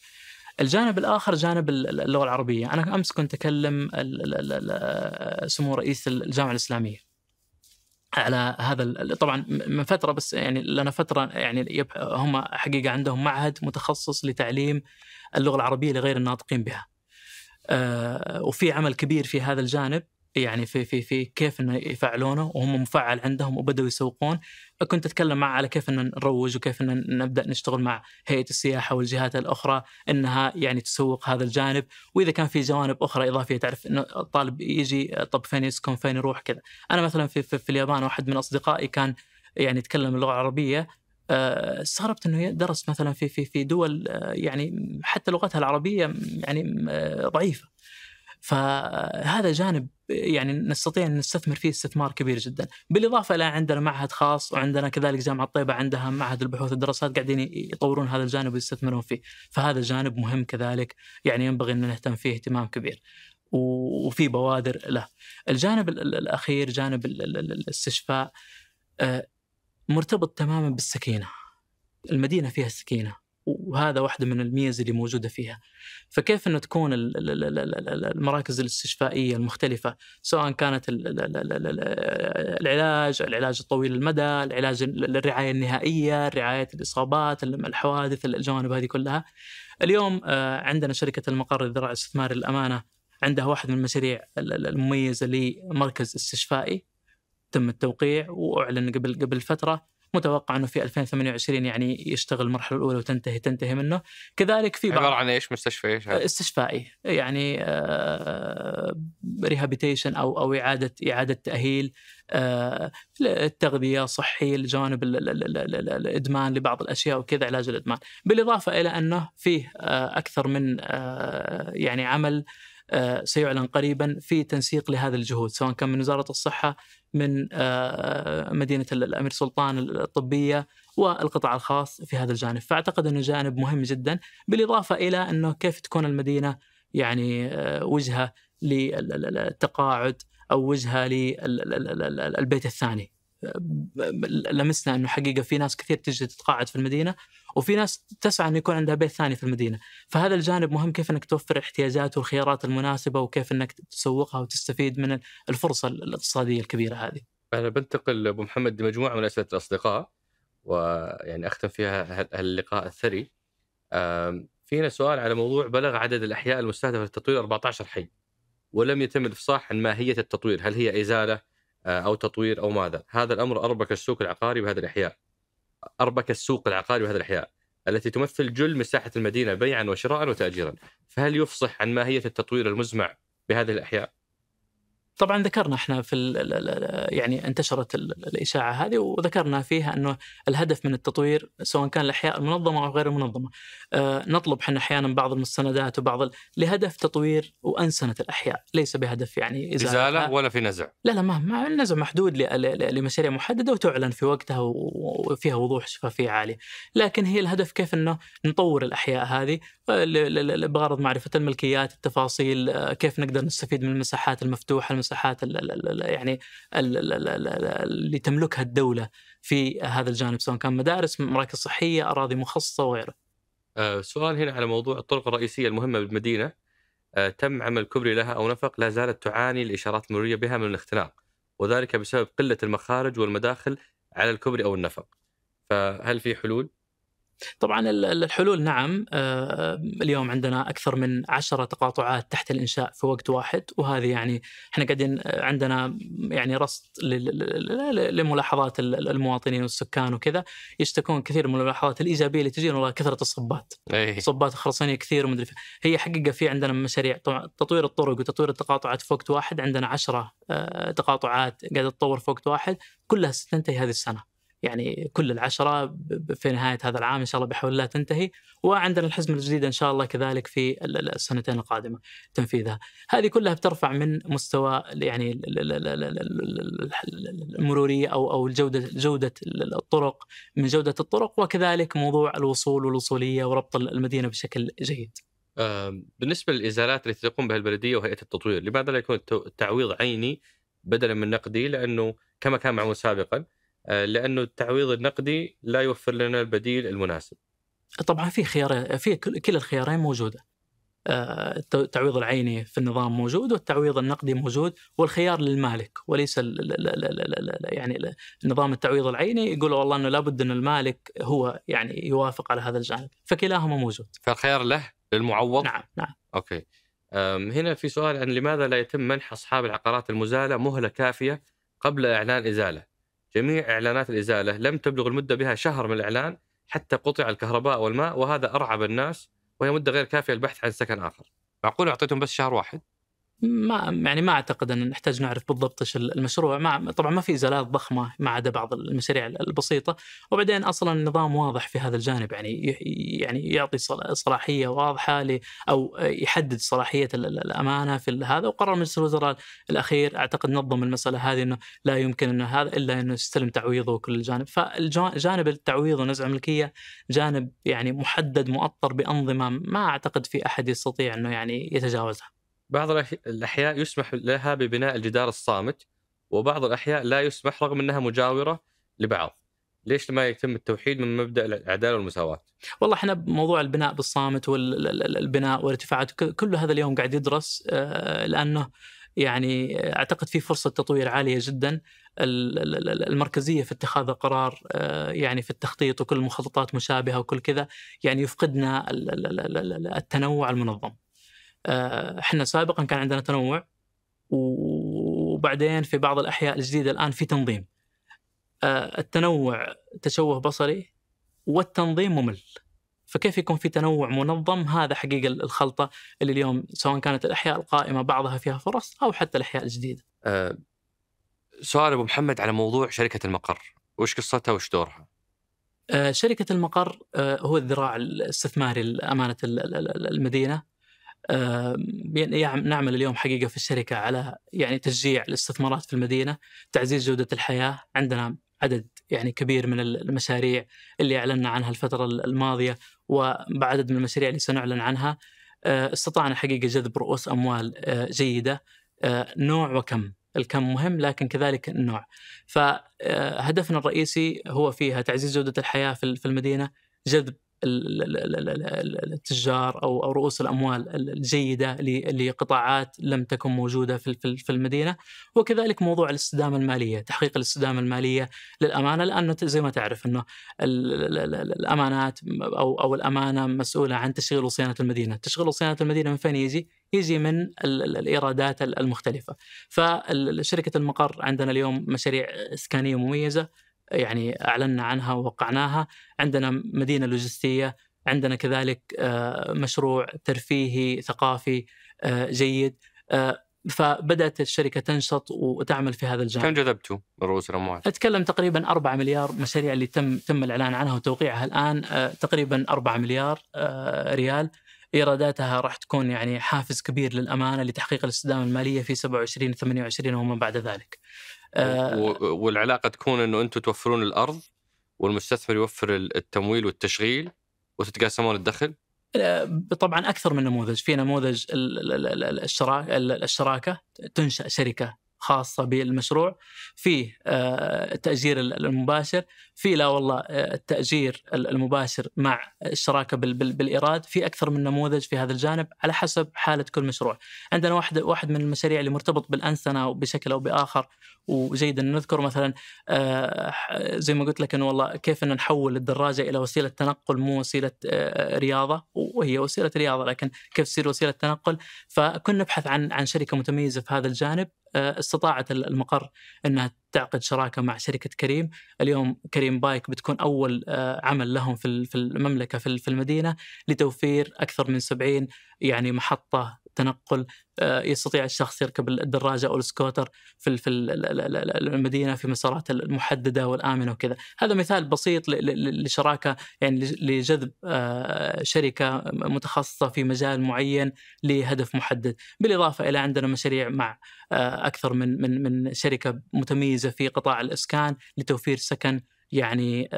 الجانب الاخر جانب اللغه العربيه انا امس كنت اكلم سمو رئيس الجامعه الاسلاميه على هذا طبعا من فتره بس يعني لنا فتره يعني هم حقيقه عندهم معهد متخصص لتعليم اللغه العربيه لغير الناطقين بها. وفي عمل كبير في هذا الجانب يعني في في في كيف انه يفعلونه وهم مفعل عندهم وبداوا يسوقون كنت اتكلم معه على كيف ان نروج وكيف ان نبدا نشتغل مع هيئه السياحه والجهات الاخرى انها يعني تسوق هذا الجانب واذا كان في جوانب اخرى اضافيه تعرف انه الطالب يجي طب فين يسكن فين يروح كذا انا مثلا في, في, في اليابان واحد من اصدقائي كان يعني يتكلم اللغه العربيه آه، استغربت انه درس مثلا في في في دول آه، يعني حتى لغتها العربيه يعني آه، ضعيفه فهذا جانب يعني نستطيع ان نستثمر فيه استثمار كبير جدا، بالاضافه الى عندنا معهد خاص وعندنا كذلك جامعه الطيبه عندها معهد البحوث والدراسات قاعدين يطورون هذا الجانب ويستثمرون فيه، فهذا جانب مهم كذلك يعني ينبغي ان نهتم فيه اهتمام كبير. وفي بوادر له. الجانب الاخير جانب الاستشفاء آه، مرتبط تماما بالسكينه. المدينه فيها سكينه وهذا واحده من الميز اللي موجوده فيها. فكيف انه تكون المراكز الاستشفائيه المختلفه سواء كانت العلاج، العلاج الطويل المدى، العلاج الرعايه النهائيه، رعايه الاصابات، الحوادث، الجوانب هذه كلها. اليوم عندنا شركه المقر الذراع الاستثماري للامانه عندها واحد من المشاريع المميزه لمركز استشفائي تم التوقيع واعلن قبل قبل فتره متوقع انه في 2028 يعني يشتغل المرحله الاولى وتنتهي تنتهي منه كذلك في بعض عباره عن ايش مستشفى ايش آه، استشفائي يعني ريهابيتيشن آه، او او اعاده اعاده تاهيل آه، التغذيه صحي الجوانب الادمان لبعض الاشياء وكذا علاج الادمان بالاضافه الى انه فيه اكثر من يعني عمل آه، سيعلن قريبا في تنسيق لهذه الجهود سواء كان من وزاره الصحه من آه، مدينه الامير سلطان الطبيه والقطاع الخاص في هذا الجانب، فاعتقد انه جانب مهم جدا بالاضافه الى انه كيف تكون المدينه يعني آه، وجهه للتقاعد او وجهه للبيت الثاني. لمسنا انه حقيقه في ناس كثير تجي تتقاعد في المدينه وفي ناس تسعى أن يكون عندها بيت ثاني في المدينة فهذا الجانب مهم كيف أنك توفر الاحتياجات والخيارات المناسبة وكيف أنك تسوقها وتستفيد من الفرصة الاقتصادية الكبيرة هذه أنا بنتقل أبو محمد لمجموعة من أسئلة الأصدقاء ويعني أختم فيها هاللقاء الثري فينا سؤال على موضوع بلغ عدد الأحياء المستهدفة للتطوير 14 حي ولم يتم الإفصاح عن ماهية التطوير هل هي إزالة آه، أو تطوير أو ماذا هذا الأمر أربك السوق العقاري بهذه الأحياء اربك السوق العقاري بهذه الاحياء التي تمثل جل مساحه المدينه بيعا وشراء وتاجيرا، فهل يفصح عن ماهيه التطوير المزمع بهذه الاحياء؟ طبعا ذكرنا احنا في يعني انتشرت الاشاعه هذه وذكرنا فيها انه الهدف من التطوير سواء كان الاحياء المنظمه او غير المنظمه أه نطلب احنا احيانا بعض المستندات وبعض لهدف تطوير وانسنه الاحياء ليس بهدف يعني ازاله, إزالة ولا في نزع لا لا ما, النزع محدود لمشاريع محدده وتعلن في وقتها وفيها وضوح شفافيه عاليه لكن هي الهدف كيف انه نطور الاحياء هذه آه، بغرض معرفه الملكيات التفاصيل آه، كيف نقدر نستفيد من المساحات المفتوحه المساحات يعني اللي تملكها الدوله في هذا الجانب سواء كان مدارس مراكز صحيه اراضي مخصصه وغيره آه، سؤال هنا على موضوع الطرق الرئيسيه المهمه بالمدينه آه، تم عمل كوبري لها او نفق لا زالت تعاني الاشارات المروريه بها من الاختناق وذلك بسبب قله المخارج والمداخل على الكوبري او النفق فهل في حلول؟ طبعا الحلول نعم آه، آه، اليوم عندنا اكثر من عشرة تقاطعات تحت الانشاء في وقت واحد وهذه يعني احنا قاعدين آه، عندنا يعني رصد لملاحظات المواطنين والسكان وكذا يشتكون كثير من الملاحظات الايجابيه اللي تجينا والله كثره الصبات أيه. صبات خرسانيه كثير ومدري هي حقيقه في عندنا مشاريع تطوير الطرق وتطوير التقاطعات في وقت واحد عندنا عشرة تقاطعات قاعده تطور في وقت واحد كلها ستنتهي هذه السنه يعني كل العشرة في نهاية هذا العام إن شاء الله بحول الله تنتهي وعندنا الحزمة الجديدة إن شاء الله كذلك في السنتين القادمة تنفيذها هذه كلها بترفع من مستوى يعني المرورية أو أو الجودة جودة الطرق من جودة الطرق وكذلك موضوع الوصول والوصولية وربط المدينة بشكل جيد بالنسبة للإزالات التي تقوم بها البلدية وهيئة التطوير لماذا لا يكون التعويض عيني بدلا من نقدي لأنه كما كان معمول سابقا آه، لانه التعويض النقدي لا يوفر لنا البديل المناسب. طبعا في خيارين في كلا الخيارين موجوده. آه، التعويض العيني في النظام موجود والتعويض النقدي موجود والخيار للمالك وليس لا لا لا يعني نظام التعويض العيني يقول والله انه لابد ان المالك هو يعني يوافق على هذا الجانب فكلاهما موجود فالخيار له للمعوض نعم نعم اوكي هنا في سؤال عن لماذا لا يتم منح اصحاب العقارات المزاله مهله كافيه قبل اعلان ازاله جميع إعلانات الإزالة لم تبلغ المدة بها شهر من الإعلان حتى قطع الكهرباء والماء وهذا أرعب الناس وهي مدة غير كافية للبحث عن سكن آخر معقول أعطيتهم بس شهر واحد ما يعني ما اعتقد ان نحتاج نعرف بالضبط ايش المشروع ما طبعا ما في ازالات ضخمه ما عدا بعض المشاريع البسيطه وبعدين اصلا النظام واضح في هذا الجانب يعني يعني يعطي صلاحيه واضحه ل او يحدد صلاحيه الامانه في هذا وقرار مجلس الوزراء الاخير اعتقد نظم المساله هذه انه لا يمكن انه هذا الا انه يستلم تعويضه وكل الجانب فجانب التعويض ونزع الملكيه جانب يعني محدد مؤطر بانظمه ما اعتقد في احد يستطيع انه يعني يتجاوزها. بعض الأحياء يسمح لها ببناء الجدار الصامت وبعض الأحياء لا يسمح رغم أنها مجاورة لبعض ليش ما يتم التوحيد من مبدا العداله والمساواه؟ والله احنا بموضوع البناء بالصامت والبناء والارتفاعات كل هذا اليوم قاعد يدرس آه، لانه يعني اعتقد في فرصه تطوير عاليه جدا المركزيه في اتخاذ القرار آه، يعني في التخطيط وكل المخططات مشابهه وكل كذا يعني يفقدنا التنوع المنظم. آه، احنا سابقا كان عندنا تنوع وبعدين في بعض الاحياء الجديده الان في تنظيم. آه، التنوع تشوه بصري والتنظيم ممل. فكيف يكون في تنوع منظم هذا حقيقه الخلطه اللي اليوم سواء كانت الاحياء القائمه بعضها فيها فرص او حتى الاحياء الجديده. أه سؤال ابو محمد على موضوع شركه المقر، وش قصتها وش دورها؟ أه شركه المقر أه هو الذراع الاستثماري لامانه المدينه آه، نعمل اليوم حقيقه في الشركه على يعني تشجيع الاستثمارات في المدينه، تعزيز جوده الحياه، عندنا عدد يعني كبير من المشاريع اللي اعلنا عنها الفتره الماضيه وبعدد من المشاريع اللي سنعلن عنها آه، استطعنا حقيقه جذب رؤوس اموال آه، جيده نوع وكم الكم مهم لكن كذلك النوع فهدفنا الرئيسي هو فيها تعزيز جودة الحياة في المدينة جذب التجار او او رؤوس الاموال الجيده لقطاعات لم تكن موجوده في المدينه وكذلك موضوع الاستدامه الماليه، تحقيق الاستدامه الماليه للامانه لانه زي ما تعرف انه الامانات او او الامانه مسؤوله عن تشغيل وصيانه المدينه، تشغيل وصيانه المدينه من فين يجي؟ يجي من الايرادات المختلفه. فشركه المقر عندنا اليوم مشاريع اسكانيه مميزه يعني اعلنا عنها ووقعناها عندنا مدينه لوجستيه عندنا كذلك آه، مشروع ترفيهي ثقافي آه، جيد آه، فبدات الشركه تنشط وتعمل في هذا الجانب. كم جذبتوا رؤوس الاموال؟ اتكلم تقريبا 4 مليار مشاريع اللي تم تم الاعلان عنها وتوقيعها الان تقريبا 4 مليار ريال ايراداتها راح تكون يعني حافز كبير للامانه لتحقيق الاستدامه الماليه في 27 28 وما بعد ذلك. إيه، آه، والعلاقه تكون انه انتم توفرون الارض والمستثمر يوفر التمويل والتشغيل وتتقاسمون الدخل؟ طبعا اكثر من نموذج، في نموذج الشراكه تنشا شركه خاصة بالمشروع فيه آه، التأجير المباشر في لا والله آه، التأجير المباشر مع الشراكة بالإيراد في أكثر من نموذج في هذا الجانب على حسب حالة كل مشروع عندنا واحد واحد من المشاريع اللي مرتبط بالأنسنة بشكل أو بآخر وجيد أن نذكر مثلا آه، زي ما قلت لك أنه والله كيف أن نحول الدراجة إلى وسيلة تنقل مو وسيلة رياضة وهي وسيلة رياضة لكن كيف تصير وسيلة تنقل فكنا نبحث عن عن شركة متميزة في هذا الجانب آه، استطاعت المقر انها تعقد شراكه مع شركه كريم، اليوم كريم بايك بتكون اول آه، عمل لهم في المملكه في المدينه لتوفير اكثر من 70 يعني محطه تنقل آه، يستطيع الشخص يركب الدراجه او السكوتر في في المدينه في مسارات المحدده والامنه وكذا، هذا مثال بسيط لشراكه يعني لجذب آه، شركه متخصصه في مجال معين لهدف محدد، بالاضافه الى عندنا مشاريع مع آه، اكثر من من من شركه متميزه في قطاع الاسكان لتوفير سكن يعني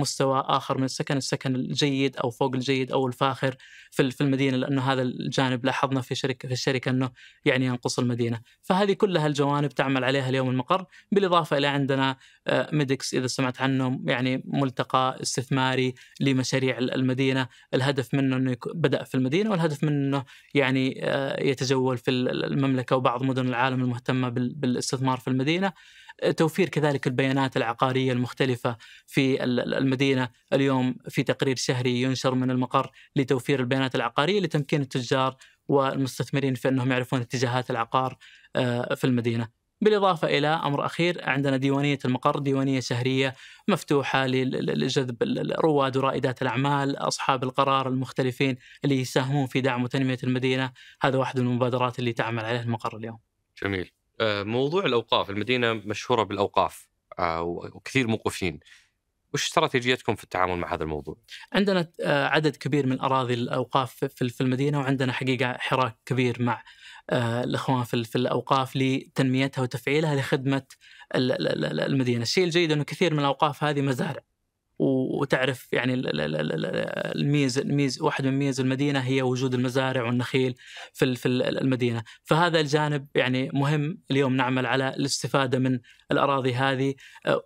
مستوى اخر من السكن، السكن الجيد او فوق الجيد او الفاخر في في المدينه لانه هذا الجانب لاحظنا في شركه في الشركه انه يعني ينقص المدينه، فهذه كلها الجوانب تعمل عليها اليوم المقر، بالاضافه الى عندنا ميدكس اذا سمعت عنه يعني ملتقى استثماري لمشاريع المدينه، الهدف منه انه بدا في المدينه والهدف منه انه يعني يتجول في المملكه وبعض مدن العالم المهتمه بالاستثمار في المدينه. توفير كذلك البيانات العقارية المختلفة في المدينة اليوم في تقرير شهري ينشر من المقر لتوفير البيانات العقارية لتمكين التجار والمستثمرين في أنهم يعرفون اتجاهات العقار آه، في المدينة بالإضافة إلى أمر أخير عندنا ديوانية المقر ديوانية شهرية مفتوحة لجذب رواد ورائدات الأعمال أصحاب القرار المختلفين اللي يساهمون في دعم وتنمية المدينة هذا واحد من المبادرات اللي تعمل عليها المقر اليوم جميل آه، موضوع الاوقاف المدينه مشهوره بالاوقاف آه، وكثير موقفين وش استراتيجيتكم في التعامل مع هذا الموضوع؟ عندنا آه، عدد كبير من اراضي الاوقاف في المدينه وعندنا حقيقه حراك كبير مع الاخوان في الاوقاف لتنميتها وتفعيلها لخدمه المدينه، الشيء الجيد انه كثير من الاوقاف هذه مزارع وتعرف يعني الميزه الميز واحد من ميز المدينه هي وجود المزارع والنخيل في في المدينه، فهذا الجانب يعني مهم اليوم نعمل على الاستفاده من الاراضي هذه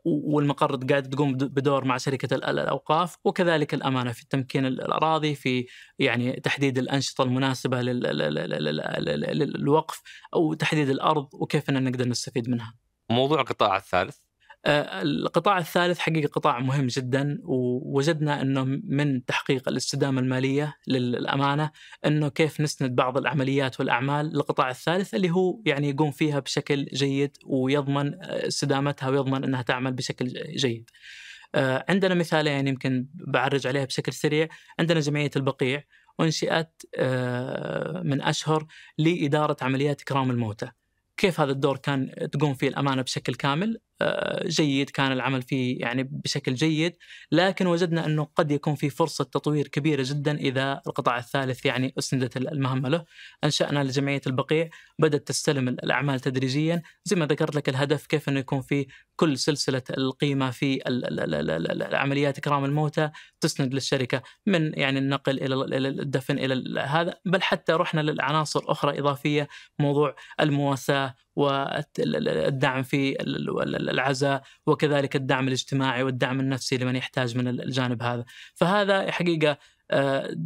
والمقر قاعد تقوم بدور مع شركه الاوقاف وكذلك الامانه في تمكين الاراضي في يعني تحديد الانشطه المناسبه للوقف او تحديد الارض وكيف ان نقدر نستفيد منها. موضوع القطاع الثالث القطاع الثالث حقيقة قطاع مهم جدا ووجدنا أنه من تحقيق الاستدامة المالية للأمانة أنه كيف نسند بعض العمليات والأعمال للقطاع الثالث اللي هو يعني يقوم فيها بشكل جيد ويضمن استدامتها ويضمن أنها تعمل بشكل جيد آه، عندنا مثالين يمكن بعرج عليها بشكل سريع عندنا جمعية البقيع أنشئت آه، من أشهر لإدارة عمليات إكرام الموتى كيف هذا الدور كان تقوم فيه الأمانة بشكل كامل آه، جيد كان العمل فيه يعني بشكل جيد لكن وجدنا أنه قد يكون في فرصة تطوير كبيرة جدا إذا القطاع الثالث يعني أسندت المهمة له أنشأنا لجمعية البقيع بدأت تستلم الأعمال تدريجيا زي ما ذكرت لك الهدف كيف أنه يكون في كل سلسلة القيمة في العمليات إكرام الموتى تسند للشركة من يعني النقل إلى الدفن إلى هذا بل حتى رحنا للعناصر أخرى إضافية موضوع المواساة والدعم في العزاء وكذلك الدعم الاجتماعي والدعم النفسي لمن يحتاج من الجانب هذا فهذا حقيقة آه،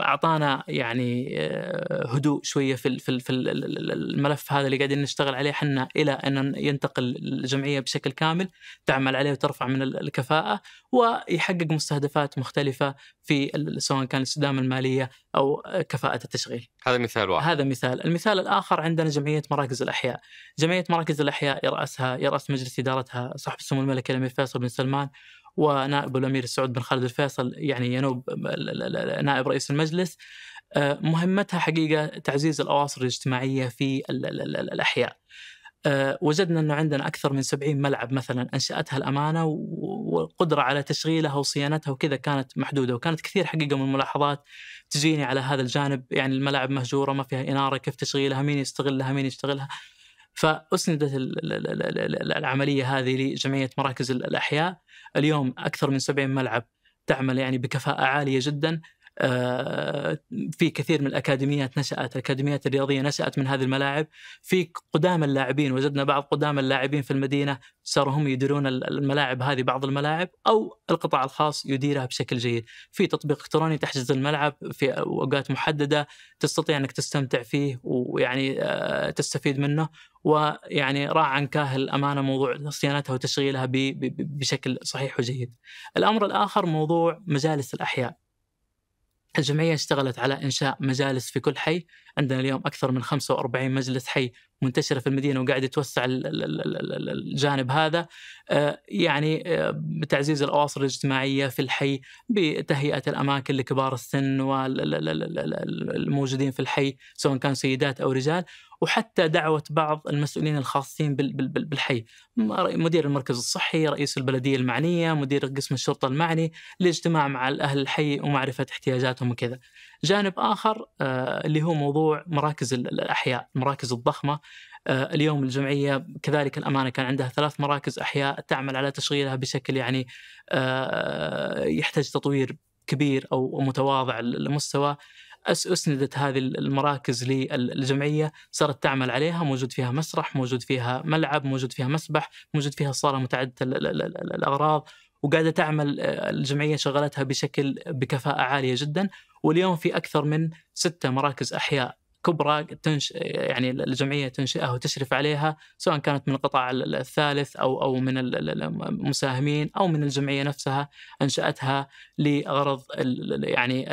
اعطانا يعني آه، هدوء شويه في في الملف هذا اللي قاعدين نشتغل عليه احنا الى ان ينتقل الجمعيه بشكل كامل تعمل عليه وترفع من الكفاءه ويحقق مستهدفات مختلفه في سواء كان الاستدامه الماليه او كفاءه التشغيل. هذا مثال واحد. هذا مثال، المثال الاخر عندنا جمعيه مراكز الاحياء. جمعيه مراكز الاحياء يراسها يراس مجلس ادارتها صاحب السمو الملكي الامير فيصل بن سلمان ونائب الامير سعود بن خالد الفيصل يعني ينوب نائب رئيس المجلس آه، مهمتها حقيقه تعزيز الاواصر الاجتماعيه في الاحياء. آه، وجدنا انه عندنا اكثر من 70 ملعب مثلا انشاتها الامانه والقدره على تشغيلها وصيانتها وكذا كانت محدوده وكانت كثير حقيقه من الملاحظات تجيني على هذا الجانب يعني الملاعب مهجوره ما فيها اناره كيف تشغيلها مين يستغلها مين يشتغلها فاسندت العمليه هذه لجمعيه مراكز الاحياء اليوم اكثر من 70 ملعب تعمل يعني بكفاءه عاليه جدا آه، في كثير من الاكاديميات نشات الاكاديميات الرياضيه نشات من هذه الملاعب في قدام اللاعبين وجدنا بعض قدام اللاعبين في المدينه صاروا هم يديرون الملاعب هذه بعض الملاعب او القطاع الخاص يديرها بشكل جيد في تطبيق الكتروني تحجز الملعب في اوقات محدده تستطيع انك تستمتع فيه ويعني آه، تستفيد منه ويعني راعى عن كاهل الامانه موضوع صيانتها وتشغيلها بشكل صحيح وجيد. الامر الاخر موضوع مجالس الاحياء. الجمعية اشتغلت على إنشاء مجالس في كل حي عندنا اليوم أكثر من 45 مجلس حي منتشره في المدينه وقاعد يتوسع الجانب هذا آه، يعني آه، بتعزيز الاواصر الاجتماعيه في الحي بتهيئه الاماكن لكبار السن والموجودين في الحي سواء كانوا سيدات او رجال وحتى دعوه بعض المسؤولين الخاصين بالحي مدير المركز الصحي رئيس البلديه المعنيه مدير قسم الشرطه المعني لاجتماع مع اهل الحي ومعرفه احتياجاتهم وكذا جانب اخر آه، اللي هو موضوع مراكز الاحياء المراكز الضخمه آه، اليوم الجمعيه كذلك الامانه كان عندها ثلاث مراكز احياء تعمل على تشغيلها بشكل يعني آه، يحتاج تطوير كبير او متواضع المستوى اسندت هذه المراكز للجمعيه صارت تعمل عليها موجود فيها مسرح موجود فيها ملعب موجود فيها مسبح موجود فيها صاله متعدده الاغراض وقاعده تعمل الجمعيه شغلتها بشكل بكفاءه عاليه جدا واليوم في اكثر من ستة مراكز احياء كبرى تنش يعني الجمعيه تنشئها وتشرف عليها سواء كانت من القطاع الثالث او او من المساهمين او من الجمعيه نفسها انشاتها لغرض يعني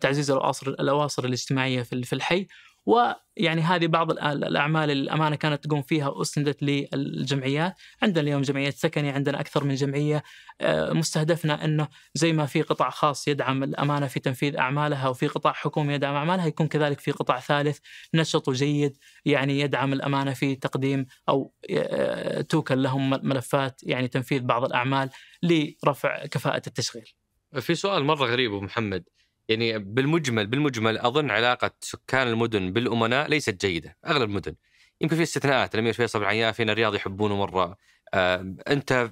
تعزيز الاواصر الاواصر الاجتماعيه في الحي ويعني هذه بعض الاعمال الامانه كانت تقوم فيها واسندت للجمعيات، عندنا اليوم جمعيه سكني، عندنا اكثر من جمعيه، آه، مستهدفنا انه زي ما في قطاع خاص يدعم الامانه في تنفيذ اعمالها وفي قطاع حكومي يدعم اعمالها، يكون كذلك في قطاع ثالث نشط وجيد يعني يدعم الامانه في تقديم او آه، توكل لهم ملفات يعني تنفيذ بعض الاعمال لرفع كفاءه التشغيل. في سؤال مره غريب ابو محمد يعني بالمجمل بالمجمل اظن علاقه سكان المدن بالامناء ليست جيده اغلب المدن يمكن في استثناءات الامير فيصل بن عياف هنا الرياض يحبونه مره آه انت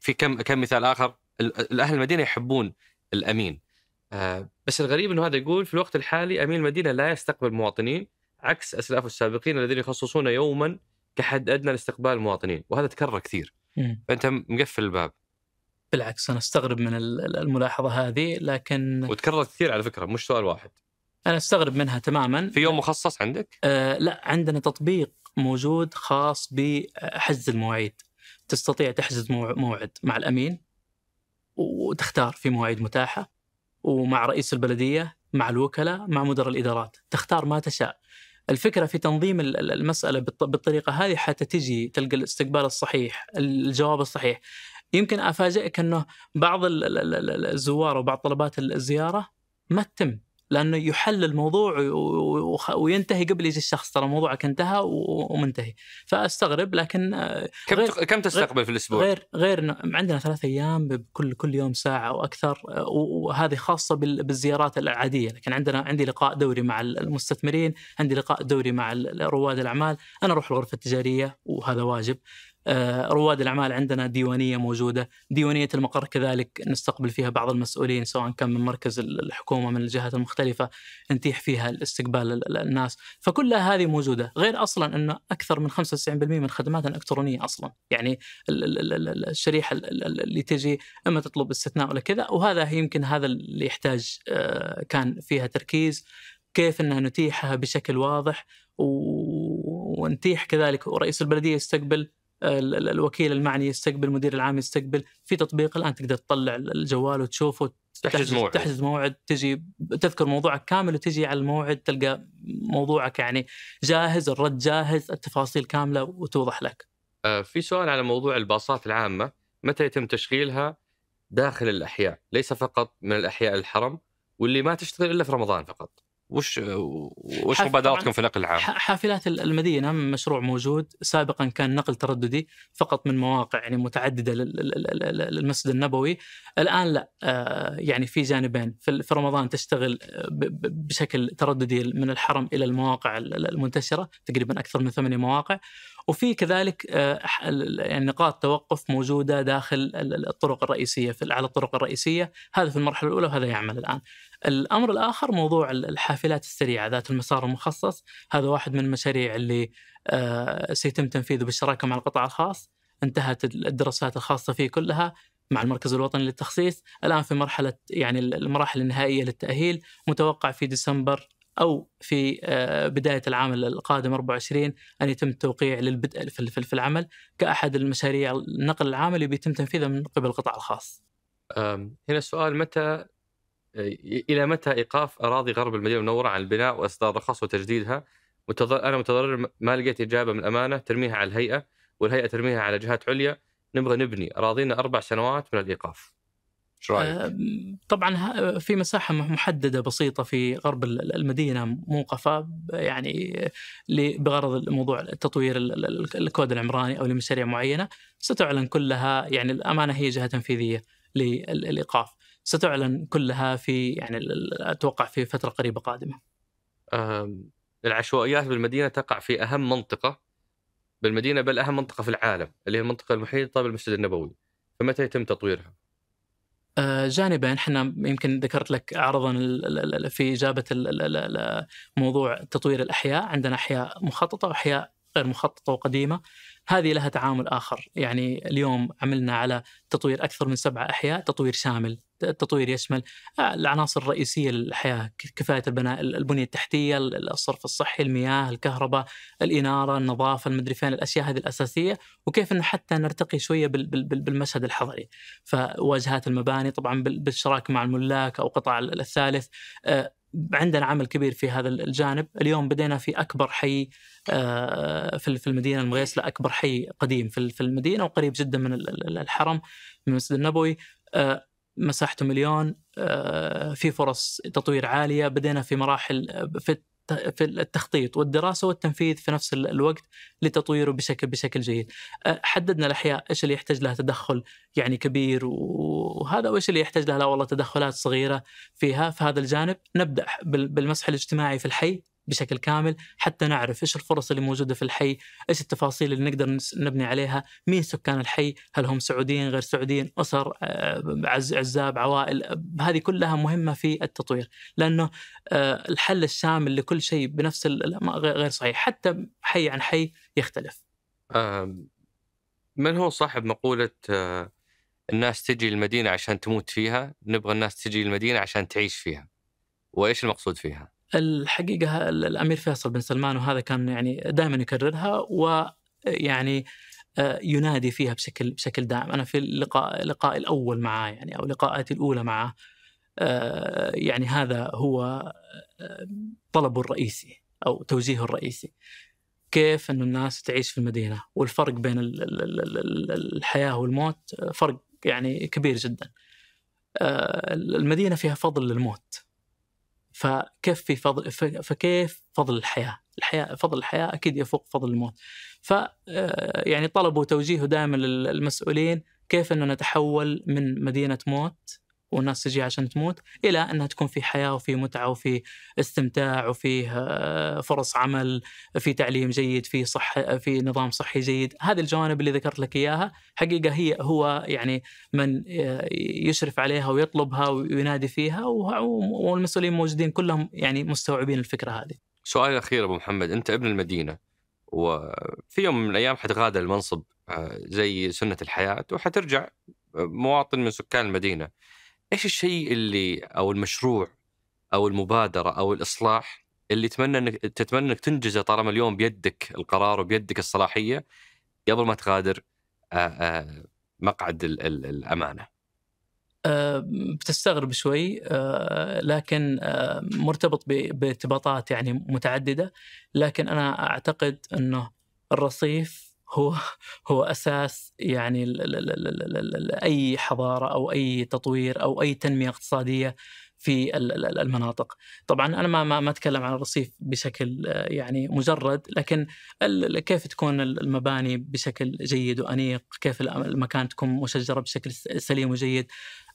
في كم كم مثال اخر الاهل المدينه يحبون الامين آه بس الغريب انه هذا يقول في الوقت الحالي امين المدينه لا يستقبل المواطنين عكس اسلافه السابقين الذين يخصصون يوما كحد ادنى لاستقبال المواطنين وهذا تكرر كثير فانت مقفل الباب بالعكس انا استغرب من الملاحظه هذه لكن وتكررت كثير على فكره مش سؤال واحد انا استغرب منها تماما في يوم مخصص عندك؟ آه لا عندنا تطبيق موجود خاص بحجز المواعيد تستطيع تحجز موعد مع الامين وتختار في مواعيد متاحه ومع رئيس البلديه مع الوكلاء مع مدراء الادارات تختار ما تشاء الفكره في تنظيم المساله بالطريقه هذه حتى تجي تلقى الاستقبال الصحيح الجواب الصحيح يمكن افاجئك انه بعض الزوار وبعض طلبات الزياره ما تتم لانه يحل الموضوع وينتهي قبل يجي الشخص ترى موضوعك انتهى ومنتهي فاستغرب لكن آه، كم غير كم تستقبل في الاسبوع؟ غير غير عندنا ثلاث ايام بكل كل يوم ساعه واكثر آه، وهذه خاصه بالزيارات العاديه لكن عندنا عندي لقاء دوري مع المستثمرين، عندي لقاء دوري مع رواد الاعمال، انا اروح الغرفه التجاريه وهذا واجب، آه، رواد الاعمال عندنا ديوانيه موجوده، ديوانيه المقر كذلك نستقبل فيها بعض المسؤولين سواء كان من مركز الحكومه من الجهات المختلفه نتيح فيها استقبال الناس، فكل هذه موجوده، غير اصلا انه اكثر من 95% من خدماتنا الكترونيه اصلا، يعني الشريحه اللي تجي اما تطلب استثناء ولا كذا، وهذا يمكن هذا اللي يحتاج آه، كان فيها تركيز كيف انها نتيحها بشكل واضح ونتيح كذلك ورئيس البلديه يستقبل الوكيل المعني يستقبل المدير العام يستقبل في تطبيق الان تقدر تطلع الجوال وتشوفه تحجز موعد تحجز موعد تجي تذكر موضوعك كامل وتجي على الموعد تلقى موضوعك يعني جاهز الرد جاهز التفاصيل كامله وتوضح لك آه، في سؤال على موضوع الباصات العامه متى يتم تشغيلها داخل الاحياء ليس فقط من الاحياء الحرم واللي ما تشتغل الا في رمضان فقط وش وش مبادراتكم في نقل العام؟ حافلات المدينه مشروع موجود سابقا كان نقل ترددي فقط من مواقع يعني متعدده للمسجد النبوي الان لا آه، يعني في جانبين في رمضان تشتغل بشكل ترددي من الحرم الى المواقع المنتشره تقريبا اكثر من ثمانية مواقع وفي كذلك آه، يعني نقاط توقف موجوده داخل الطرق الرئيسيه في على الطرق الرئيسيه هذا في المرحله الاولى وهذا يعمل الان. الامر الاخر موضوع الحافلات السريعه ذات المسار المخصص هذا واحد من المشاريع اللي آه، سيتم تنفيذه بالشراكه مع القطاع الخاص انتهت الدراسات الخاصه فيه كلها مع المركز الوطني للتخصيص الان في مرحله يعني المراحل النهائيه للتاهيل متوقع في ديسمبر او في آه، بدايه العام القادم 24 ان يتم التوقيع للبدء في العمل كاحد المشاريع النقل العام اللي بيتم تنفيذها من قبل القطاع الخاص. هنا السؤال متى آه، الى متى ايقاف اراضي غرب المدينه المنوره عن البناء واصدار رخص وتجديدها؟ انا متضرر ما لقيت اجابه من امانه ترميها على الهيئه والهيئه ترميها على جهات عليا نبغى نبني اراضينا اربع سنوات من الايقاف. طبعا في مساحه محدده بسيطه في غرب المدينه موقفة يعني بغرض موضوع تطوير الكود العمراني او لمشاريع معينه ستعلن كلها يعني الامانه هي جهه تنفيذيه للايقاف ستعلن كلها في يعني اتوقع في فتره قريبه قادمه. العشوائيات بالمدينه تقع في اهم منطقه بالمدينه بل اهم منطقه في العالم اللي هي المنطقه المحيطه بالمسجد النبوي. فمتى يتم تطويرها؟ آه، جانبين احنا يمكن ذكرت لك عرضا في اجابه موضوع تطوير الاحياء عندنا احياء مخططه واحياء غير مخططه وقديمه هذه لها تعامل اخر يعني اليوم عملنا على تطوير اكثر من سبعه احياء تطوير شامل التطوير يشمل آه، العناصر الرئيسيه للحياه كفايه البناء البنيه التحتيه الصرف الصحي المياه الكهرباء الاناره النظافه المدري فين الاشياء هذه الاساسيه وكيف ان حتى نرتقي شويه بالمشهد الحضري فواجهات المباني طبعا بالشراكه مع الملاك او قطاع الثالث آه، عندنا عمل كبير في هذا الجانب اليوم بدينا في أكبر حي آه، في المدينة المغيسلة أكبر حي قديم في المدينة وقريب جدا من الحرم من المسجد النبوي آه، مساحته مليون آه، في فرص تطوير عالية بدينا في مراحل في في التخطيط والدراسه والتنفيذ في نفس الوقت لتطويره بشكل بشكل جيد. حددنا الاحياء ايش اللي يحتاج لها تدخل يعني كبير وهذا وايش اللي يحتاج لها لا والله تدخلات صغيره فيها في هذا الجانب نبدا بالمسح الاجتماعي في الحي بشكل كامل حتى نعرف ايش الفرص اللي موجوده في الحي، ايش التفاصيل اللي نقدر نبني عليها، مين سكان الحي، هل هم سعوديين غير سعوديين، اسر آه، عزاب عوائل، هذه كلها مهمه في التطوير، لانه آه، الحل الشامل لكل شيء بنفس غير صحيح، حتى حي عن حي يختلف. من هو صاحب مقوله آه، الناس تجي المدينه عشان تموت فيها، نبغى الناس تجي المدينه عشان تعيش فيها. وايش المقصود فيها؟ الحقيقه الامير فيصل بن سلمان وهذا كان يعني دائما يكررها ويعني آه، ينادي فيها بشكل بشكل دائم، انا في اللقاء لقائي الاول معاه يعني او لقاءاتي الاولى معاه آه، يعني هذا هو آه، طلبه الرئيسي او توجيهه الرئيسي. كيف أن الناس تعيش في المدينة والفرق بين الحياة والموت فرق يعني كبير جدا المدينة فيها فضل للموت فكيف في فضل فكيف فضل الحياه؟ الحياه فضل الحياه اكيد يفوق فضل الموت. ف آه، يعني طلبوا توجيهه دائما للمسؤولين كيف انه نتحول من مدينه موت والناس تجي عشان تموت الى انها تكون في حياه وفي متعه وفي استمتاع وفيه آه، فرص عمل في تعليم جيد في صح في نظام صحي جيد هذه الجوانب اللي ذكرت لك اياها حقيقه هي هو يعني من آه، يشرف عليها ويطلبها وينادي فيها والمسؤولين موجودين كلهم يعني مستوعبين الفكره هذه سؤال الاخير ابو محمد انت ابن المدينه وفي يوم من الايام حتغادر المنصب آه، زي سنه الحياه وحترجع مواطن من سكان المدينه ايش الشيء اللي او المشروع او المبادره او الاصلاح اللي تتمنى انك تتمنى انك تنجزه طالما اليوم بيدك القرار وبيدك الصلاحيه قبل ما تغادر آه، آه، مقعد الامانه. آه، بتستغرب شوي لكن مرتبط بارتباطات يعني متعدده لكن انا اعتقد انه الرصيف هو هو اساس يعني اي حضاره او اي تطوير او اي تنميه اقتصاديه في المناطق طبعا انا ما ما اتكلم عن الرصيف بشكل يعني مجرد لكن كيف تكون المباني بشكل جيد وانيق كيف المكان تكون مشجره بشكل سليم وجيد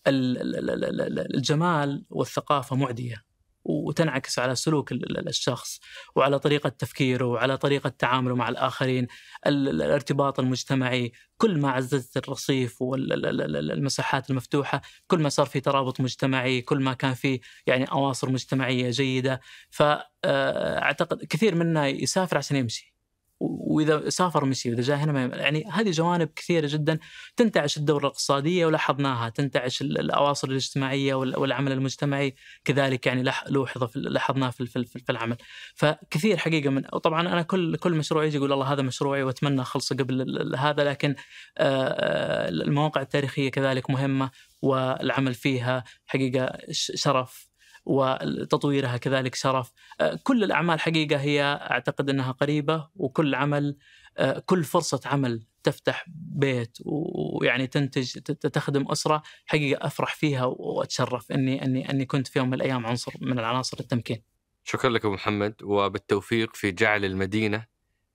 الجمال والثقافه معديه وتنعكس على سلوك الشخص وعلى طريقة تفكيره وعلى طريقة تعامله مع الآخرين الارتباط المجتمعي كل ما عززت الرصيف والمساحات المفتوحة كل ما صار في ترابط مجتمعي كل ما كان في يعني أواصر مجتمعية جيدة فأعتقد آه، كثير منا يسافر عشان يمشي واذا سافر ميسي واذا جاء هنا ما يعني هذه جوانب كثيره جدا تنتعش الدوره الاقتصاديه ولاحظناها تنتعش الاواصر الاجتماعيه والعمل المجتمعي كذلك يعني لوحظ لاحظناه في, في, في العمل فكثير حقيقه من طبعا انا كل كل مشروع يجي يقول الله هذا مشروعي واتمنى اخلصه قبل هذا لكن آه، آه، المواقع التاريخيه كذلك مهمه والعمل فيها حقيقه شرف وتطويرها كذلك شرف آه، كل الأعمال حقيقة هي أعتقد أنها قريبة وكل عمل آه، كل فرصة عمل تفتح بيت ويعني تنتج تخدم أسرة حقيقة أفرح فيها وأتشرف أني, أني, أني كنت في يوم من الأيام عنصر من العناصر التمكين شكرا لك أبو محمد وبالتوفيق في جعل المدينة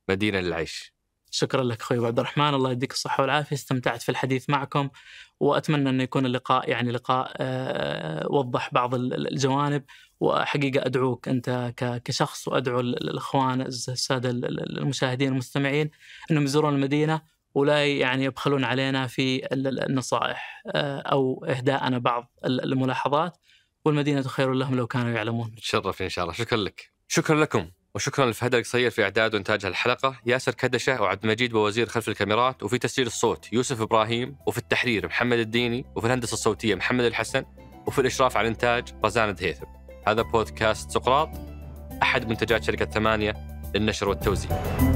مدينة للعيش شكرا لك اخوي عبد الرحمن الله يديك الصحه والعافيه استمتعت في الحديث معكم واتمنى انه يكون اللقاء يعني لقاء آه، وضح بعض الجوانب وحقيقه ادعوك انت كشخص وادعو الاخوان الساده المشاهدين المستمعين انهم يزورون المدينه ولا يعني يبخلون علينا في النصائح آه، او اهداءنا بعض الملاحظات والمدينه خير لهم لو كانوا يعلمون. نتشرف ان شاء الله، شكرا لك. شكرا لكم. وشكرا لفهد القصير في اعداد وانتاج هالحلقه، ياسر كدشه وعبد المجيد بوزير خلف الكاميرات، وفي تسجيل الصوت يوسف ابراهيم، وفي التحرير محمد الديني، وفي الهندسه الصوتيه محمد الحسن، وفي الاشراف على الانتاج رزان دهيثم. هذا بودكاست سقراط احد منتجات شركه ثمانيه للنشر والتوزيع.